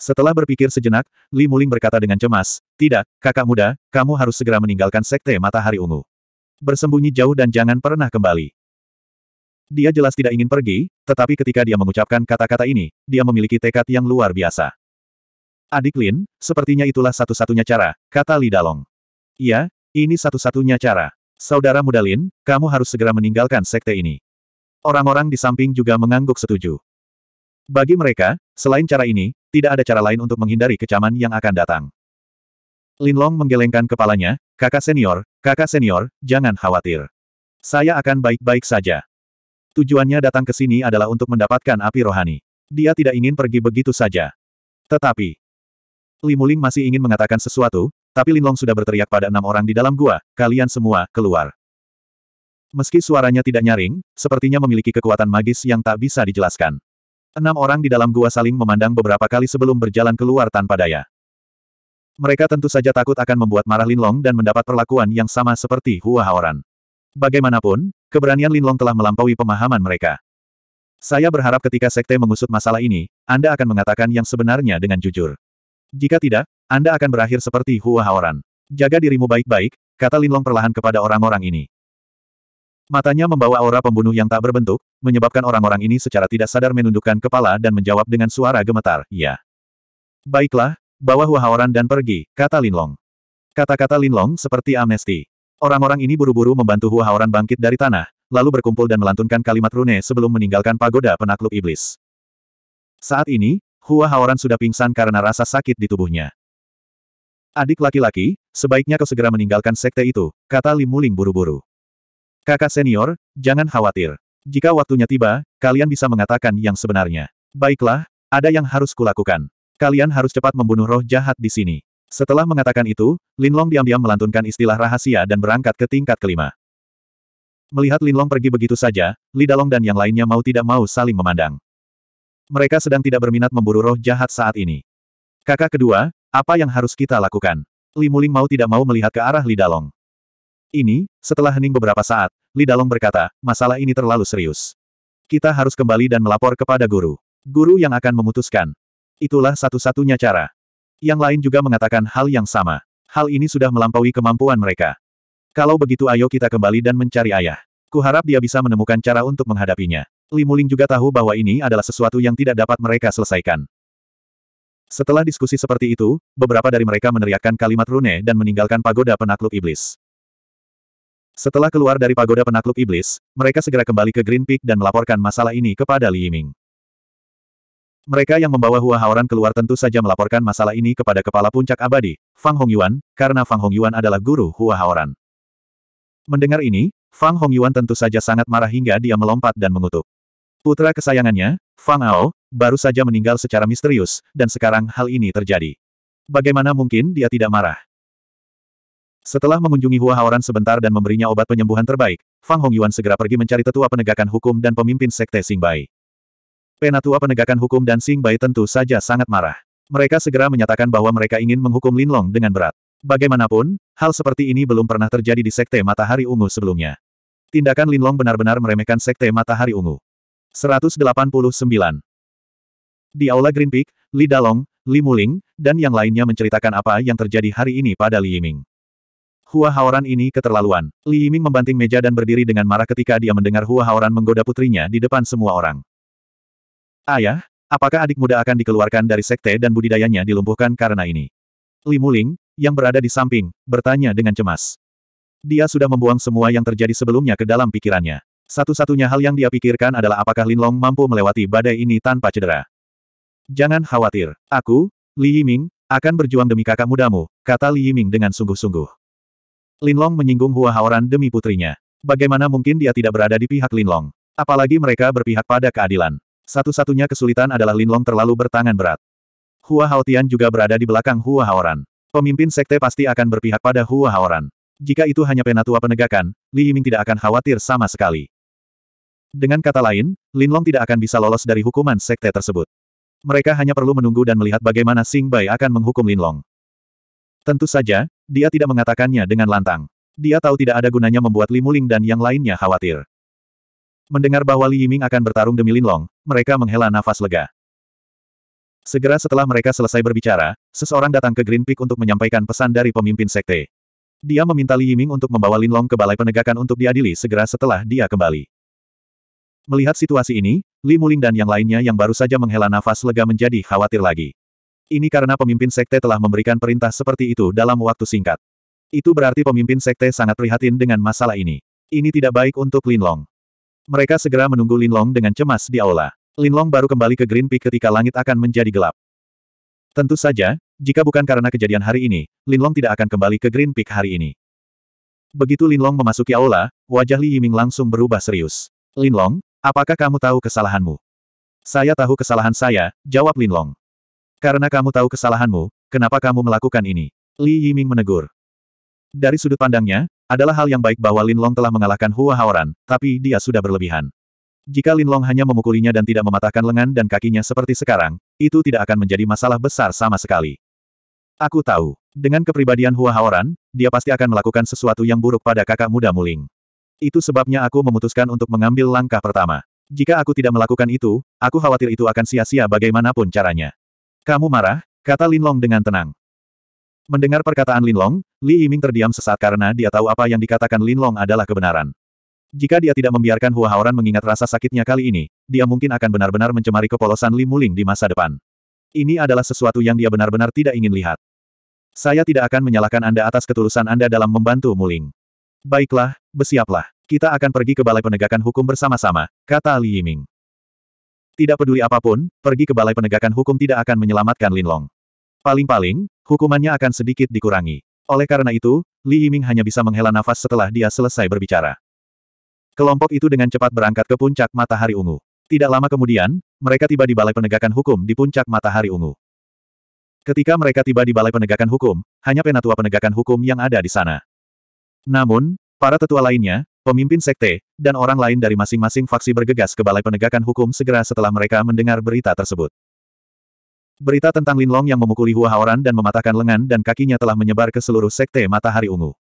Setelah berpikir sejenak, Li Muling berkata dengan cemas, Tidak, kakak muda, kamu harus segera meninggalkan sekte matahari ungu. Bersembunyi jauh dan jangan pernah kembali. Dia jelas tidak ingin pergi, tetapi ketika dia mengucapkan kata-kata ini, dia memiliki tekad yang luar biasa. Adik Lin, sepertinya itulah satu-satunya cara, kata Li Dalong. Iya, ini satu-satunya cara. Saudara muda Lin, kamu harus segera meninggalkan sekte ini. Orang-orang di samping juga mengangguk setuju. Bagi mereka, selain cara ini, tidak ada cara lain untuk menghindari kecaman yang akan datang. Lin Long menggelengkan kepalanya, kakak senior, kakak senior, jangan khawatir. Saya akan baik-baik saja. Tujuannya datang ke sini adalah untuk mendapatkan api rohani. Dia tidak ingin pergi begitu saja. Tetapi, Limuling masih ingin mengatakan sesuatu, tapi Linlong sudah berteriak pada enam orang di dalam gua, kalian semua, keluar. Meski suaranya tidak nyaring, sepertinya memiliki kekuatan magis yang tak bisa dijelaskan. Enam orang di dalam gua saling memandang beberapa kali sebelum berjalan keluar tanpa daya. Mereka tentu saja takut akan membuat marah Linlong dan mendapat perlakuan yang sama seperti Hua Haoran. Bagaimanapun, keberanian Linlong telah melampaui pemahaman mereka. Saya berharap ketika sekte mengusut masalah ini, Anda akan mengatakan yang sebenarnya dengan jujur. Jika tidak, Anda akan berakhir seperti Hua Haoran. Jaga dirimu baik-baik, kata Linlong perlahan kepada orang-orang ini. Matanya membawa aura pembunuh yang tak berbentuk, menyebabkan orang-orang ini secara tidak sadar menundukkan kepala dan menjawab dengan suara gemetar, ya. Baiklah, bawa Hua Haoran dan pergi, kata Linlong. Kata-kata Linlong seperti amnesti. Orang-orang ini buru-buru membantu Hua Haoran bangkit dari tanah, lalu berkumpul dan melantunkan kalimat rune sebelum meninggalkan pagoda penakluk iblis. Saat ini, Hua Haoran sudah pingsan karena rasa sakit di tubuhnya. Adik laki-laki, sebaiknya kau segera meninggalkan sekte itu, kata Limuling buru-buru. Kakak senior, jangan khawatir. Jika waktunya tiba, kalian bisa mengatakan yang sebenarnya. Baiklah, ada yang harus kulakukan. Kalian harus cepat membunuh roh jahat di sini. Setelah mengatakan itu, Linlong diam-diam melantunkan istilah rahasia dan berangkat ke tingkat kelima. Melihat Linlong pergi begitu saja, Li Dalong dan yang lainnya mau tidak mau saling memandang. Mereka sedang tidak berminat memburu roh jahat saat ini. Kakak kedua, apa yang harus kita lakukan? Limuling mau tidak mau melihat ke arah Li Dalong. Ini, setelah hening beberapa saat, Li Dalong berkata, masalah ini terlalu serius. Kita harus kembali dan melapor kepada guru. Guru yang akan memutuskan. Itulah satu-satunya cara. Yang lain juga mengatakan hal yang sama. Hal ini sudah melampaui kemampuan mereka. Kalau begitu ayo kita kembali dan mencari ayah. Kuharap dia bisa menemukan cara untuk menghadapinya. Limuling juga tahu bahwa ini adalah sesuatu yang tidak dapat mereka selesaikan. Setelah diskusi seperti itu, beberapa dari mereka meneriakkan kalimat rune dan meninggalkan pagoda penakluk iblis. Setelah keluar dari pagoda penakluk iblis, mereka segera kembali ke Green Peak dan melaporkan masalah ini kepada Li Yiming. Mereka yang membawa Hua Haoran keluar tentu saja melaporkan masalah ini kepada kepala puncak abadi, Fang Hongyuan, karena Fang Hongyuan adalah guru Hua Haoran. Mendengar ini, Fang Hongyuan tentu saja sangat marah hingga dia melompat dan mengutuk. Putra kesayangannya, Fang Ao, baru saja meninggal secara misterius, dan sekarang hal ini terjadi. Bagaimana mungkin dia tidak marah? Setelah mengunjungi Hua Haoran sebentar dan memberinya obat penyembuhan terbaik, Fang Hongyuan segera pergi mencari tetua penegakan hukum dan pemimpin sekte Singbai. Penatua penegakan hukum dan Singbai tentu saja sangat marah. Mereka segera menyatakan bahwa mereka ingin menghukum Lin Long dengan berat. Bagaimanapun, hal seperti ini belum pernah terjadi di Sekte Matahari Ungu sebelumnya. Tindakan Lin Long benar-benar meremehkan Sekte Matahari Ungu. 189. Di Aula Green Peak, Li Dalong, Li Muling, dan yang lainnya menceritakan apa yang terjadi hari ini pada Li Yiming. Hua Haoran ini keterlaluan. Li Yiming membanting meja dan berdiri dengan marah ketika dia mendengar Hua Haoran menggoda putrinya di depan semua orang. Ayah, apakah adik muda akan dikeluarkan dari sekte dan budidayanya dilumpuhkan karena ini? Li Muling, yang berada di samping, bertanya dengan cemas. Dia sudah membuang semua yang terjadi sebelumnya ke dalam pikirannya. Satu-satunya hal yang dia pikirkan adalah apakah Lin Long mampu melewati badai ini tanpa cedera. Jangan khawatir, aku, Li Yiming, akan berjuang demi kakak mudamu, kata Li Yiming dengan sungguh-sungguh. Lin Long menyinggung Hua Haoran demi putrinya. Bagaimana mungkin dia tidak berada di pihak Lin Long? Apalagi mereka berpihak pada keadilan. Satu-satunya kesulitan adalah Lin Long terlalu bertangan berat. Hua Haotian juga berada di belakang Hua Haoran. Pemimpin sekte pasti akan berpihak pada Hua Haoran. Jika itu hanya penatua penegakan, Li Yiming tidak akan khawatir sama sekali. Dengan kata lain, Lin Long tidak akan bisa lolos dari hukuman sekte tersebut. Mereka hanya perlu menunggu dan melihat bagaimana Sing Bai akan menghukum Lin Long. Tentu saja, dia tidak mengatakannya dengan lantang. Dia tahu tidak ada gunanya membuat Li Muling dan yang lainnya khawatir. Mendengar bahwa Li Yiming akan bertarung demi Lin Long, mereka menghela nafas lega. Segera setelah mereka selesai berbicara, seseorang datang ke Green Peak untuk menyampaikan pesan dari pemimpin sekte. Dia meminta Li Yiming untuk membawa Lin Long ke balai penegakan untuk diadili segera setelah dia kembali. Melihat situasi ini, Li Muling dan yang lainnya yang baru saja menghela nafas lega menjadi khawatir lagi. Ini karena pemimpin sekte telah memberikan perintah seperti itu dalam waktu singkat. Itu berarti pemimpin sekte sangat prihatin dengan masalah ini. Ini tidak baik untuk Linlong. Mereka segera menunggu Linlong dengan cemas di aula. Linlong baru kembali ke Green Peak ketika langit akan menjadi gelap. Tentu saja, jika bukan karena kejadian hari ini, Linlong tidak akan kembali ke Green Peak hari ini. Begitu Linlong memasuki aula, wajah Li Yiming langsung berubah serius. Linlong, Apakah kamu tahu kesalahanmu? Saya tahu kesalahan saya, jawab Linlong. Karena kamu tahu kesalahanmu, kenapa kamu melakukan ini? Li Yiming menegur. Dari sudut pandangnya, adalah hal yang baik bahwa Linlong telah mengalahkan Hua Haoran, tapi dia sudah berlebihan. Jika Linlong hanya memukulinya dan tidak mematahkan lengan dan kakinya seperti sekarang, itu tidak akan menjadi masalah besar sama sekali. Aku tahu, dengan kepribadian Hua Haoran, dia pasti akan melakukan sesuatu yang buruk pada kakak muda Muling. Itu sebabnya aku memutuskan untuk mengambil langkah pertama. Jika aku tidak melakukan itu, aku khawatir itu akan sia-sia bagaimanapun caranya. Kamu marah? Kata Lin Long dengan tenang. Mendengar perkataan Lin Long, Li Yiming terdiam sesaat karena dia tahu apa yang dikatakan Lin Long adalah kebenaran. Jika dia tidak membiarkan Hua Haoran mengingat rasa sakitnya kali ini, dia mungkin akan benar-benar mencemari kepolosan Li Muling di masa depan. Ini adalah sesuatu yang dia benar-benar tidak ingin lihat. Saya tidak akan menyalahkan Anda atas ketulusan Anda dalam membantu Muling. Baiklah, bersiaplah. Kita akan pergi ke Balai Penegakan Hukum bersama-sama, kata Li Yiming. Tidak peduli apapun, pergi ke Balai Penegakan Hukum tidak akan menyelamatkan Linlong. Paling-paling, hukumannya akan sedikit dikurangi. Oleh karena itu, Li Yiming hanya bisa menghela nafas setelah dia selesai berbicara. Kelompok itu dengan cepat berangkat ke puncak matahari ungu. Tidak lama kemudian, mereka tiba di Balai Penegakan Hukum di puncak matahari ungu. Ketika mereka tiba di Balai Penegakan Hukum, hanya Penatua Penegakan Hukum yang ada di sana. Namun, para tetua lainnya, pemimpin sekte, dan orang lain dari masing-masing faksi bergegas ke Balai Penegakan Hukum segera setelah mereka mendengar berita tersebut. Berita tentang Linlong yang memukuli Hua Haoran dan mematahkan lengan dan kakinya telah menyebar ke seluruh sekte Matahari Ungu.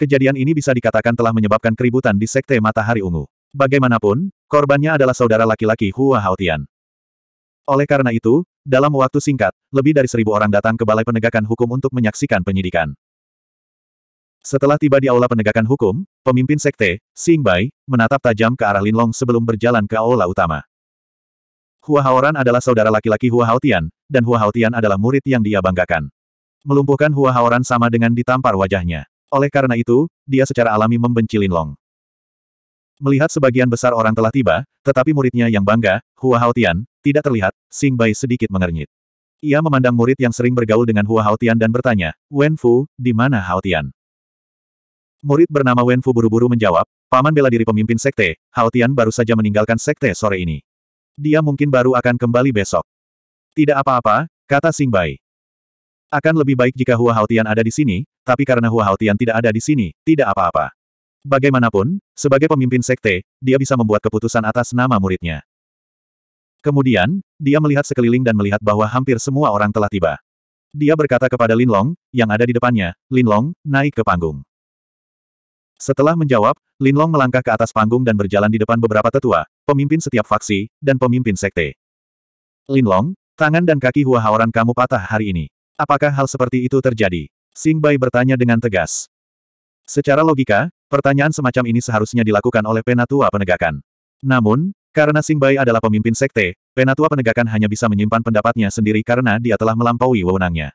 Kejadian ini bisa dikatakan telah menyebabkan keributan di sekte Matahari Ungu. Bagaimanapun, korbannya adalah saudara laki-laki Hua Haotian. Oleh karena itu, dalam waktu singkat, lebih dari seribu orang datang ke Balai Penegakan Hukum untuk menyaksikan penyidikan. Setelah tiba di aula penegakan hukum, pemimpin sekte, Xing Bai, menatap tajam ke arah Linlong sebelum berjalan ke aula utama. Hua Haoran adalah saudara laki-laki Hua Haotian, dan Hua Haotian adalah murid yang dia banggakan. Melumpuhkan Hua Haoran sama dengan ditampar wajahnya. Oleh karena itu, dia secara alami membenci Linlong. Melihat sebagian besar orang telah tiba, tetapi muridnya yang bangga, Hua Haotian, tidak terlihat, Xing Bai sedikit mengernyit. Ia memandang murid yang sering bergaul dengan Hua Haotian dan bertanya, Wen Fu, di mana Haotian? Murid bernama Wenfu buru-buru menjawab, Paman bela diri pemimpin sekte, Tian baru saja meninggalkan sekte sore ini. Dia mungkin baru akan kembali besok. Tidak apa-apa, kata Singbai. Akan lebih baik jika Hua Tian ada di sini, tapi karena Hua Tian tidak ada di sini, tidak apa-apa. Bagaimanapun, sebagai pemimpin sekte, dia bisa membuat keputusan atas nama muridnya. Kemudian, dia melihat sekeliling dan melihat bahwa hampir semua orang telah tiba. Dia berkata kepada Lin Long, yang ada di depannya, Lin Long, naik ke panggung. Setelah menjawab, Linlong melangkah ke atas panggung dan berjalan di depan beberapa tetua, pemimpin setiap faksi, dan pemimpin sekte. Linlong, tangan dan kaki Hua Haoran kamu patah hari ini. Apakah hal seperti itu terjadi? Sing Bai bertanya dengan tegas. Secara logika, pertanyaan semacam ini seharusnya dilakukan oleh penatua penegakan. Namun, karena Sing Bai adalah pemimpin sekte, penatua penegakan hanya bisa menyimpan pendapatnya sendiri karena dia telah melampaui wewenangnya.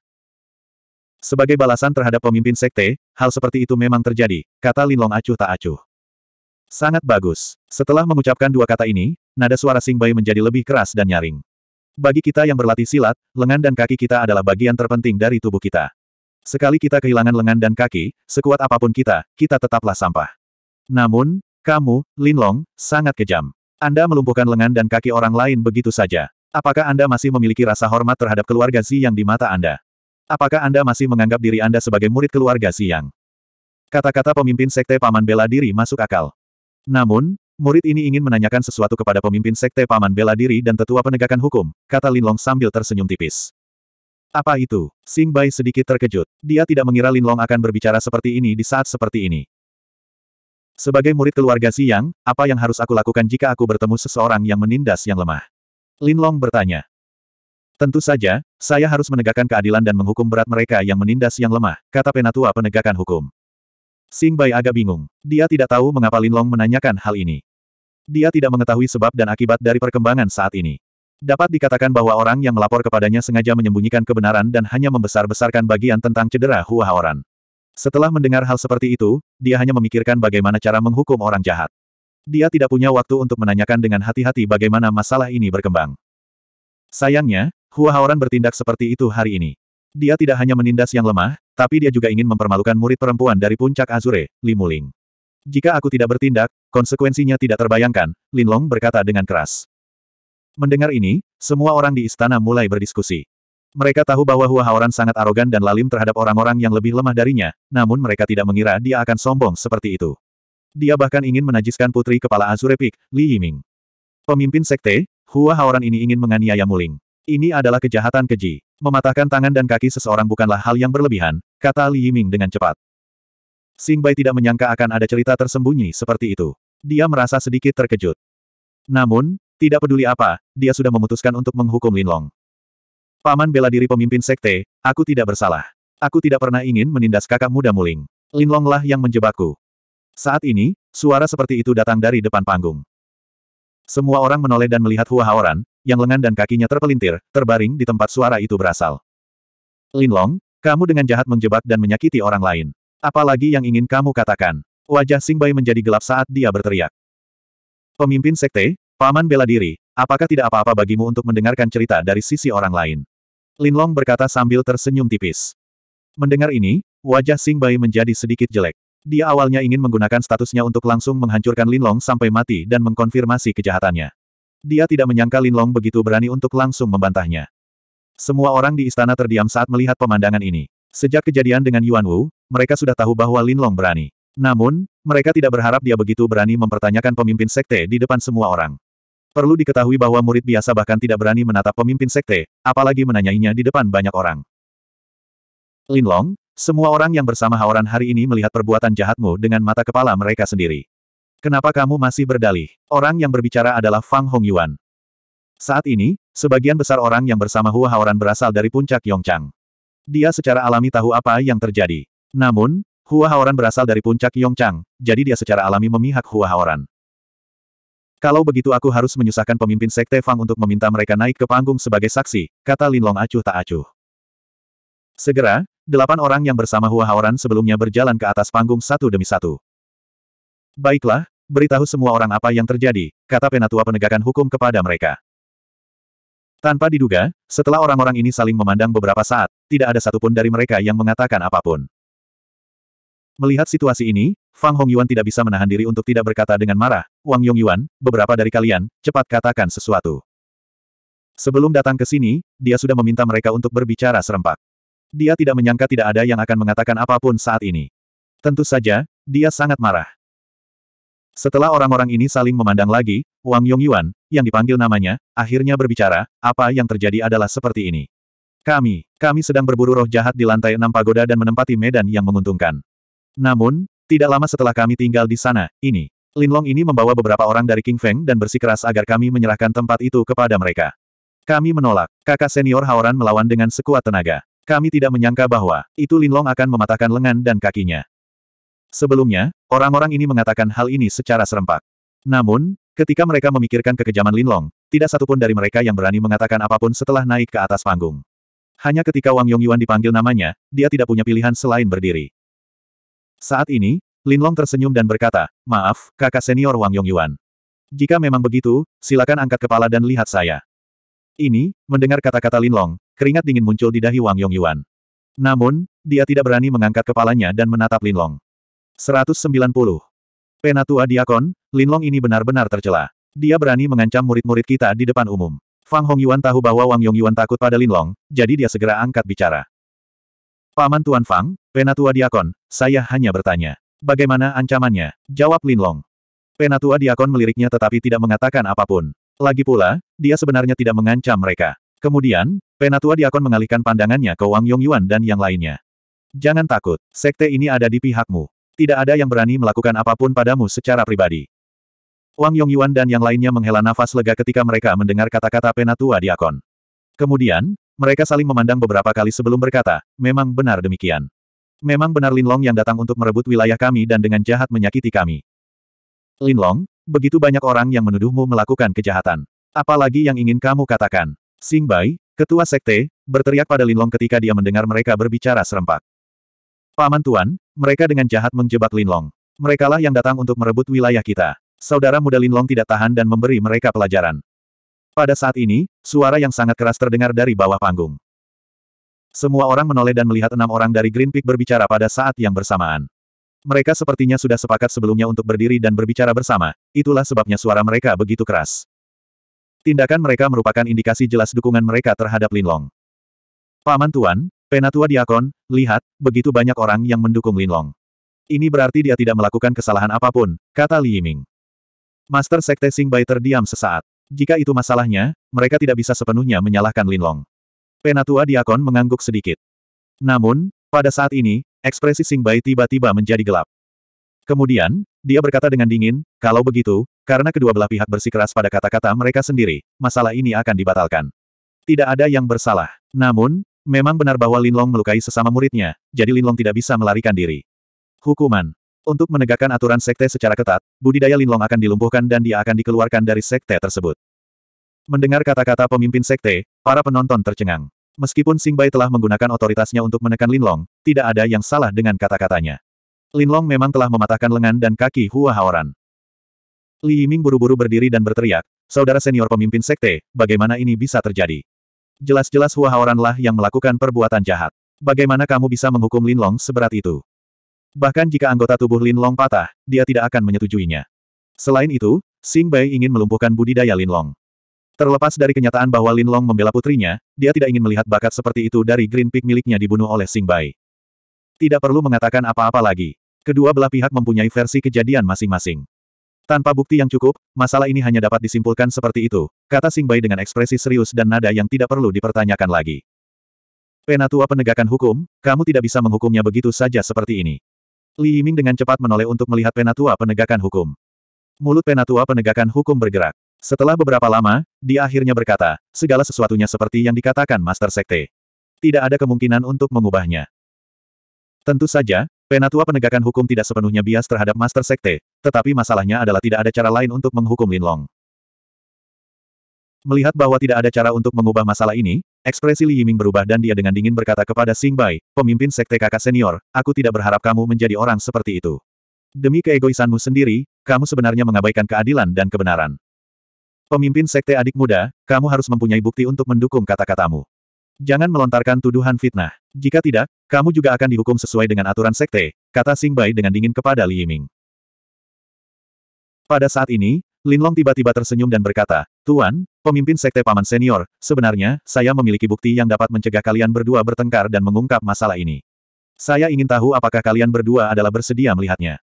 Sebagai balasan terhadap pemimpin sekte, hal seperti itu memang terjadi, kata Linlong acuh tak acuh. Sangat bagus. Setelah mengucapkan dua kata ini, nada suara Sing Bai menjadi lebih keras dan nyaring. Bagi kita yang berlatih silat, lengan dan kaki kita adalah bagian terpenting dari tubuh kita. Sekali kita kehilangan lengan dan kaki, sekuat apapun kita, kita tetaplah sampah. Namun, kamu, Linlong, sangat kejam. Anda melumpuhkan lengan dan kaki orang lain begitu saja. Apakah Anda masih memiliki rasa hormat terhadap keluarga Zi yang di mata Anda? Apakah Anda masih menganggap diri Anda sebagai murid keluarga siang? Kata-kata pemimpin sekte Paman Bela Diri masuk akal. Namun, murid ini ingin menanyakan sesuatu kepada pemimpin sekte Paman Bela Diri dan tetua penegakan hukum, kata Linlong sambil tersenyum tipis. Apa itu? Sing Bai sedikit terkejut. Dia tidak mengira Linlong akan berbicara seperti ini di saat seperti ini. Sebagai murid keluarga Siang, apa yang harus aku lakukan jika aku bertemu seseorang yang menindas yang lemah? Linlong bertanya. Tentu saja, saya harus menegakkan keadilan dan menghukum berat mereka yang menindas yang lemah, kata penatua penegakan hukum. Sing Bai agak bingung. Dia tidak tahu mengapa Linlong menanyakan hal ini. Dia tidak mengetahui sebab dan akibat dari perkembangan saat ini. Dapat dikatakan bahwa orang yang melapor kepadanya sengaja menyembunyikan kebenaran dan hanya membesar-besarkan bagian tentang cedera Hua Haoran. Setelah mendengar hal seperti itu, dia hanya memikirkan bagaimana cara menghukum orang jahat. Dia tidak punya waktu untuk menanyakan dengan hati-hati bagaimana masalah ini berkembang. Sayangnya, Hua Haoran bertindak seperti itu hari ini. Dia tidak hanya menindas yang lemah, tapi dia juga ingin mempermalukan murid perempuan dari puncak Azure, Li Muling. Jika aku tidak bertindak, konsekuensinya tidak terbayangkan, Lin Long berkata dengan keras. Mendengar ini, semua orang di istana mulai berdiskusi. Mereka tahu bahwa Hua Haoran sangat arogan dan lalim terhadap orang-orang yang lebih lemah darinya, namun mereka tidak mengira dia akan sombong seperti itu. Dia bahkan ingin menajiskan putri kepala Azure Peak, Li Yiming. Pemimpin sekte, Hua Haoran ini ingin menganiaya Muling. Ini adalah kejahatan keji. Mematahkan tangan dan kaki seseorang bukanlah hal yang berlebihan, kata Li Yiming dengan cepat. Sing Bai tidak menyangka akan ada cerita tersembunyi seperti itu. Dia merasa sedikit terkejut. Namun, tidak peduli apa, dia sudah memutuskan untuk menghukum Lin Long. Paman bela diri pemimpin sekte, aku tidak bersalah. Aku tidak pernah ingin menindas kakak muda Muling. Lin Linlonglah yang menjebakku. Saat ini, suara seperti itu datang dari depan panggung. Semua orang menoleh dan melihat Hua Haoran, yang lengan dan kakinya terpelintir, terbaring di tempat suara itu berasal. Linlong, kamu dengan jahat menjebak dan menyakiti orang lain. Apalagi yang ingin kamu katakan. Wajah Singbai menjadi gelap saat dia berteriak. Pemimpin sekte, paman bela diri, apakah tidak apa-apa bagimu untuk mendengarkan cerita dari sisi orang lain? Linlong berkata sambil tersenyum tipis. Mendengar ini, wajah Singbai menjadi sedikit jelek. Dia awalnya ingin menggunakan statusnya untuk langsung menghancurkan Linlong sampai mati dan mengkonfirmasi kejahatannya. Dia tidak menyangka Linlong begitu berani untuk langsung membantahnya. Semua orang di istana terdiam saat melihat pemandangan ini. Sejak kejadian dengan Yuan Wu, mereka sudah tahu bahwa Linlong berani. Namun, mereka tidak berharap dia begitu berani mempertanyakan pemimpin sekte di depan semua orang. Perlu diketahui bahwa murid biasa bahkan tidak berani menatap pemimpin sekte, apalagi menanyainya di depan banyak orang. Linlong, semua orang yang bersama Haoran hari ini melihat perbuatan jahatmu dengan mata kepala mereka sendiri. Kenapa kamu masih berdalih? Orang yang berbicara adalah Fang Hongyuan. Saat ini, sebagian besar orang yang bersama Hua Haoran berasal dari puncak Yongchang. Dia secara alami tahu apa yang terjadi. Namun, Hua Haoran berasal dari puncak Yongchang, jadi dia secara alami memihak Hua Haoran. Kalau begitu aku harus menyusahkan pemimpin Sekte Fang untuk meminta mereka naik ke panggung sebagai saksi, kata Linlong acuh tak acuh. Segera, delapan orang yang bersama Hua Haoran sebelumnya berjalan ke atas panggung satu demi satu. Baiklah, beritahu semua orang apa yang terjadi, kata penatua penegakan hukum kepada mereka. Tanpa diduga, setelah orang-orang ini saling memandang beberapa saat, tidak ada satupun dari mereka yang mengatakan apapun. Melihat situasi ini, Fang Hongyuan tidak bisa menahan diri untuk tidak berkata dengan marah, Wang Yongyuan, beberapa dari kalian, cepat katakan sesuatu. Sebelum datang ke sini, dia sudah meminta mereka untuk berbicara serempak. Dia tidak menyangka tidak ada yang akan mengatakan apapun saat ini. Tentu saja, dia sangat marah. Setelah orang-orang ini saling memandang lagi, Wang Yongyuan, yang dipanggil namanya, akhirnya berbicara, apa yang terjadi adalah seperti ini. Kami, kami sedang berburu roh jahat di lantai enam pagoda dan menempati medan yang menguntungkan. Namun, tidak lama setelah kami tinggal di sana, ini. Linlong ini membawa beberapa orang dari King Feng dan bersikeras agar kami menyerahkan tempat itu kepada mereka. Kami menolak. Kakak senior Haoran melawan dengan sekuat tenaga. Kami tidak menyangka bahwa itu Linlong akan mematahkan lengan dan kakinya. Sebelumnya, orang-orang ini mengatakan hal ini secara serempak. Namun, ketika mereka memikirkan kekejaman Linlong, tidak satupun dari mereka yang berani mengatakan apapun setelah naik ke atas panggung. Hanya ketika Wang Yongyuan dipanggil namanya, dia tidak punya pilihan selain berdiri. Saat ini, Linlong tersenyum dan berkata, Maaf, kakak senior Wang Yongyuan. Jika memang begitu, silakan angkat kepala dan lihat saya ini, mendengar kata-kata Lin Long, keringat dingin muncul di dahi Wang Yongyuan. Namun, dia tidak berani mengangkat kepalanya dan menatap Linlong. 190. Penatua Diakon, Long ini benar-benar tercela. Dia berani mengancam murid-murid kita di depan umum. Fang Hongyuan tahu bahwa Wang Yongyuan takut pada Lin Long, jadi dia segera angkat bicara. Paman Tuan Fang, Penatua Diakon, saya hanya bertanya. Bagaimana ancamannya? Jawab Linlong. Penatua Diakon meliriknya tetapi tidak mengatakan apapun. Lagi pula, dia sebenarnya tidak mengancam mereka. Kemudian, Penatua Diakon mengalihkan pandangannya ke Wang Yongyuan dan yang lainnya. Jangan takut, sekte ini ada di pihakmu. Tidak ada yang berani melakukan apapun padamu secara pribadi. Wang Yongyuan dan yang lainnya menghela nafas lega ketika mereka mendengar kata-kata Penatua Diakon. Kemudian, mereka saling memandang beberapa kali sebelum berkata, memang benar demikian. Memang benar Lin Long yang datang untuk merebut wilayah kami dan dengan jahat menyakiti kami. Linlong, begitu banyak orang yang menuduhmu melakukan kejahatan. Apalagi yang ingin kamu katakan? Sing Bai, ketua sekte, berteriak pada Linlong ketika dia mendengar mereka berbicara serempak. Paman Tuan, mereka dengan jahat menjebak Linlong. Merekalah yang datang untuk merebut wilayah kita. Saudara muda Linlong tidak tahan dan memberi mereka pelajaran. Pada saat ini, suara yang sangat keras terdengar dari bawah panggung. Semua orang menoleh dan melihat enam orang dari Green Peak berbicara pada saat yang bersamaan. Mereka sepertinya sudah sepakat sebelumnya untuk berdiri dan berbicara bersama, itulah sebabnya suara mereka begitu keras. Tindakan mereka merupakan indikasi jelas dukungan mereka terhadap Linlong. Paman Tuan, Penatua Diakon, lihat, begitu banyak orang yang mendukung Linlong. Ini berarti dia tidak melakukan kesalahan apapun, kata Li Yiming. Master Sekte Singbai terdiam sesaat. Jika itu masalahnya, mereka tidak bisa sepenuhnya menyalahkan Linlong. Penatua Diakon mengangguk sedikit. Namun, pada saat ini, Ekspresi Sing Bai tiba-tiba menjadi gelap. Kemudian, dia berkata dengan dingin, kalau begitu, karena kedua belah pihak bersikeras pada kata-kata mereka sendiri, masalah ini akan dibatalkan. Tidak ada yang bersalah. Namun, memang benar bahwa Lin Long melukai sesama muridnya, jadi Lin Long tidak bisa melarikan diri. Hukuman. Untuk menegakkan aturan sekte secara ketat, budidaya Lin Long akan dilumpuhkan dan dia akan dikeluarkan dari sekte tersebut. Mendengar kata-kata pemimpin sekte, para penonton tercengang. Meskipun Sing Bai telah menggunakan otoritasnya untuk menekan Linlong, tidak ada yang salah dengan kata-katanya. Linlong memang telah mematahkan lengan dan kaki Hua Haoran. Li Yiming buru-buru berdiri dan berteriak, Saudara senior pemimpin sekte, bagaimana ini bisa terjadi? Jelas-jelas Hua Haoran yang melakukan perbuatan jahat. Bagaimana kamu bisa menghukum Linlong seberat itu? Bahkan jika anggota tubuh Linlong patah, dia tidak akan menyetujuinya. Selain itu, Sing Bai ingin melumpuhkan budidaya Linlong. Terlepas dari kenyataan bahwa Lin Long membela putrinya, dia tidak ingin melihat bakat seperti itu dari Green Peak miliknya dibunuh oleh Sing Bai. Tidak perlu mengatakan apa-apa lagi. Kedua belah pihak mempunyai versi kejadian masing-masing. Tanpa bukti yang cukup, masalah ini hanya dapat disimpulkan seperti itu, kata Sing Bai dengan ekspresi serius dan nada yang tidak perlu dipertanyakan lagi. Penatua penegakan hukum, kamu tidak bisa menghukumnya begitu saja seperti ini. Li Yiming dengan cepat menoleh untuk melihat penatua penegakan hukum. Mulut penatua penegakan hukum bergerak. Setelah beberapa lama, dia akhirnya berkata, segala sesuatunya seperti yang dikatakan Master Sekte. Tidak ada kemungkinan untuk mengubahnya. Tentu saja, penatua penegakan hukum tidak sepenuhnya bias terhadap Master Sekte, tetapi masalahnya adalah tidak ada cara lain untuk menghukum Lin Long. Melihat bahwa tidak ada cara untuk mengubah masalah ini, ekspresi Li Yiming berubah dan dia dengan dingin berkata kepada Sing Bai, pemimpin sekte kakak senior, aku tidak berharap kamu menjadi orang seperti itu. Demi keegoisanmu sendiri, kamu sebenarnya mengabaikan keadilan dan kebenaran. Pemimpin sekte adik muda, kamu harus mempunyai bukti untuk mendukung kata-katamu. Jangan melontarkan tuduhan fitnah. Jika tidak, kamu juga akan dihukum sesuai dengan aturan sekte, kata Sing Bai dengan dingin kepada Li Yiming. Pada saat ini, Lin Long tiba-tiba tersenyum dan berkata, Tuan, pemimpin sekte paman senior, sebenarnya, saya memiliki bukti yang dapat mencegah kalian berdua bertengkar dan mengungkap masalah ini. Saya ingin tahu apakah kalian berdua adalah bersedia melihatnya.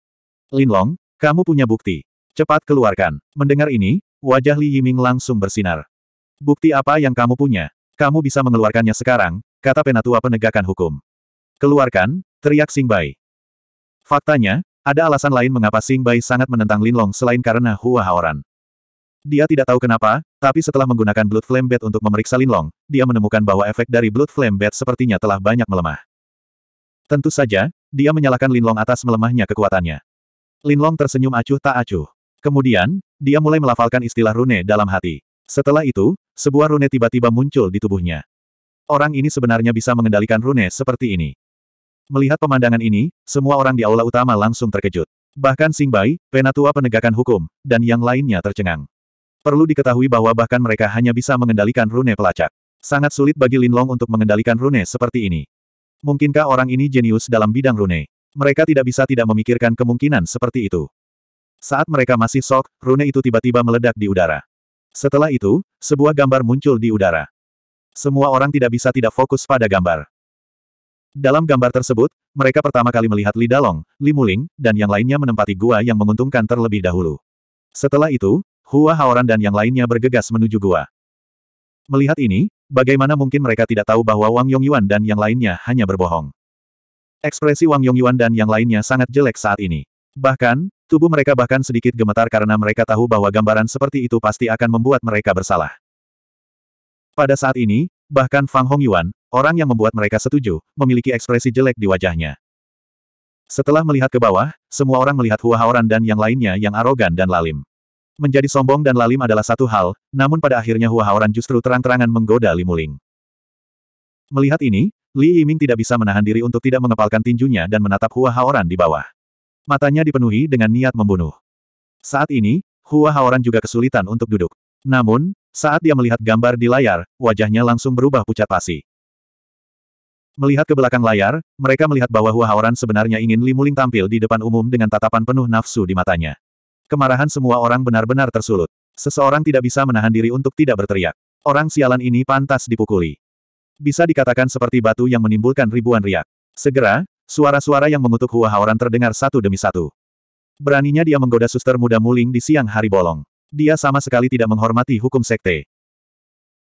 Lin Long. Kamu punya bukti. Cepat keluarkan. Mendengar ini, wajah Li Yiming langsung bersinar. Bukti apa yang kamu punya? Kamu bisa mengeluarkannya sekarang, kata penatua penegakan hukum. Keluarkan, teriak Sing Bai. Faktanya, ada alasan lain mengapa Sing Bai sangat menentang Lin Long selain karena Hua Haoran. Dia tidak tahu kenapa, tapi setelah menggunakan Blood Flame Bat untuk memeriksa Lin Long, dia menemukan bahwa efek dari Blood Flame Bat sepertinya telah banyak melemah. Tentu saja, dia menyalahkan Lin Long atas melemahnya kekuatannya. Linlong tersenyum acuh tak acuh. Kemudian, dia mulai melafalkan istilah rune dalam hati. Setelah itu, sebuah rune tiba-tiba muncul di tubuhnya. Orang ini sebenarnya bisa mengendalikan rune seperti ini. Melihat pemandangan ini, semua orang di aula utama langsung terkejut. Bahkan Sing Bai, penatua penegakan hukum, dan yang lainnya tercengang. Perlu diketahui bahwa bahkan mereka hanya bisa mengendalikan rune pelacak. Sangat sulit bagi Linlong untuk mengendalikan rune seperti ini. Mungkinkah orang ini jenius dalam bidang rune? mereka tidak bisa tidak memikirkan kemungkinan seperti itu. Saat mereka masih sok, rune itu tiba-tiba meledak di udara. Setelah itu, sebuah gambar muncul di udara. Semua orang tidak bisa tidak fokus pada gambar. Dalam gambar tersebut, mereka pertama kali melihat Li Dalong, Li Muling, dan yang lainnya menempati gua yang menguntungkan terlebih dahulu. Setelah itu, Hua Haoran dan yang lainnya bergegas menuju gua. Melihat ini, bagaimana mungkin mereka tidak tahu bahwa Wang Yongyuan dan yang lainnya hanya berbohong. Ekspresi Wang Yongyuan dan yang lainnya sangat jelek saat ini. Bahkan, tubuh mereka bahkan sedikit gemetar karena mereka tahu bahwa gambaran seperti itu pasti akan membuat mereka bersalah. Pada saat ini, bahkan Fang Hongyuan, orang yang membuat mereka setuju, memiliki ekspresi jelek di wajahnya. Setelah melihat ke bawah, semua orang melihat Hua Haoran dan yang lainnya yang arogan dan lalim. Menjadi sombong dan lalim adalah satu hal, namun pada akhirnya Hua Haoran justru terang-terangan menggoda Limuling. Melihat ini, Li Yiming tidak bisa menahan diri untuk tidak mengepalkan tinjunya dan menatap Hua Haoran di bawah. Matanya dipenuhi dengan niat membunuh. Saat ini, Hua Haoran juga kesulitan untuk duduk. Namun, saat dia melihat gambar di layar, wajahnya langsung berubah pucat pasi. Melihat ke belakang layar, mereka melihat bahwa Hua Haoran sebenarnya ingin Li Limuling tampil di depan umum dengan tatapan penuh nafsu di matanya. Kemarahan semua orang benar-benar tersulut. Seseorang tidak bisa menahan diri untuk tidak berteriak. Orang sialan ini pantas dipukuli. Bisa dikatakan seperti batu yang menimbulkan ribuan riak. Segera, suara-suara yang mengutuk Hua Haoran terdengar satu demi satu. Beraninya dia menggoda suster muda Muling di siang hari bolong. Dia sama sekali tidak menghormati hukum sekte.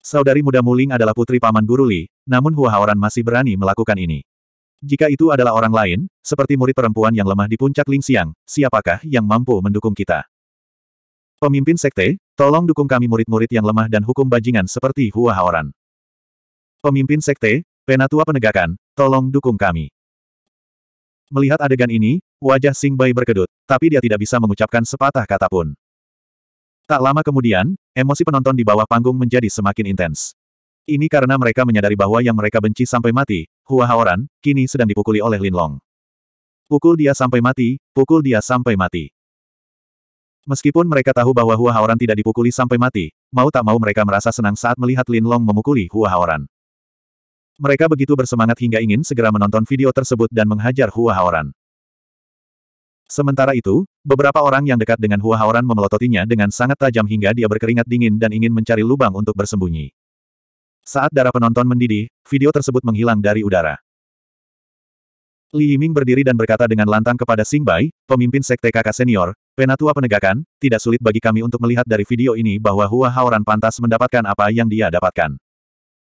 Saudari muda Muling adalah putri paman Guru Li, namun Hua Haoran masih berani melakukan ini. Jika itu adalah orang lain, seperti murid perempuan yang lemah di puncak Ling Siang, siapakah yang mampu mendukung kita? Pemimpin sekte, tolong dukung kami murid-murid yang lemah dan hukum bajingan seperti Hua Haoran. Pemimpin Sekte, Penatua Penegakan, tolong dukung kami. Melihat adegan ini, wajah Sing Bai berkedut, tapi dia tidak bisa mengucapkan sepatah kata pun. Tak lama kemudian, emosi penonton di bawah panggung menjadi semakin intens. Ini karena mereka menyadari bahwa yang mereka benci sampai mati, Hua Haoran, kini sedang dipukuli oleh Lin Long. Pukul dia sampai mati, pukul dia sampai mati. Meskipun mereka tahu bahwa Hua Haoran tidak dipukuli sampai mati, mau tak mau mereka merasa senang saat melihat Lin Long memukuli Hua Haoran. Mereka begitu bersemangat hingga ingin segera menonton video tersebut dan menghajar Hua Haoran. Sementara itu, beberapa orang yang dekat dengan Hua Haoran memelototinya dengan sangat tajam hingga dia berkeringat dingin dan ingin mencari lubang untuk bersembunyi. Saat darah penonton mendidih, video tersebut menghilang dari udara. Li Yiming berdiri dan berkata dengan lantang kepada Xing Bai, pemimpin sekte kakak senior, penatua penegakan, tidak sulit bagi kami untuk melihat dari video ini bahwa Hua Haoran pantas mendapatkan apa yang dia dapatkan.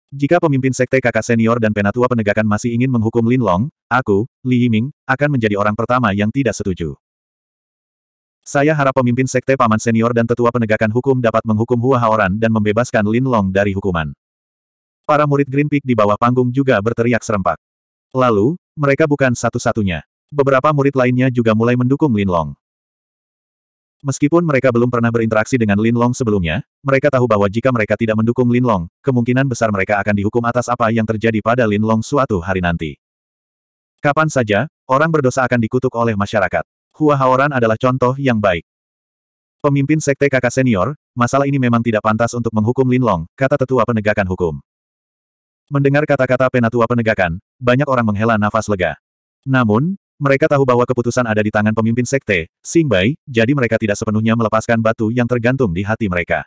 Jika pemimpin sekte kakak senior dan penatua penegakan masih ingin menghukum Lin Long, aku, Li Yiming, akan menjadi orang pertama yang tidak setuju. Saya harap pemimpin sekte paman senior dan tetua penegakan hukum dapat menghukum Hua Haoran dan membebaskan Lin Long dari hukuman. Para murid Green Peak di bawah panggung juga berteriak serempak. Lalu, mereka bukan satu-satunya. Beberapa murid lainnya juga mulai mendukung Lin Long. Meskipun mereka belum pernah berinteraksi dengan Lin Long sebelumnya, mereka tahu bahwa jika mereka tidak mendukung Lin Long, kemungkinan besar mereka akan dihukum atas apa yang terjadi pada Lin Long suatu hari nanti. Kapan saja, orang berdosa akan dikutuk oleh masyarakat. Hua Haoran adalah contoh yang baik. Pemimpin sekte kakak senior, masalah ini memang tidak pantas untuk menghukum Lin Long, kata tetua penegakan hukum. Mendengar kata-kata penatua penegakan, banyak orang menghela nafas lega. Namun, mereka tahu bahwa keputusan ada di tangan pemimpin sekte, Bai, jadi mereka tidak sepenuhnya melepaskan batu yang tergantung di hati mereka.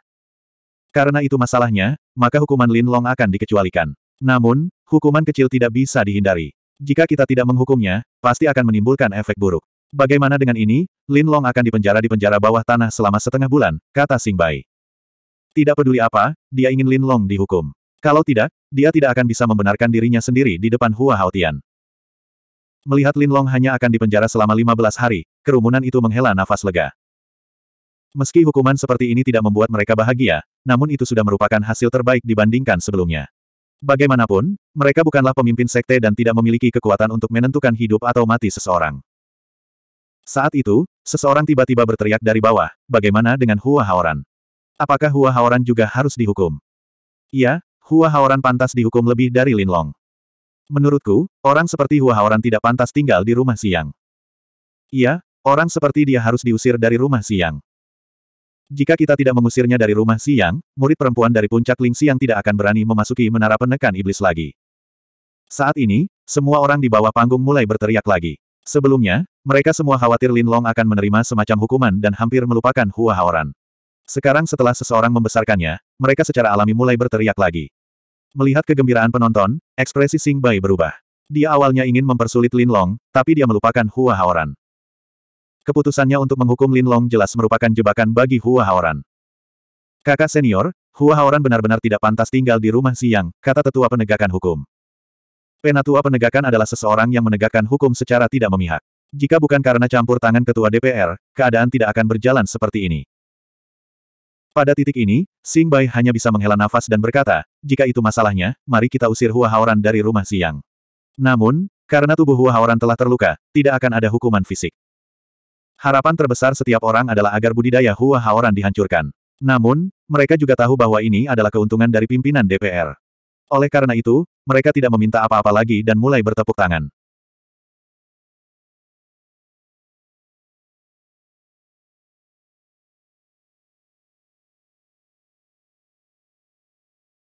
Karena itu masalahnya, maka hukuman Lin Long akan dikecualikan. Namun, hukuman kecil tidak bisa dihindari. Jika kita tidak menghukumnya, pasti akan menimbulkan efek buruk. Bagaimana dengan ini, Lin Long akan dipenjara di penjara bawah tanah selama setengah bulan, kata Bai. Tidak peduli apa, dia ingin Lin Long dihukum. Kalau tidak, dia tidak akan bisa membenarkan dirinya sendiri di depan Hua Haotian. Melihat Lin Long hanya akan dipenjara selama 15 hari, kerumunan itu menghela nafas lega. Meski hukuman seperti ini tidak membuat mereka bahagia, namun itu sudah merupakan hasil terbaik dibandingkan sebelumnya. Bagaimanapun, mereka bukanlah pemimpin sekte dan tidak memiliki kekuatan untuk menentukan hidup atau mati seseorang. Saat itu, seseorang tiba-tiba berteriak dari bawah, bagaimana dengan Hua Haoran? Apakah Hua Haoran juga harus dihukum? Iya, Hua Haoran pantas dihukum lebih dari Lin Long." Menurutku, orang seperti Hua Haoran tidak pantas tinggal di rumah siang. Iya, orang seperti dia harus diusir dari rumah siang. Jika kita tidak mengusirnya dari rumah siang, murid perempuan dari puncak Ling Siang tidak akan berani memasuki menara penekan iblis lagi. Saat ini, semua orang di bawah panggung mulai berteriak lagi. Sebelumnya, mereka semua khawatir Lin Long akan menerima semacam hukuman dan hampir melupakan Hua Haoran. Sekarang setelah seseorang membesarkannya, mereka secara alami mulai berteriak lagi. Melihat kegembiraan penonton, ekspresi Sing Bai berubah. Dia awalnya ingin mempersulit Lin Long, tapi dia melupakan Hua Haoran. Keputusannya untuk menghukum Lin Long jelas merupakan jebakan bagi Hua Haoran. Kakak senior, Hua Haoran benar-benar tidak pantas tinggal di rumah siang, kata tetua penegakan hukum. Penatua penegakan adalah seseorang yang menegakkan hukum secara tidak memihak. Jika bukan karena campur tangan ketua DPR, keadaan tidak akan berjalan seperti ini. Pada titik ini, Sing Bai hanya bisa menghela nafas dan berkata, jika itu masalahnya, mari kita usir Hua Haoran dari rumah siang. Namun, karena tubuh Hua Haoran telah terluka, tidak akan ada hukuman fisik. Harapan terbesar setiap orang adalah agar budidaya Hua Haoran dihancurkan. Namun, mereka juga tahu bahwa ini adalah keuntungan dari pimpinan DPR. Oleh karena itu, mereka tidak meminta apa-apa lagi dan mulai bertepuk tangan.